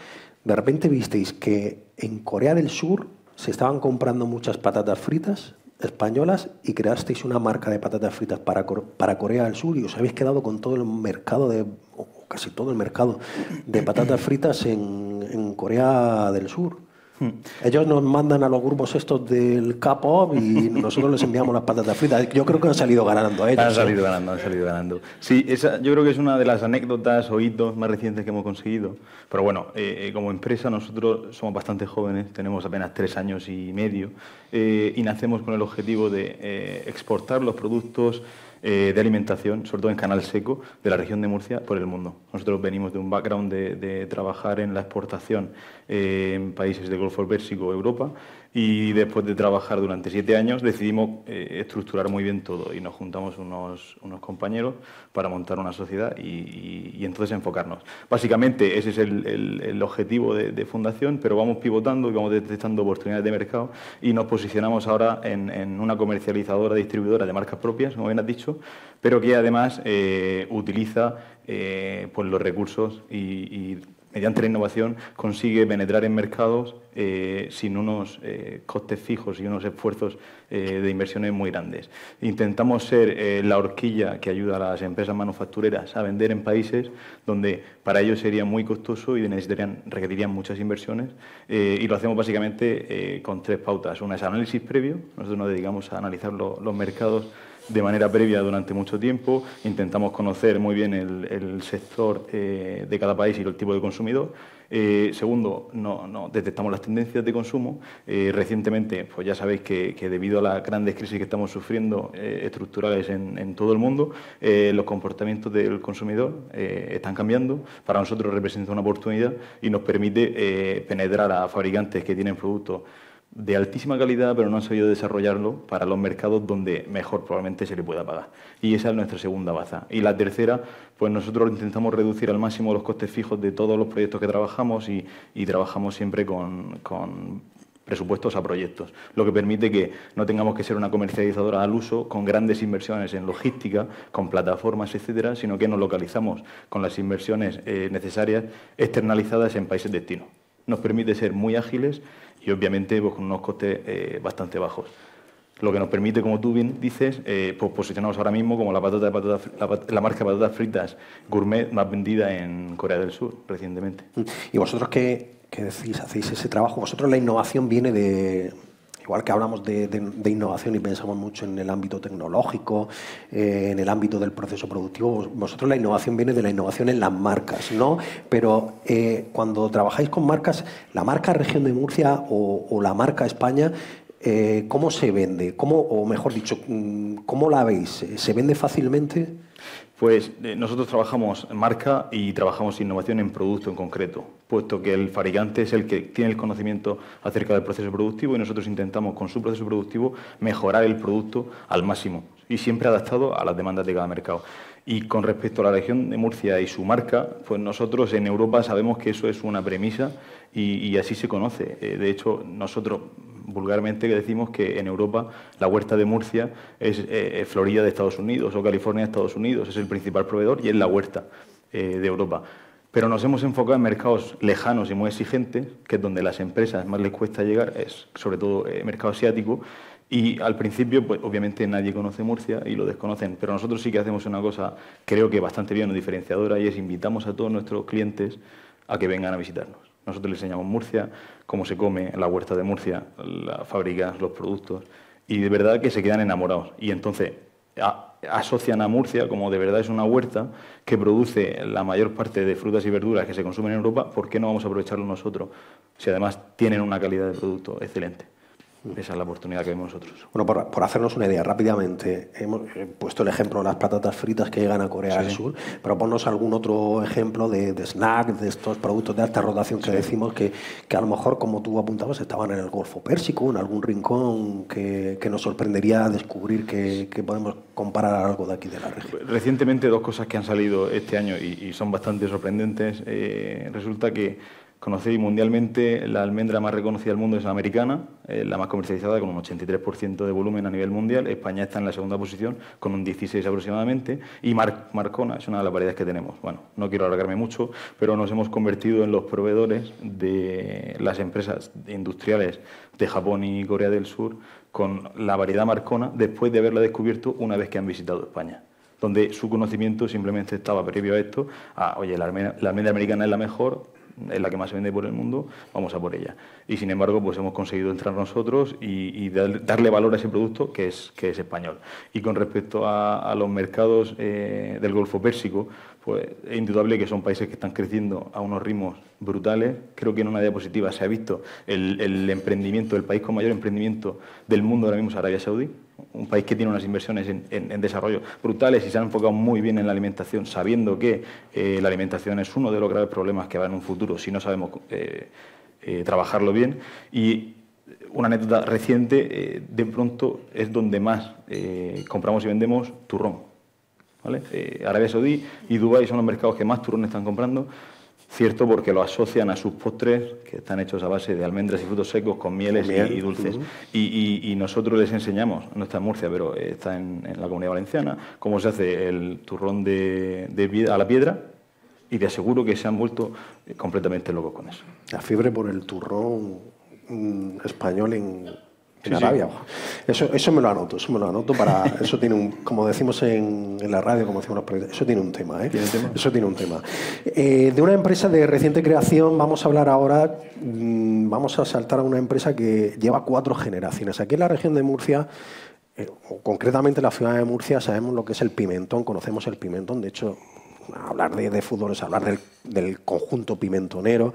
[SPEAKER 11] De repente visteis que en Corea del Sur se estaban comprando muchas patatas fritas españolas y creasteis una marca de patatas fritas para, Corea del Sur y os habéis quedado con todo el mercado de, o casi todo el mercado de patatas fritas en Corea del Sur. Hmm. Ellos nos mandan a los grupos estos del capo y *laughs* nosotros les enviamos las patatas fritas. Yo creo que han salido ganando ellos. Han salido ¿eh?
[SPEAKER 10] ganando, han salido ganando. Sí, esa, yo creo que es una de las anécdotas o hitos más recientes que hemos conseguido. Pero bueno, eh, eh, como empresa nosotros somos bastante jóvenes, tenemos apenas tres años y medio y nacemos con el objetivo de exportar los productos eh, de alimentación, sobre todo en canal seco, de la región de Murcia por el mundo. Nosotros venimos de un background de, trabajar en la exportación eh, en países del Golfo Pérsico, Europa, y después de trabajar durante siete años decidimos eh, estructurar muy bien todo y nos juntamos unos, unos compañeros para montar una sociedad y, entonces enfocarnos. Básicamente ese es el, objetivo de, Fundación, pero vamos pivotando y vamos detectando oportunidades de mercado y nos posicionamos ahora en, una comercializadora, distribuidora de marcas propias, como bien has dicho, pero que además eh, utiliza eh, pues los recursos y mediante la innovación consigue penetrar en mercados eh, sin unos eh, costes fijos y unos esfuerzos eh, de inversiones muy grandes. Intentamos ser la horquilla que ayuda a las empresas manufactureras a vender en países donde para ellos sería muy costoso y necesitarían, requerirían muchas inversiones y lo hacemos básicamente con tres pautas. Una es análisis previo, nosotros nos dedicamos a analizar los mercados de manera previa durante mucho tiempo, intentamos conocer muy bien el, sector eh, de cada país y el tipo de consumidor. Eh, segundo, no, detectamos las tendencias de consumo. Eh, recientemente, pues ya sabéis que, debido a las grandes crisis que estamos sufriendo estructurales en, en, todo el mundo, los comportamientos del consumidor están cambiando. Para nosotros representa una oportunidad y nos permite penetrar a fabricantes que tienen productos de altísima calidad, pero no han sabido desarrollarlo para los mercados donde mejor probablemente se le pueda pagar. Y esa es nuestra segunda baza. Y la tercera, pues nosotros intentamos reducir al máximo los costes fijos de todos los proyectos que trabajamos y, trabajamos siempre con, con presupuestos a proyectos, lo que permite que no tengamos que ser una comercializadora al uso con grandes inversiones en logística, con plataformas, etcétera, sino que nos localizamos con las inversiones eh, necesarias externalizadas en países de destino. Nos permite ser muy ágiles y obviamente pues, con unos costes eh, bastante bajos. Lo que nos permite, como tú bien dices, eh, pues, posicionarnos ahora mismo como la, patata, marca de patatas fritas gourmet más vendida en Corea del Sur recientemente. Mm.
[SPEAKER 11] ¿Y vosotros qué, qué decís? ¿Hacéis ese trabajo? ¿Vosotros la innovación viene de, Igual que hablamos de, innovación y pensamos mucho en el ámbito tecnológico, eh, en el ámbito del proceso productivo, vosotros la innovación viene de la innovación en las marcas, ¿no? Pero eh, cuando trabajáis con marcas, la marca Región de Murcia o, la marca España, eh, ¿cómo se vende? ¿Cómo, o mejor dicho, mm, ¿cómo la veis? ¿Se vende fácilmente?
[SPEAKER 10] Pues eh, nosotros trabajamos marca y trabajamos innovación en producto en concreto, puesto que el fabricante es el que tiene el conocimiento acerca del proceso productivo y nosotros intentamos con su proceso productivo mejorar el producto al máximo y siempre adaptado a las demandas de cada mercado. Y con respecto a la región de Murcia y su marca, pues nosotros en Europa sabemos que eso es una premisa y, así se conoce. Eh, de hecho, nosotros vulgarmente que decimos que en Europa la huerta de Murcia eh, es Florida de Estados Unidos o California de Estados Unidos, es el principal proveedor y es la huerta eh, de Europa. Pero nos hemos enfocado en mercados lejanos y muy exigentes, que es donde las empresas más les cuesta llegar, es sobre todo el eh, mercado asiático, y al principio, pues obviamente nadie conoce Murcia y lo desconocen, pero nosotros sí que hacemos una cosa, creo que bastante bien o diferenciadora, y es invitamos a todos nuestros clientes a que vengan a visitarnos. Nosotros les enseñamos Murcia, cómo se come la huerta de Murcia, las fábricas, los productos, y de verdad que se quedan enamorados. Y entonces asocian a Murcia como de verdad es una huerta que produce la mayor parte de frutas y verduras que se consumen en Europa, ¿por qué no vamos a aprovecharlo nosotros? Si además tienen una calidad de producto excelente. Esa es la oportunidad que vemos nosotros. Bueno, por, por hacernos una idea rápidamente, hemos puesto el ejemplo
[SPEAKER 11] de las patatas fritas que llegan a Corea del Sur, pero ponnos algún otro ejemplo de, de snack, de estos productos de alta rotación que decimos que, que, a lo mejor, como tú apuntabas, estaban en el Golfo Pérsico, en algún rincón que, que nos sorprendería descubrir que, que, podemos comparar algo de aquí de la región.
[SPEAKER 10] Recientemente dos cosas que han salido este año y, son bastante sorprendentes. Eh, resulta que Conocéis mundialmente la almendra más reconocida del mundo es la americana, eh, la más comercializada con un 83% de volumen a nivel mundial. España está en la segunda posición con un 16 aproximadamente y Marcona es una de las variedades que tenemos. Bueno, no quiero alargarme mucho, pero nos hemos convertido en los proveedores de las empresas industriales de Japón y Corea del Sur con la variedad Marcona después de haberla descubierto una vez que han visitado España donde su conocimiento simplemente estaba previo a esto, a, oye, la almendra americana es la mejor, es la que más se vende por el mundo, vamos a por ella. Y sin embargo, pues hemos conseguido entrar nosotros y, darle valor a ese producto que es, español. Y con respecto a, los mercados eh, del Golfo Pérsico, pues es indudable que son países que están creciendo a unos ritmos brutales. Creo que en una diapositiva se ha visto el, emprendimiento, el país con mayor emprendimiento del mundo ahora mismo es Arabia Saudí un país que tiene unas inversiones en, desarrollo brutales y se han enfocado muy bien en la alimentación, sabiendo que eh, la alimentación es uno de los graves problemas que va en un futuro si no sabemos eh, eh, trabajarlo bien. Y una anécdota reciente, de pronto es donde más compramos y vendemos turrón. Arabia Saudí y Dubái son los mercados que más turrón están comprando Cierto porque lo asocian a sus postres, que están hechos a base de almendras y frutos secos con mieles y, dulces. y, nosotros les enseñamos, no está en Murcia, pero está en, la Comunidad Valenciana, cómo se hace el turrón a la piedra, y te aseguro que se han vuelto eh, completamente locos con eso.
[SPEAKER 11] La fiebre por el turrón mm, español en, eso, me lo anoto, eso me lo anoto para. *laughs* eso tiene un. Como decimos en, la radio, como decimos eso tiene un ¿eh? tema, Eso tiene un tema. Eh, de una empresa de reciente creación, vamos a hablar ahora. Mm, vamos a saltar a una empresa que lleva cuatro generaciones. Aquí en la región de Murcia. Eh, o concretamente en la ciudad de Murcia sabemos lo que es el pimentón, conocemos el pimentón, de hecho hablar de, de, fútbol es hablar del, conjunto pimentonero.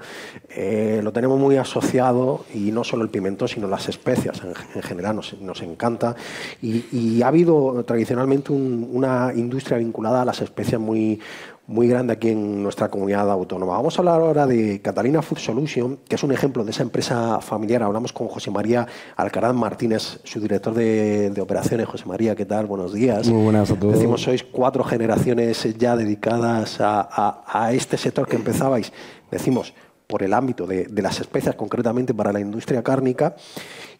[SPEAKER 11] Eh, lo tenemos muy asociado y no solo el pimentón, sino las especias en, general nos, encanta. Y, ha habido tradicionalmente una industria vinculada a las especias muy, muy grande aquí en nuestra comunidad autónoma. Vamos a hablar ahora de Catalina Food Solution, que es un ejemplo de esa empresa familiar. Hablamos con José María Alcaraz Martínez, su director de, operaciones. José María, ¿qué tal? Buenos días. Muy buenas a todos. Decimos, sois cuatro generaciones ya dedicadas a, este sector que empezabais. Decimos, por el ámbito de, las especias, concretamente para la industria cárnica,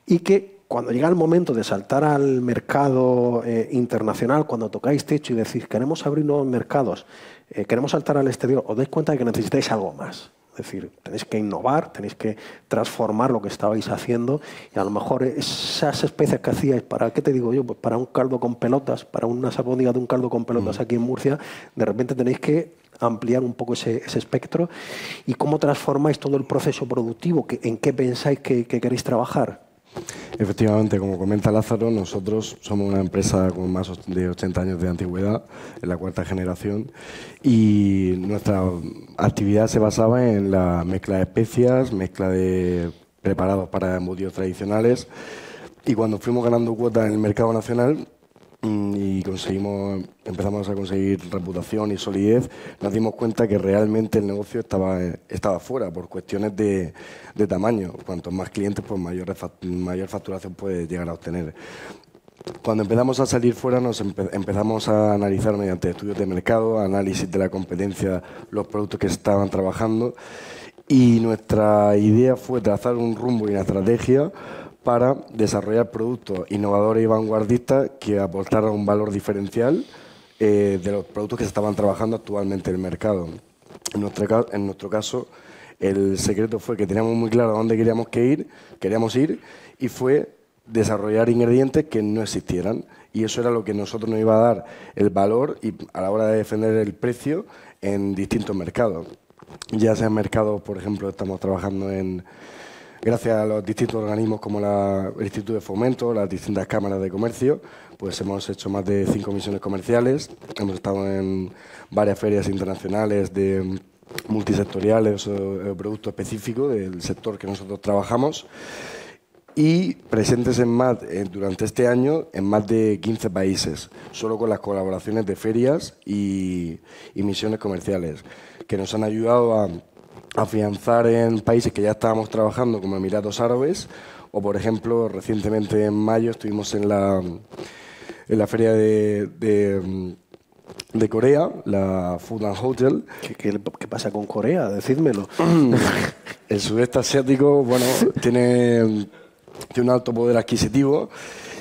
[SPEAKER 11] y que cuando llega el momento de saltar al mercado eh, internacional, cuando tocáis techo y decís, queremos abrir nuevos mercados, eh, queremos saltar al exterior, os dais cuenta de que necesitáis algo más. Es decir, tenéis que innovar, tenéis que transformar lo que estabais haciendo y a lo mejor esas especies que hacíais, ¿para qué te digo yo? Pues para un caldo con pelotas, para una sabonía de un caldo con pelotas mm. aquí en Murcia, de repente tenéis que ampliar un poco ese, espectro y cómo transformáis todo el proceso productivo, en qué pensáis que queréis trabajar.
[SPEAKER 7] Efectivamente, como comenta Lázaro, nosotros somos una empresa con más de 80 años de antigüedad, en la cuarta generación, y nuestra actividad se basaba en la mezcla de especias, mezcla de preparados para embutidos tradicionales, y cuando fuimos ganando cuota en el mercado nacional, y conseguimos, empezamos a conseguir reputación y solidez, nos dimos cuenta que realmente el negocio estaba, estaba fuera por cuestiones de, tamaño. Cuantos más clientes, pues mayor, mayor facturación puede llegar a obtener. Cuando empezamos a salir fuera, nos empezamos a analizar mediante estudios de mercado, análisis de la competencia, los productos que estaban trabajando y nuestra idea fue trazar un rumbo y una estrategia para desarrollar productos innovadores y vanguardistas que aportaran un valor diferencial eh, de los productos que se estaban trabajando actualmente en el mercado. En nuestro, caso, el secreto fue que teníamos muy claro a dónde queríamos ir, queríamos ir, y fue desarrollar ingredientes que no existieran. Y eso era lo que nosotros nos iba a dar el valor y a la hora de defender el precio en distintos mercados. Ya sea en mercados, por ejemplo, estamos trabajando en, gracias a los distintos organismos como el Instituto de Fomento, las distintas cámaras de comercio, pues hemos hecho más de cinco misiones comerciales, hemos estado en varias ferias internacionales de multisectoriales o eh, productos específicos del sector que nosotros trabajamos y presentes en más, eh, durante este año en más de 15 países, solo con las colaboraciones de ferias y misiones comerciales, que nos han ayudado a afianzar en países que ya estábamos trabajando, como Emiratos Árabes, o por ejemplo, recientemente en mayo estuvimos en la, en la feria de, de, Corea, la Food and Hotel. ¿Qué, pasa con Corea? Decídmelo. *clears throat* El sudeste asiático, bueno, tiene, tiene un alto poder adquisitivo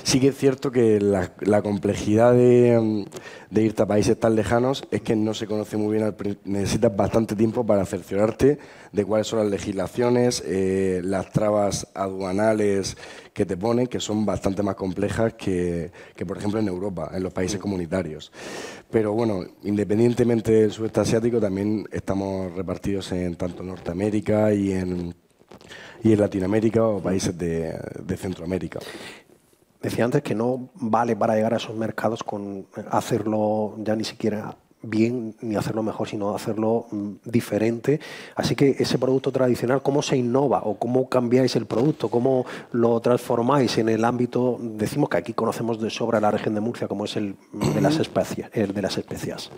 [SPEAKER 7] Sí que es cierto que la, complejidad mm, de, irte a países tan lejanos es que no se conoce muy bien, necesitas bastante tiempo para cerciorarte de cuáles son las legislaciones, eh, las trabas aduanales que te ponen, que son bastante más complejas que, por ejemplo, en Europa, en los países comunitarios. Pero bueno, independientemente del sudeste asiático, también estamos repartidos en tanto Norteamérica y en y en Latinoamérica o países de, de Centroamérica. Decía antes que no vale para llegar a esos mercados con hacerlo
[SPEAKER 11] ya ni siquiera bien ni hacerlo mejor, sino hacerlo mm, diferente. Así que ese producto tradicional, ¿cómo se innova o cómo cambiáis el producto? ¿Cómo lo transformáis en el ámbito? Decimos que aquí conocemos de sobra la región de Murcia, como es el de las *clears throat* especias. El
[SPEAKER 7] de las especias.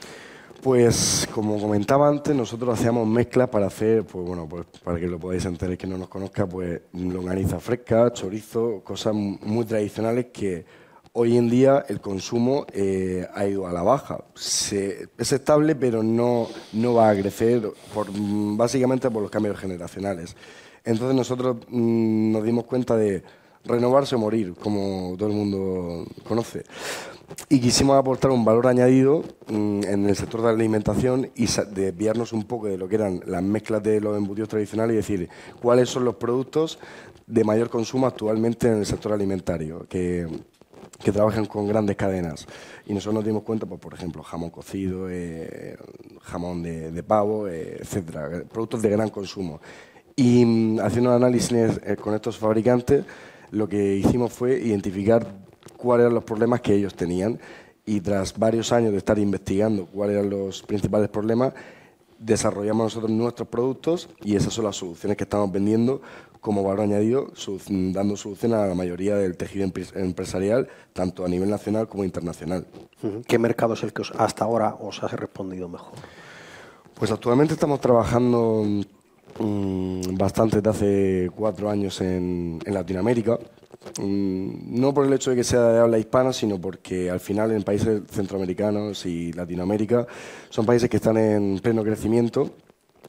[SPEAKER 7] Pues como comentaba antes, nosotros hacíamos mezclas para hacer, pues bueno, pues para que lo podáis entender que no nos conozca, pues longaniza fresca, chorizo, cosas muy tradicionales que hoy en día el consumo eh, ha ido a la baja. es estable, pero no, va a crecer por, básicamente por los cambios generacionales. Entonces nosotros mm, nos dimos cuenta de renovarse o morir, como todo el mundo conoce y quisimos aportar un valor añadido mm, en el sector de la alimentación y desviarnos un poco de lo que eran las mezclas de los embutidos tradicionales y decir cuáles son los productos de mayor consumo actualmente en el sector alimentario, que, trabajan con grandes cadenas. Y nosotros nos dimos cuenta, pues, por ejemplo, jamón cocido, eh, jamón de, pavo, eh, etcétera, eh, productos de gran consumo. Y mm, haciendo análisis con estos fabricantes, lo que hicimos fue identificar cuáles eran los problemas que ellos tenían y tras varios años de estar investigando cuáles eran los principales problemas, desarrollamos nosotros nuestros productos y esas son las soluciones que estamos vendiendo como valor añadido, dando solución a la mayoría del tejido empresarial, tanto a nivel nacional como internacional. ¿Qué mercado es el que hasta ahora os ha respondido mejor? Pues actualmente estamos trabajando mm, bastante desde hace cuatro años en, en Latinoamérica. Mm, no por el hecho de que sea de habla hispana, sino porque al final en países centroamericanos y Latinoamérica son países que están en pleno crecimiento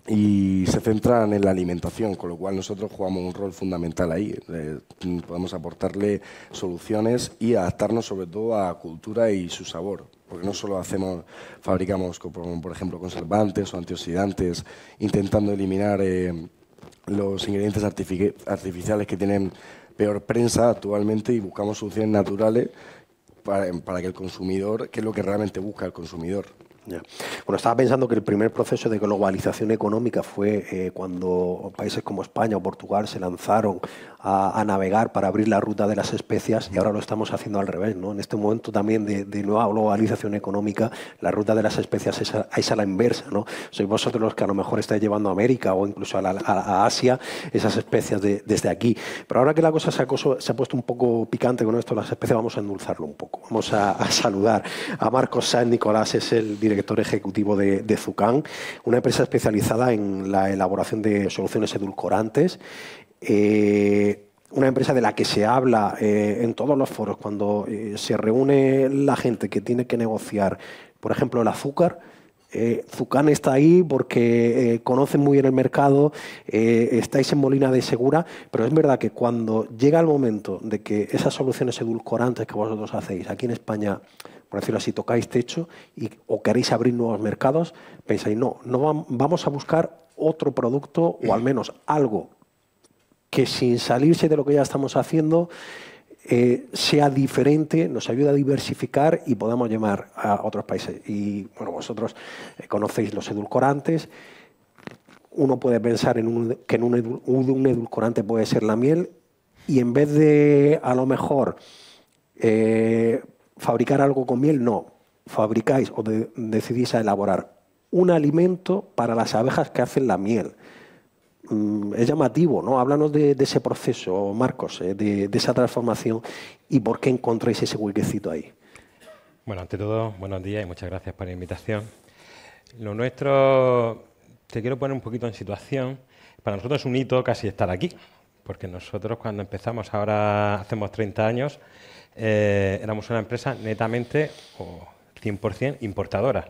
[SPEAKER 7] y se centran en la alimentación, con lo cual nosotros jugamos un rol fundamental ahí. Eh, podemos aportarle soluciones y adaptarnos sobre todo a cultura y su sabor, porque no solo hacemos, fabricamos, por ejemplo, conservantes o antioxidantes, intentando eliminar eh, los ingredientes artificiales que tienen peor prensa actualmente y buscamos soluciones naturales para, que el consumidor, que es lo que realmente busca el consumidor. Bueno, estaba pensando que el primer proceso de globalización económica fue eh,
[SPEAKER 11] cuando países como España o Portugal se lanzaron a, navegar para abrir la ruta de las especias y ahora lo estamos haciendo al revés. ¿no? En este momento también de, nueva globalización económica, la ruta de las especias es a, la inversa. ¿no? Sois vosotros los que a lo mejor estáis llevando a América o incluso a, Asia esas especias desde aquí. Pero ahora que la cosa se ha, se ha, puesto un poco picante con esto, las especias, vamos a endulzarlo un poco. Vamos a, saludar a Marcos San Nicolás, es el director director ejecutivo de, Zucan, Zucán, una empresa especializada en la elaboración de soluciones edulcorantes. Eh, una empresa de la que se habla eh, en todos los foros cuando eh, se reúne la gente que tiene que negociar, por ejemplo, el azúcar. Zucán está ahí porque conocen muy bien el mercado, estáis en Molina de Segura, pero es verdad que cuando llega el momento de que esas soluciones edulcorantes que vosotros hacéis aquí en España por decirlo así, tocáis techo y, o queréis abrir nuevos mercados, pensáis, no, no vamos a buscar otro producto o al menos algo que sin salirse de lo que ya estamos haciendo eh, sea diferente, nos ayude a diversificar y podamos llamar a otros países. Y bueno, vosotros eh, conocéis los edulcorantes. Uno puede pensar en que en un, edulcorante puede ser la miel y en vez de a lo mejor eh, fabricar algo con miel, no. Fabricáis o decidís a elaborar un alimento para las abejas que hacen la miel. Mm, es llamativo, ¿no? Háblanos de, ese proceso, Marcos, eh, de, de, esa transformación y por qué encontráis ese huequecito ahí.
[SPEAKER 13] Bueno, ante todo, buenos días y muchas gracias por la invitación. Lo nuestro, te quiero poner un poquito en situación. Para nosotros es un hito casi estar aquí, porque nosotros cuando empezamos, ahora hacemos 30 años, eh, éramos una empresa netamente o 100% importadora,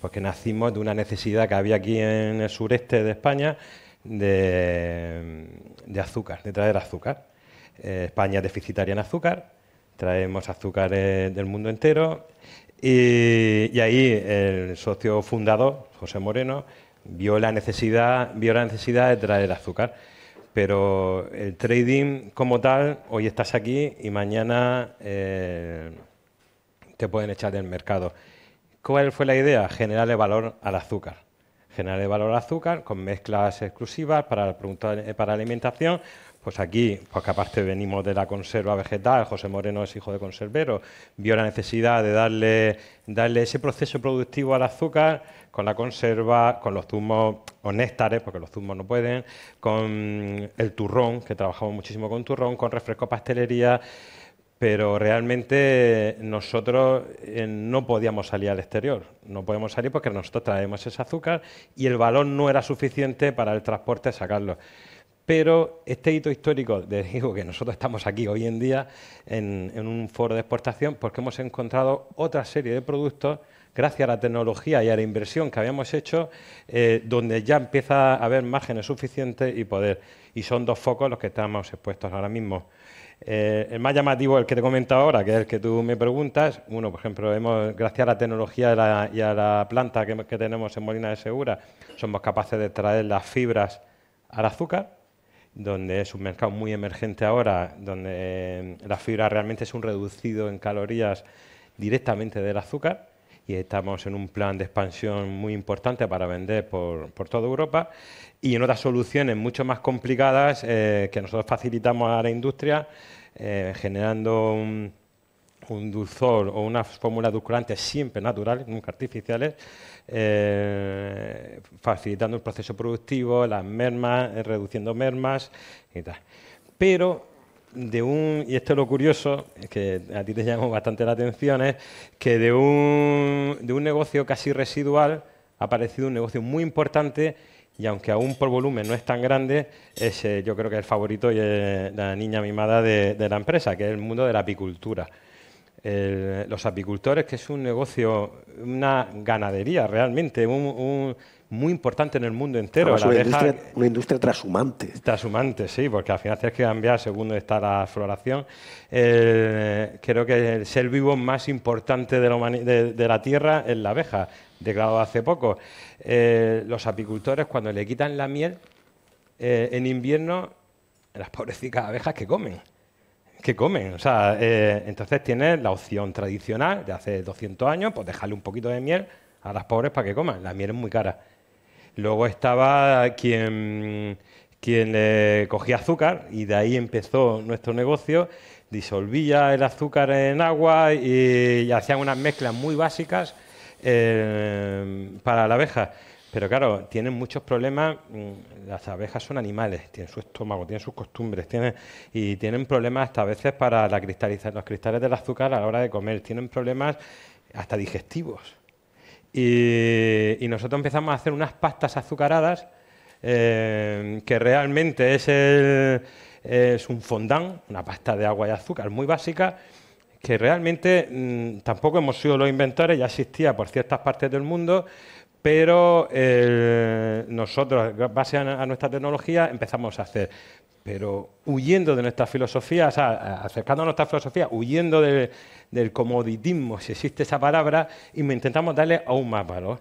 [SPEAKER 13] porque nacimos de una necesidad que había aquí en el sureste de España de, azúcar, de traer azúcar. Eh, España es deficitaria en azúcar, traemos azúcar del mundo entero y, ahí el socio fundador, José Moreno, vio la necesidad, vio la necesidad de traer azúcar. Pero el trading como tal, hoy estás aquí y mañana eh, te pueden echar del mercado. ¿Cuál fue la idea? Generarle valor al azúcar. Generarle valor al azúcar con mezclas exclusivas para, el para alimentación, pues aquí, porque aparte venimos de la conserva vegetal, José Moreno es hijo de conservero, vio la necesidad de darle, darle ese proceso productivo al azúcar con la conserva, con los zumos o néctares, porque los zumos no pueden, con el turrón, que trabajamos muchísimo con turrón, con refresco pastelería, pero realmente nosotros eh, no podíamos salir al exterior, no podemos salir porque nosotros traemos ese azúcar y el valor no era suficiente para el transporte sacarlo. Pero este hito histórico, digo que nosotros estamos aquí hoy en día en, un foro de exportación porque hemos encontrado otra serie de productos gracias a la tecnología y a la inversión que habíamos hecho, eh, donde ya empieza a haber márgenes suficientes y poder. Y son dos focos los que estamos expuestos ahora mismo. Eh, el más llamativo, el que te comento ahora, que es el que tú me preguntas, uno, por ejemplo, gracias a la tecnología y a la planta que, que tenemos en Molina de Segura, somos capaces de traer las fibras al azúcar, donde es un mercado muy emergente ahora, donde eh, la fibra realmente es un reducido en calorías directamente del azúcar y estamos en un plan de expansión muy importante para vender por, toda Europa y en otras soluciones mucho más complicadas eh, que nosotros facilitamos a la industria eh, generando un un dulzor o una fórmula edulcorante siempre natural, nunca artificiales, eh, facilitando el proceso productivo, las mermas, eh, reduciendo mermas y tal. Pero de un, y esto es lo curioso, que a ti te llamó bastante la atención, es que de un, negocio casi residual ha aparecido un negocio muy importante y aunque aún por volumen no es tan grande, es, eh, yo creo que es el favorito y la niña mimada de la empresa, que es el mundo de la apicultura los apicultores, que es un negocio, una ganadería realmente, muy importante en el mundo entero. una, industria, una, industria, trashumante. Trashumante, sí, porque al final tienes que cambiar según está la floración. Eh, creo que el ser vivo más importante de la, de, la Tierra es la abeja, declarado hace poco. Eh, los apicultores, cuando le quitan la miel, eh, en invierno, las pobrecitas abejas que comen que comen. O sea, eh, entonces tienes la opción tradicional de hace 200 años, pues dejarle un poquito de miel a las pobres para que coman. La miel es muy cara. Luego estaba quien, quien cogía azúcar y de ahí empezó nuestro negocio. Disolvía el azúcar en agua y, hacían unas mezclas muy básicas eh, para la abeja. Pero claro, tienen muchos problemas. Mm, las abejas son animales, tienen su estómago, tienen sus costumbres, tienen, y tienen problemas hasta a veces para la cristalizar los cristales del azúcar a la hora de comer, tienen problemas hasta digestivos. Y, nosotros empezamos a hacer unas pastas azucaradas eh, que realmente es, es un fondant, una pasta de agua y azúcar muy básica que realmente mm, tampoco hemos sido los inventores, ya existía por ciertas partes del mundo, pero eh, nosotros, base a, nuestra tecnología, empezamos a hacer pero huyendo de nuestra filosofía, o sea, acercando a nuestra filosofía, huyendo del comoditismo, si existe esa palabra, y me intentamos darle aún más valor.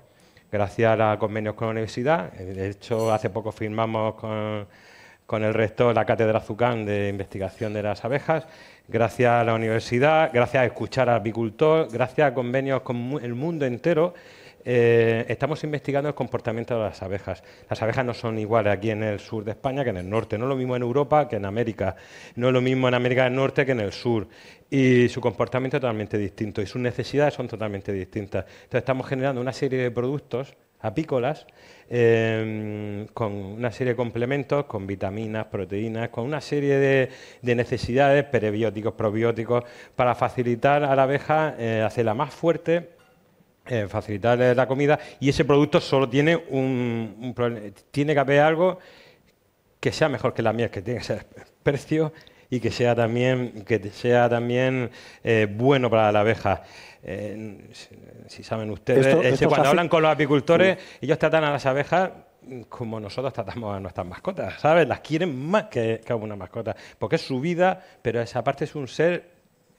[SPEAKER 13] Gracias a los convenios con la universidad, de hecho, hace poco firmamos con, el rector la Cátedra Zucán de Investigación de las Abejas, gracias a la universidad, gracias a escuchar a apicultor, gracias a convenios con el mundo entero, eh, estamos investigando el comportamiento de las abejas. Las abejas no son iguales aquí en el sur de España que en el norte. No es lo mismo en Europa que en América. No es lo mismo en América del Norte que en el sur. Y su comportamiento es totalmente distinto y sus necesidades son totalmente distintas. Entonces estamos generando una serie de productos apícolas eh, con una serie de complementos, con vitaminas, proteínas, con una serie de, necesidades, prebióticos, probióticos, para facilitar a la abeja, eh, hacerla más fuerte eh, facilitar eh, la comida y ese producto solo tiene un, problema. Tiene que haber algo que sea mejor que la miel, que tiene que ser precio y que sea también, que sea también eh, bueno para la abeja. Eh, si saben ustedes, cuando hablan con los apicultores, ellos tratan a las abejas como nosotros tratamos a nuestras mascotas, ¿sabes? Las quieren más que, que a una mascota, porque es su vida, pero esa parte es un ser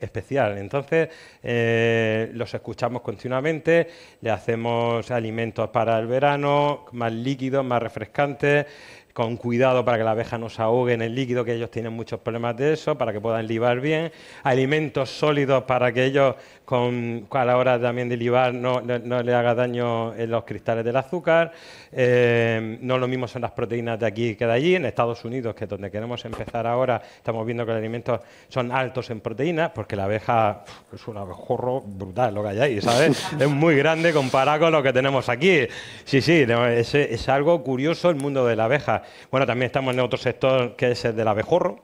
[SPEAKER 13] especial. Entonces, eh, los escuchamos continuamente, le hacemos alimentos para el verano, más líquidos, más refrescantes, con cuidado para que la abeja no se ahogue en el líquido, que ellos tienen muchos problemas de eso, para que puedan libar bien, alimentos sólidos para que ellos con, a la hora también de libar no, le haga daño en los cristales del azúcar, eh, no lo mismo son las proteínas de aquí que de allí, en Estados Unidos, que es donde queremos empezar ahora, estamos viendo que los alimentos son altos en proteínas, porque la abeja es un abejorro brutal lo que hay ahí, ¿sabes? *laughs* es muy grande comparado con lo que tenemos aquí. Sí, sí, es algo curioso el mundo de la abeja. Bueno, también estamos en otro sector que es el del abejorro,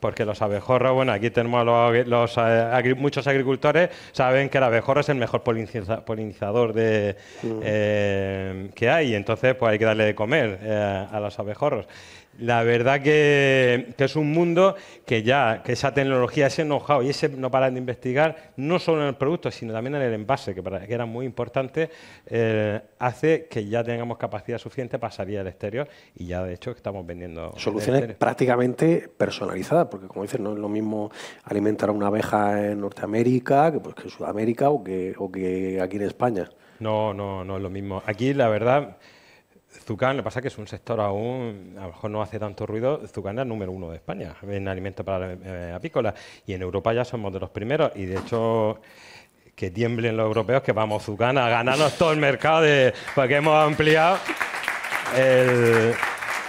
[SPEAKER 13] porque los abejorros, bueno, aquí tenemos eh, muchos agricultores, saben que el abejorro es el mejor polinizador mm. eh, que hay, entonces pues hay que darle de comer eh, a los abejorros. La verdad que, es un mundo que ya, que esa tecnología, ese know-how y ese no paran de investigar, no solo en el producto, sino también en el envase, que, para, que era muy importante, eh, hace que ya tengamos capacidad suficiente para salir al exterior y ya de hecho estamos vendiendo. Soluciones
[SPEAKER 11] prácticamente personalizadas, porque como dices, no es lo mismo alimentar a una abeja en Norteamérica pues, que, en Sudamérica o que, o que aquí en España.
[SPEAKER 13] No, no, no es lo mismo. Aquí la verdad Zucán, lo que pasa es que es un sector aún, a lo mejor no hace tanto ruido, Zucán es el número uno de España en alimento para eh, apícola apícolas y en Europa ya somos de los primeros y de hecho que tiemblen los europeos que vamos Zucán a ganarnos todo el mercado de, porque hemos ampliado el...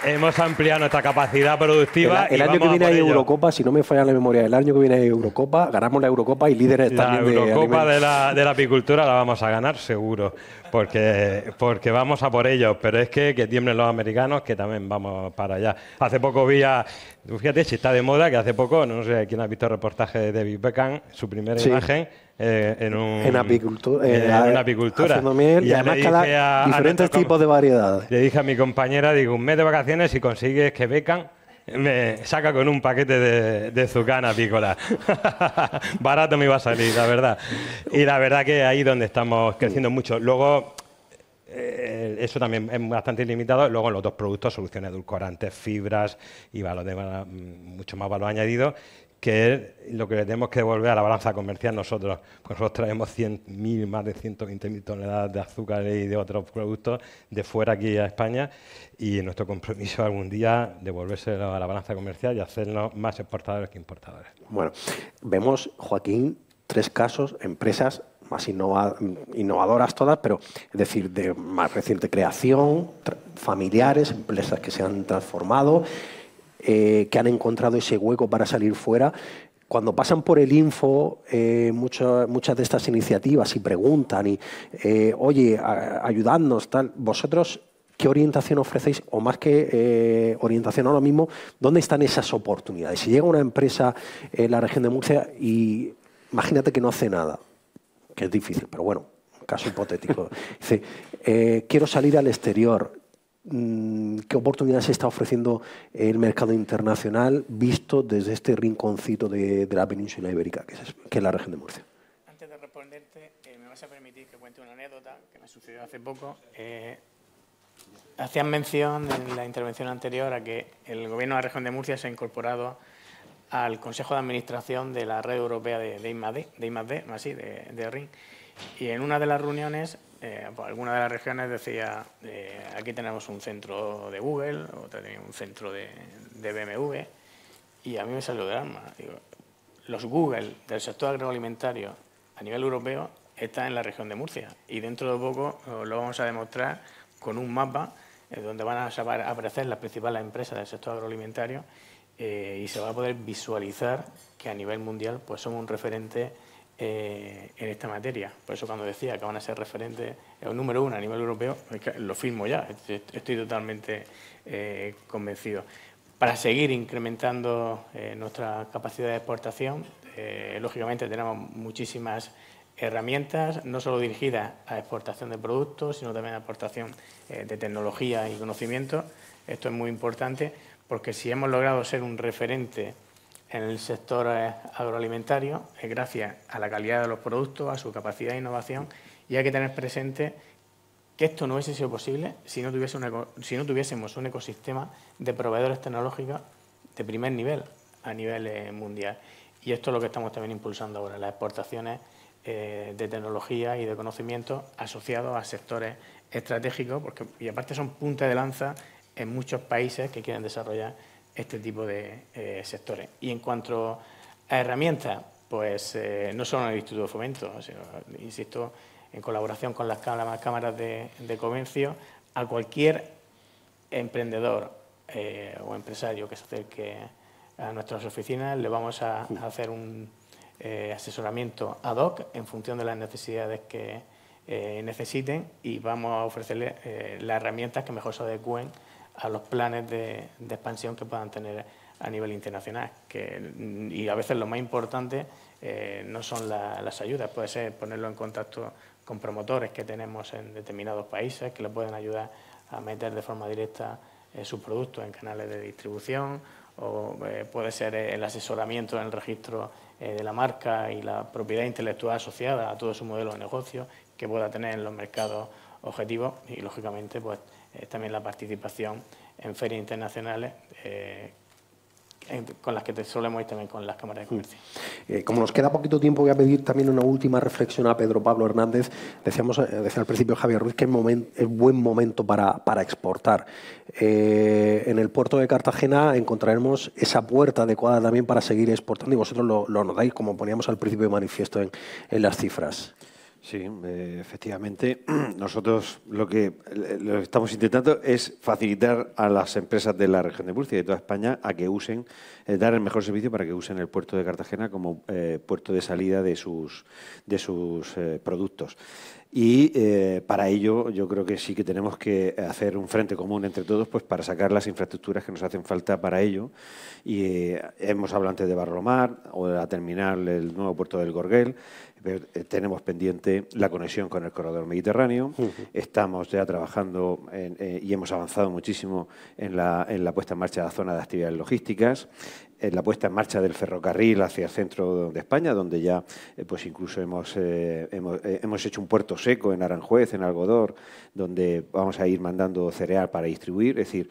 [SPEAKER 13] Hemos ampliado nuestra capacidad productiva. El, año que viene hay Eurocopa,
[SPEAKER 11] si no me falla la memoria, el año que viene hay Eurocopa, ganamos la Eurocopa y líderes también Eurocopa de, de, la,
[SPEAKER 13] de la apicultura la vamos a ganar seguro, porque, porque vamos a por ellos, pero es que, que tiemblen los americanos que también vamos para allá. Hace poco vi fíjate si está de moda, que hace poco, no sé quién ha visto el reportaje de David Beckham, su primera imagen eh, en, eh, una apicultura, Miel, y, además cada diferentes tipos de variedades. Le dije a mi compañera, digo, un mes de vacaciones si consigues que becan, me saca con un paquete de, de zucana apícola. *laughs* Barato me iba a salir, la verdad. Y la verdad que ahí donde estamos creciendo mucho. Luego, eh, eso también es bastante ilimitado, Luego los dos productos, soluciones edulcorantes, fibras y de, mm, mucho más valor añadido que es lo que tenemos que devolver a la balanza comercial nosotros. nosotros traemos 100.000, más de 120.000 toneladas de azúcar y de otros productos de fuera aquí a España y nuestro compromiso algún día devolvérselo a la balanza comercial y hacernos más exportadores que importadores. Bueno,
[SPEAKER 11] vemos, Joaquín, tres casos, empresas más innovadoras todas, pero es decir, de más reciente creación, familiares, empresas que se han transformado. Eh, que han encontrado ese hueco para salir fuera. Cuando pasan por el info, eh, muchas de estas iniciativas y preguntan y, eh, oye, ayudadnos, tal, vosotros ¿Qué orientación ofrecéis? O más que orientación a lo mismo, ¿dónde están esas oportunidades? Si llega una empresa en la región de Murcia y imagínate que no hace nada, que es difícil, pero bueno, caso hipotético. *laughs* Dice, quiero salir al exterior, Mm, qué oportunidades está ofreciendo el mercado internacional visto desde este rinconcito de, la península
[SPEAKER 4] ibérica, que es, que la región
[SPEAKER 1] de Murcia. Antes de responderte, eh, me vas a permitir que cuente una anécdota que
[SPEAKER 4] me sucedió hace poco. Eh, hacían mención en la intervención anterior a que el Gobierno de la región de Murcia se ha incorporado al Consejo de Administración de la Red Europea de, de de, IMAD, de, de RIN. Y en una de las reuniones eh, pues alguna de las regiones decía, eh, aquí tenemos un centro de Google, otra tenía un centro de, BMW, y a mí me salió del alma. los Google del sector agroalimentario a nivel europeo ...están en la región de Murcia y dentro de poco lo vamos a demostrar con un mapa donde van a aparecer las principales empresas del sector agroalimentario eh, y se va a poder visualizar que a nivel mundial pues somos un referente eh, en esta materia. Por eso cuando decía que van a ser referentes, el eh, número uno a nivel europeo, lo firmo ya, estoy totalmente eh, convencido. Para seguir incrementando nuestra capacidad de exportación, lógicamente tenemos muchísimas herramientas, no solo dirigidas a exportación de productos, sino también a exportación de tecnología y conocimiento. Esto es muy importante porque si hemos logrado ser un referente en el sector eh, agroalimentario es gracias a la calidad de los productos, a su capacidad de innovación y hay que tener presente que esto no hubiese sido posible si no, tuviésemos un ecosistema de proveedores tecnológicos de primer nivel a nivel eh, mundial. Y esto es lo que estamos también impulsando ahora, las exportaciones eh, de tecnología y de conocimiento asociados a sectores estratégicos, porque, y aparte son punta de lanza en muchos países que quieren desarrollar este tipo de eh, sectores. Y en cuanto a herramientas, pues eh, no solo en el Instituto de Fomento, insisto, en colaboración con las cámaras de, de comercio, a cualquier emprendedor eh, o empresario que se acerque a nuestras oficinas, le vamos a, hacer un asesoramiento ad hoc en función de las necesidades que necesiten y vamos a ofrecerle las herramientas que mejor se adecuen a los planes de, expansión que puedan tener a nivel internacional. Que, y a veces lo más importante eh, no son las ayudas, puede ser ponerlo en contacto con promotores que tenemos en determinados países que le pueden ayudar a meter de forma directa eh, sus productos en canales de distribución o eh, puede ser el asesoramiento en el registro de la marca y la propiedad intelectual asociada a todo su modelo de negocio que pueda tener en los mercados objetivos y, lógicamente, pues también la participación en ferias internacionales eh, con las que te solemos y también con las cámaras de mm. comercio.
[SPEAKER 11] Eh, como nos queda poquito tiempo, voy a pedir también una última reflexión a Pedro Pablo Hernández. Decíamos, eh, decía al principio Javier Ruiz que es, buen momento para, para exportar. en el puerto de Cartagena encontraremos esa puerta adecuada también para seguir exportando y vosotros lo, lo notáis, como poníamos al principio de manifiesto en, en las cifras.
[SPEAKER 9] Sí, eh, efectivamente. *clears throat* Nosotros eh, lo que estamos intentando es facilitar a las empresas de la región de Murcia y de toda España a que usen, eh, dar el mejor servicio para que usen el puerto de Cartagena como puerto de salida de sus, de sus productos. Y para ello yo creo que sí que tenemos que hacer un frente común entre todos pues, para sacar las infraestructuras que nos hacen falta para ello. Y hemos hablado antes de Barromar o de la el nuevo puerto del Gorgel. Eh, tenemos pendiente la conexión con el corredor mediterráneo. Estamos ya trabajando eh, y hemos avanzado muchísimo en la, puesta en marcha de la zona de actividades logísticas en la puesta en marcha del ferrocarril hacia el centro de España, donde ya eh, pues incluso hemos, hemos, hecho un puerto seco en Aranjuez, en Algodor, donde vamos a ir mandando cereal para distribuir. Es decir,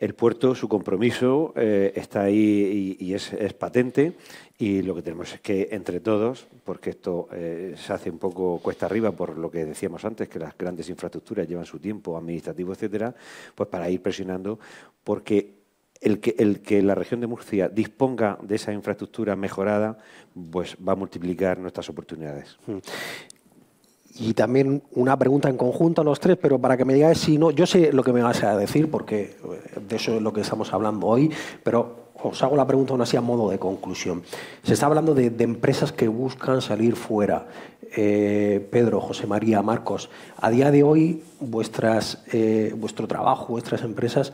[SPEAKER 9] el puerto, su compromiso eh, está ahí y, es, patente y lo que tenemos es que entre todos, porque esto eh, se hace un poco cuesta arriba por lo que decíamos antes, que las grandes infraestructuras llevan su tiempo administrativo, etcétera, pues para ir presionando, porque el que, el que la región de Murcia disponga de esa infraestructura mejorada, pues
[SPEAKER 11] va a multiplicar nuestras oportunidades. Hmm y también una pregunta en conjunto a los tres, pero para que me digáis si no, yo sé lo que me vas a decir, porque eh, de eso es lo que estamos hablando hoy, pero os hago la pregunta aún así a modo de conclusión. Se está hablando de, empresas que buscan salir fuera. Eh, Pedro, José María, Marcos, a día de hoy eh, vuestro trabajo, vuestras empresas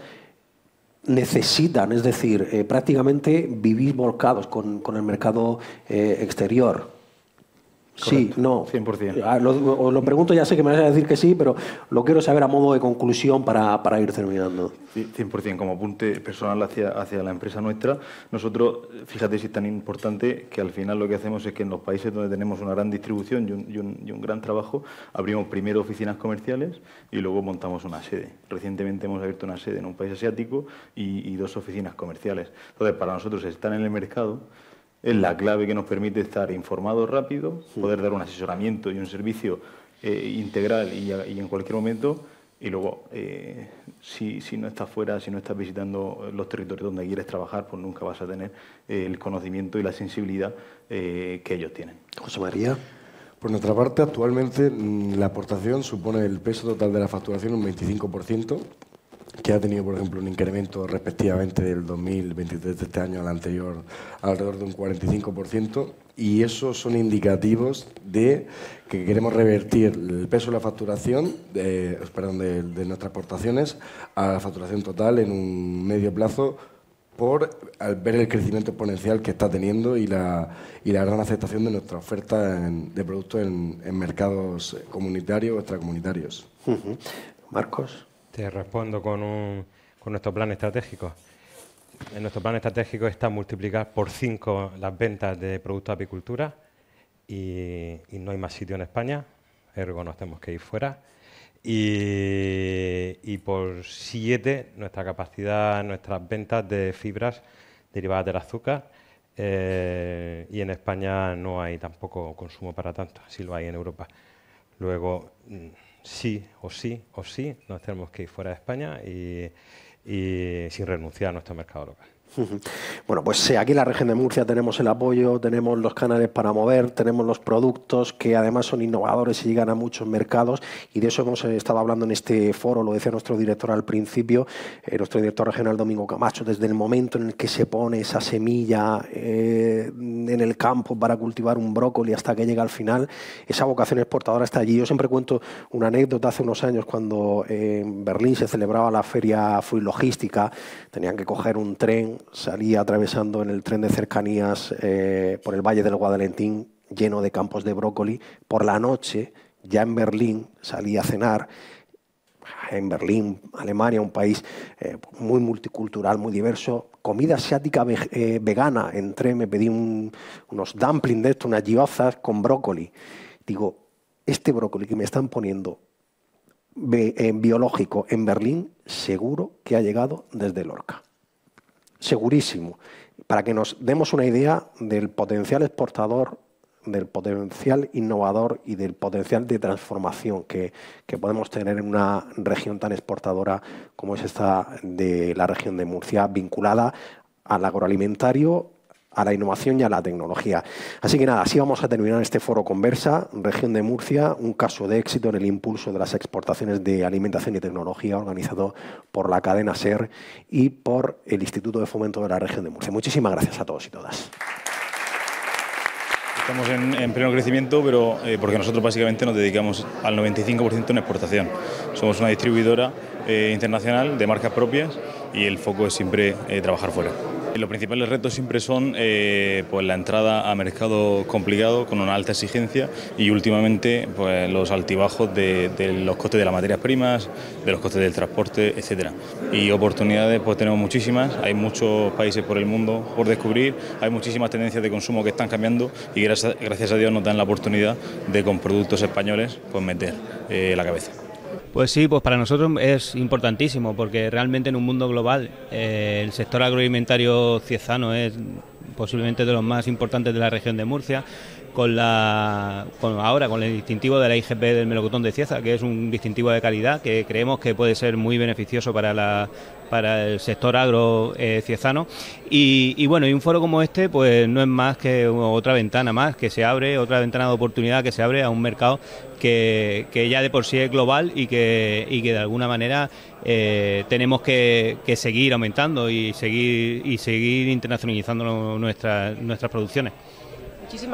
[SPEAKER 11] necesitan, es decir, prácticamente vivís volcados con el mercado exterior sí, no. 100%. Ah, lo, lo pregunto, ya sé que me vas a decir que sí, pero
[SPEAKER 10] lo quiero saber a modo de conclusión para, ir terminando. 100%, como apunte personal hacia, la empresa nuestra, nosotros, fíjate si es tan importante que al final lo que hacemos es que en los países donde tenemos una gran distribución y un, gran trabajo, abrimos primero oficinas comerciales y luego montamos una sede. Recientemente hemos abierto una sede en un país asiático y, dos oficinas comerciales. Entonces, para nosotros están en el mercado es la clave que nos permite estar informados rápido, poder dar un asesoramiento y un servicio eh, integral y, en cualquier momento. Y luego, eh, si, no estás fuera, si no estás visitando los territorios donde quieres trabajar, pues nunca vas a tener eh, el conocimiento y la sensibilidad que ellos tienen.
[SPEAKER 7] José María. Por nuestra parte, actualmente mm, la aportación supone el peso total de la facturación un 25%, que ha tenido, por ejemplo, un incremento respectivamente del 2023 de este año al anterior alrededor de un 45%, y esos son indicativos de que queremos revertir el peso de la facturación, de, perdón, de, nuestras aportaciones a la facturación total en un medio plazo por al ver el crecimiento exponencial que está teniendo y la, y la gran aceptación de nuestra oferta de productos en, mercados comunitarios o extracomunitarios. Marcos.
[SPEAKER 13] Te este, respondo con, un, con nuestro plan estratégico. En nuestro plan estratégico está multiplicar por cinco las ventas de productos de apicultura y, no hay más sitio en España, ergo nos tenemos que ir fuera. Y, por siete nuestra capacidad, nuestras ventas de fibras derivadas del azúcar. Eh, y en España no hay tampoco consumo para tanto, así lo hay en Europa. Luego mm, sí o sí o sí nos tenemos que ir fuera de España y, sin renunciar a nuestro mercado local.
[SPEAKER 11] *laughs* Bueno, pues aquí en la región de Murcia tenemos el apoyo, tenemos los canales para mover, tenemos los productos que además son innovadores y llegan a muchos mercados y de eso hemos eh, estado hablando en este foro, lo decía nuestro director al principio, eh, nuestro director regional Domingo Camacho, desde el momento en el que se pone esa semilla eh, en el campo para cultivar un brócoli hasta que llega al final, esa vocación exportadora está allí. Yo siempre cuento una anécdota hace unos años cuando en Berlín se celebraba la feria Fui Logística, tenían que coger un tren salí atravesando en el tren de cercanías eh, por el Valle del Guadalentín, lleno de campos de brócoli. Por la noche, ya en Berlín, salí a cenar. En Berlín, Alemania, un país eh, muy multicultural, muy diverso. Comida asiática eh, vegana. Entré, me pedí unos dumplings de esto, unas con brócoli. Digo, este brócoli que me están poniendo biológico en Berlín seguro que ha llegado desde Lorca segurísimo, para que nos demos una idea del potencial exportador, del potencial innovador y del potencial de transformación que, que podemos tener en una región tan exportadora como es esta de la región de Murcia, vinculada al agroalimentario a la innovación y a la tecnología. Así que nada, así vamos a terminar este foro conversa, región de Murcia, un caso de éxito en el impulso de las exportaciones de alimentación y tecnología organizado por la cadena SER y por el Instituto de Fomento de la región de Murcia. Muchísimas gracias a todos y todas.
[SPEAKER 10] Estamos en, pleno crecimiento, pero eh, porque nosotros básicamente nos dedicamos al 95% en exportación. Somos una distribuidora eh, internacional de marcas propias y el foco es siempre eh, trabajar fuera. Los principales retos siempre son eh, pues la entrada a mercado complicado con una alta exigencia y últimamente pues, los altibajos de, los costes de las materias primas, de los costes del transporte, etc. Y oportunidades pues tenemos muchísimas, hay muchos países por el mundo por descubrir, hay muchísimas tendencias de consumo que están cambiando y gracias, a Dios nos dan la oportunidad de con productos españoles pues meter eh, la cabeza.
[SPEAKER 9] Pues sí, pues para nosotros es importantísimo porque realmente en un mundo global eh, el sector agroalimentario ciezano es posiblemente de los más importantes de la región de Murcia, con la con ahora con el distintivo de la IGP del melocotón de Cieza, que es un distintivo de calidad que creemos que puede ser muy beneficioso para la para el sector agro eh, Y, bueno, y un foro como este, pues no es más que otra ventana más que se abre, otra ventana de oportunidad que se abre a un mercado que, ya de por sí es global y que, de alguna manera eh, tenemos que, seguir aumentando y seguir y seguir internacionalizando nuestras nuestras producciones.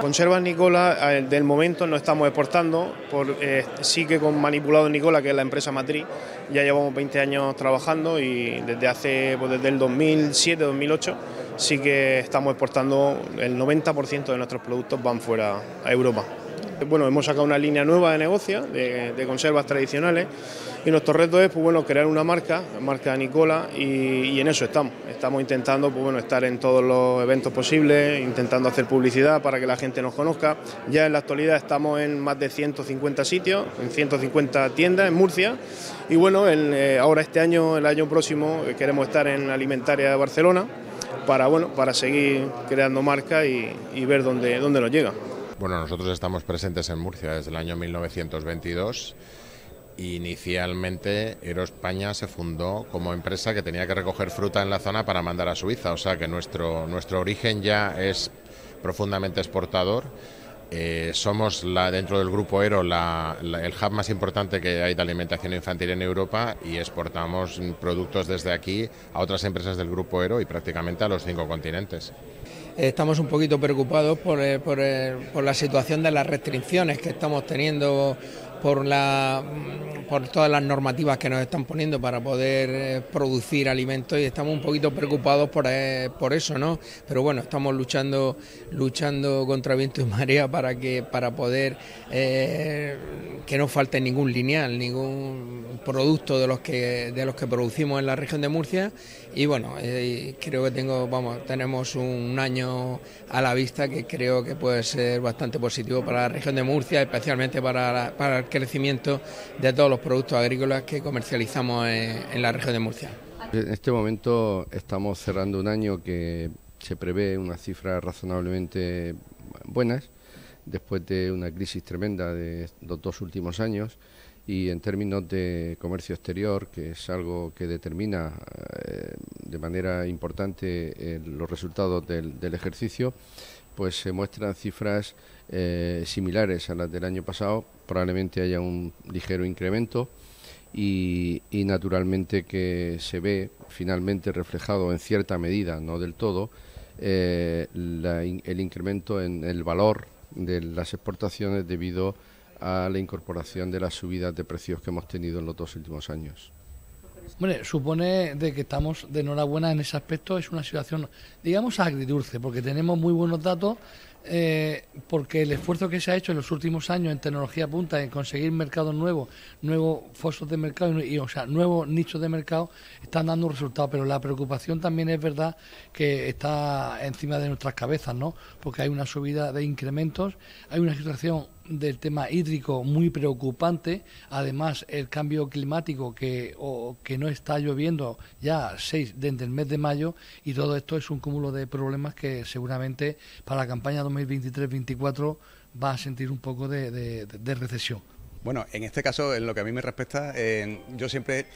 [SPEAKER 2] Conservas Nicola, eh, del momento no estamos exportando, eh, sí que con Manipulado Nicola, que es la empresa matriz, ya llevamos 20 años trabajando y desde hace pues, desde el 2007-2008 sí que estamos exportando, el 90% de nuestros productos van fuera a Europa. Bueno, hemos sacado una línea nueva de negocio de conservas tradicionales y nuestro reto es pues bueno, crear una marca, marca Nicola, y, en eso estamos. Estamos intentando pues bueno, estar en todos los eventos posibles, intentando hacer publicidad para que la gente nos conozca. Ya en la actualidad estamos en más de 150 sitios, en 150 tiendas en Murcia. Y bueno, eh, ahora este año, el año próximo, eh, queremos estar en Alimentaria de Barcelona para, bueno, para seguir creando marca y, ver dónde, dónde nos llega.
[SPEAKER 5] Bueno, nosotros estamos presentes en Murcia desde el año 1922 Inicialmente España se fundó como empresa que tenía que recoger fruta en la zona para mandar a Suiza, o sea que nuestro, nuestro origen ya es profundamente exportador. Eh, somos la, dentro del grupo Aero el hub más importante que hay de alimentación infantil en Europa y exportamos productos desde aquí a otras empresas del grupo Aero y prácticamente a los cinco continentes.
[SPEAKER 7] Estamos un poquito preocupados por, eh, eh,
[SPEAKER 5] por la situación de las restricciones que estamos teniendo por, la, por
[SPEAKER 11] todas las normativas que nos están poniendo para poder eh, producir alimentos y estamos un poquito preocupados
[SPEAKER 4] por, eh, por eso, ¿no? Pero bueno, estamos luchando, luchando contra viento y marea para que para poder eh, que no falte ningún lineal,
[SPEAKER 5] ningún producto de los que de los que producimos en la región de Murcia y bueno, eh, creo que tengo, vamos, tenemos un año a la vista que creo que puede ser bastante positivo para la región de Murcia, especialmente para, el crecimiento de todos los productos
[SPEAKER 7] agrícolas que comercializamos en, en la región de Murcia. En este momento estamos cerrando un año que se prevé unas cifras razonablemente buenas, después de una crisis tremenda de los dos últimos años y en términos de comercio exterior, que es algo que determina eh, de manera importante eh, los resultados del, ejercicio, pues se muestran cifras eh, similares a las del año pasado. Probablemente haya un ligero incremento y, naturalmente que se ve finalmente reflejado en cierta medida, no del todo, el incremento en el valor de las exportaciones debido a a la incorporación de las subidas de precios que hemos tenido en los dos últimos años.
[SPEAKER 8] Bueno, supone de que estamos de enhorabuena en ese aspecto, es una situación, digamos, agridulce, porque tenemos muy buenos datos eh, porque el esfuerzo que se ha hecho en los últimos años en tecnología punta, en conseguir mercados nuevos, nuevos fosos de mercado y, o sea, nuevos nichos de mercado, están dando resultados... Pero la preocupación también es verdad que está encima de nuestras cabezas, ¿no? Porque hay una subida de incrementos, hay una situación del tema hídrico muy preocupante, además el cambio climático que, que no está lloviendo ya seis desde el mes de mayo y todo esto es un cúmulo de problemas que seguramente para la campaña 2023-2024 va a sentir un poco de, recesión.
[SPEAKER 3] Bueno, en este caso, en lo que a mí me respecta, eh, yo siempre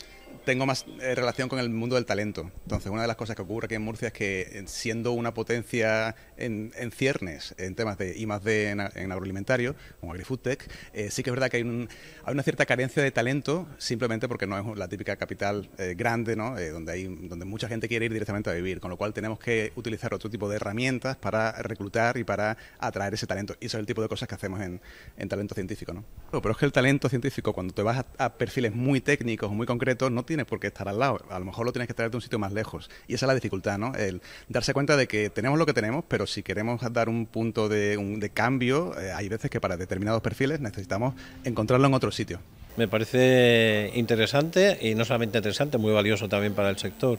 [SPEAKER 3] tengo más eh, relación con el mundo del talento. Entonces, una de las cosas que ocurre aquí en Murcia es que eh, siendo una potencia en, ciernes en temas de I más D en, agroalimentario, como AgriFoodTech, eh, sí que es verdad que hay, una cierta carencia de talento simplemente porque no es la típica capital grande, ¿no? donde, hay, donde mucha gente quiere ir directamente a vivir, con lo cual tenemos que utilizar otro tipo de herramientas para reclutar y para atraer ese talento. Y eso es el tipo de cosas que hacemos en, en talento científico. ¿no? Pero es que el talento científico, cuando te vas a, perfiles muy técnicos, o muy concretos, no tienes por qué estar al lado, a lo mejor lo tienes que traer de un sitio más lejos. Y esa es la dificultad, ¿no? El darse cuenta de que tenemos lo que tenemos, pero si queremos dar un punto de, cambio, eh, hay veces que para determinados perfiles necesitamos encontrarlo en otro sitio. Me parece
[SPEAKER 12] interesante y no solamente interesante, muy valioso también para el sector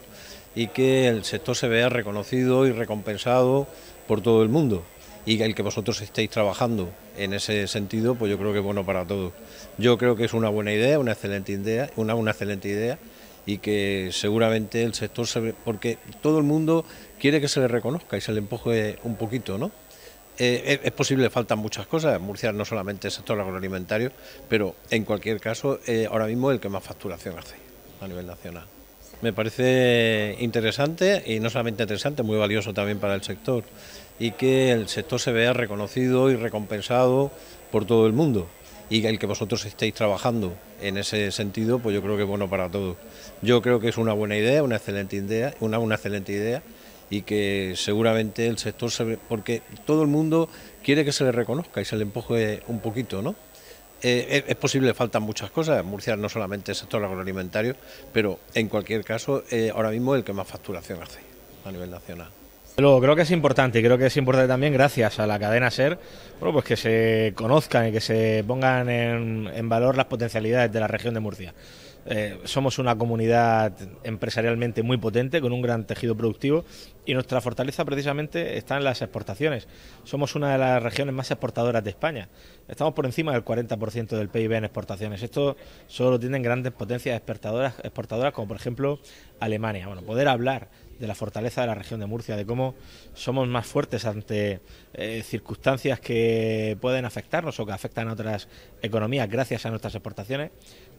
[SPEAKER 12] y que el sector se vea reconocido y recompensado por todo el mundo y el que vosotros estéis trabajando en ese sentido, pues yo creo que es bueno para todos. Yo creo que es una buena idea, una excelente idea, una, excelente idea y que seguramente el sector se porque todo el mundo quiere que se le reconozca y se le empuje un poquito, ¿no? Eh, es, posible, faltan muchas cosas. Murcia no solamente el sector agroalimentario, pero en cualquier caso, eh, ahora mismo el que más facturación hace a nivel nacional. Me parece interesante y no solamente interesante, muy valioso también para el sector y que el sector se vea reconocido y recompensado por todo el mundo y el que vosotros estéis trabajando en ese sentido, pues yo creo que es bueno para todos. Yo creo que es una buena idea, una excelente idea, una, excelente idea y que seguramente el sector se ve, porque todo el mundo quiere que se le reconozca y se le empuje un poquito, ¿no? Eh, es, posible, faltan muchas cosas. Murcia no solamente es sector agroalimentario, pero en cualquier caso, eh, ahora mismo es el que más facturación hace a nivel nacional
[SPEAKER 6] creo que es importante y creo que es importante también gracias a la cadena SER, pues que se conozcan y que se pongan en, valor las potencialidades de la región de Murcia. Eh, somos una comunidad empresarialmente muy potente, con un gran tejido productivo y nuestra fortaleza precisamente está en las exportaciones. Somos una de las regiones más exportadoras de España. Estamos por encima del 40% del PIB en exportaciones. Esto solo tienen grandes potencias exportadoras, exportadoras como por ejemplo Alemania. Bueno, poder hablar de la fortaleza de la región de Murcia, de cómo somos más fuertes ante eh, circunstancias que pueden afectarnos o que afectan a otras economías gracias a nuestras exportaciones.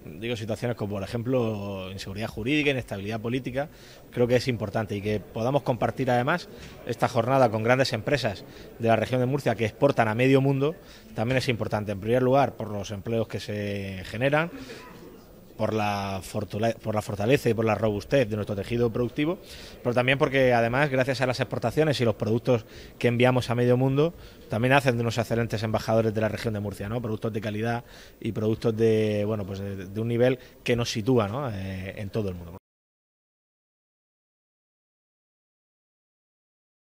[SPEAKER 6] Digo situaciones como, por ejemplo, inseguridad jurídica, inestabilidad política. Creo que es importante y que podamos compartir además esta jornada con grandes empresas de la región de Murcia que exportan a medio mundo también es importante. En primer lugar, por los empleos que se generan, por la, por la fortaleza y por la robustez de nuestro tejido productivo, pero también porque además gracias a las exportaciones y los productos que enviamos a medio mundo, también hacen de unos excelentes embajadores de la región de Murcia, ¿no? productos de calidad y productos de, bueno, pues de, un nivel
[SPEAKER 10] que nos sitúa ¿no? Eh, en todo el mundo.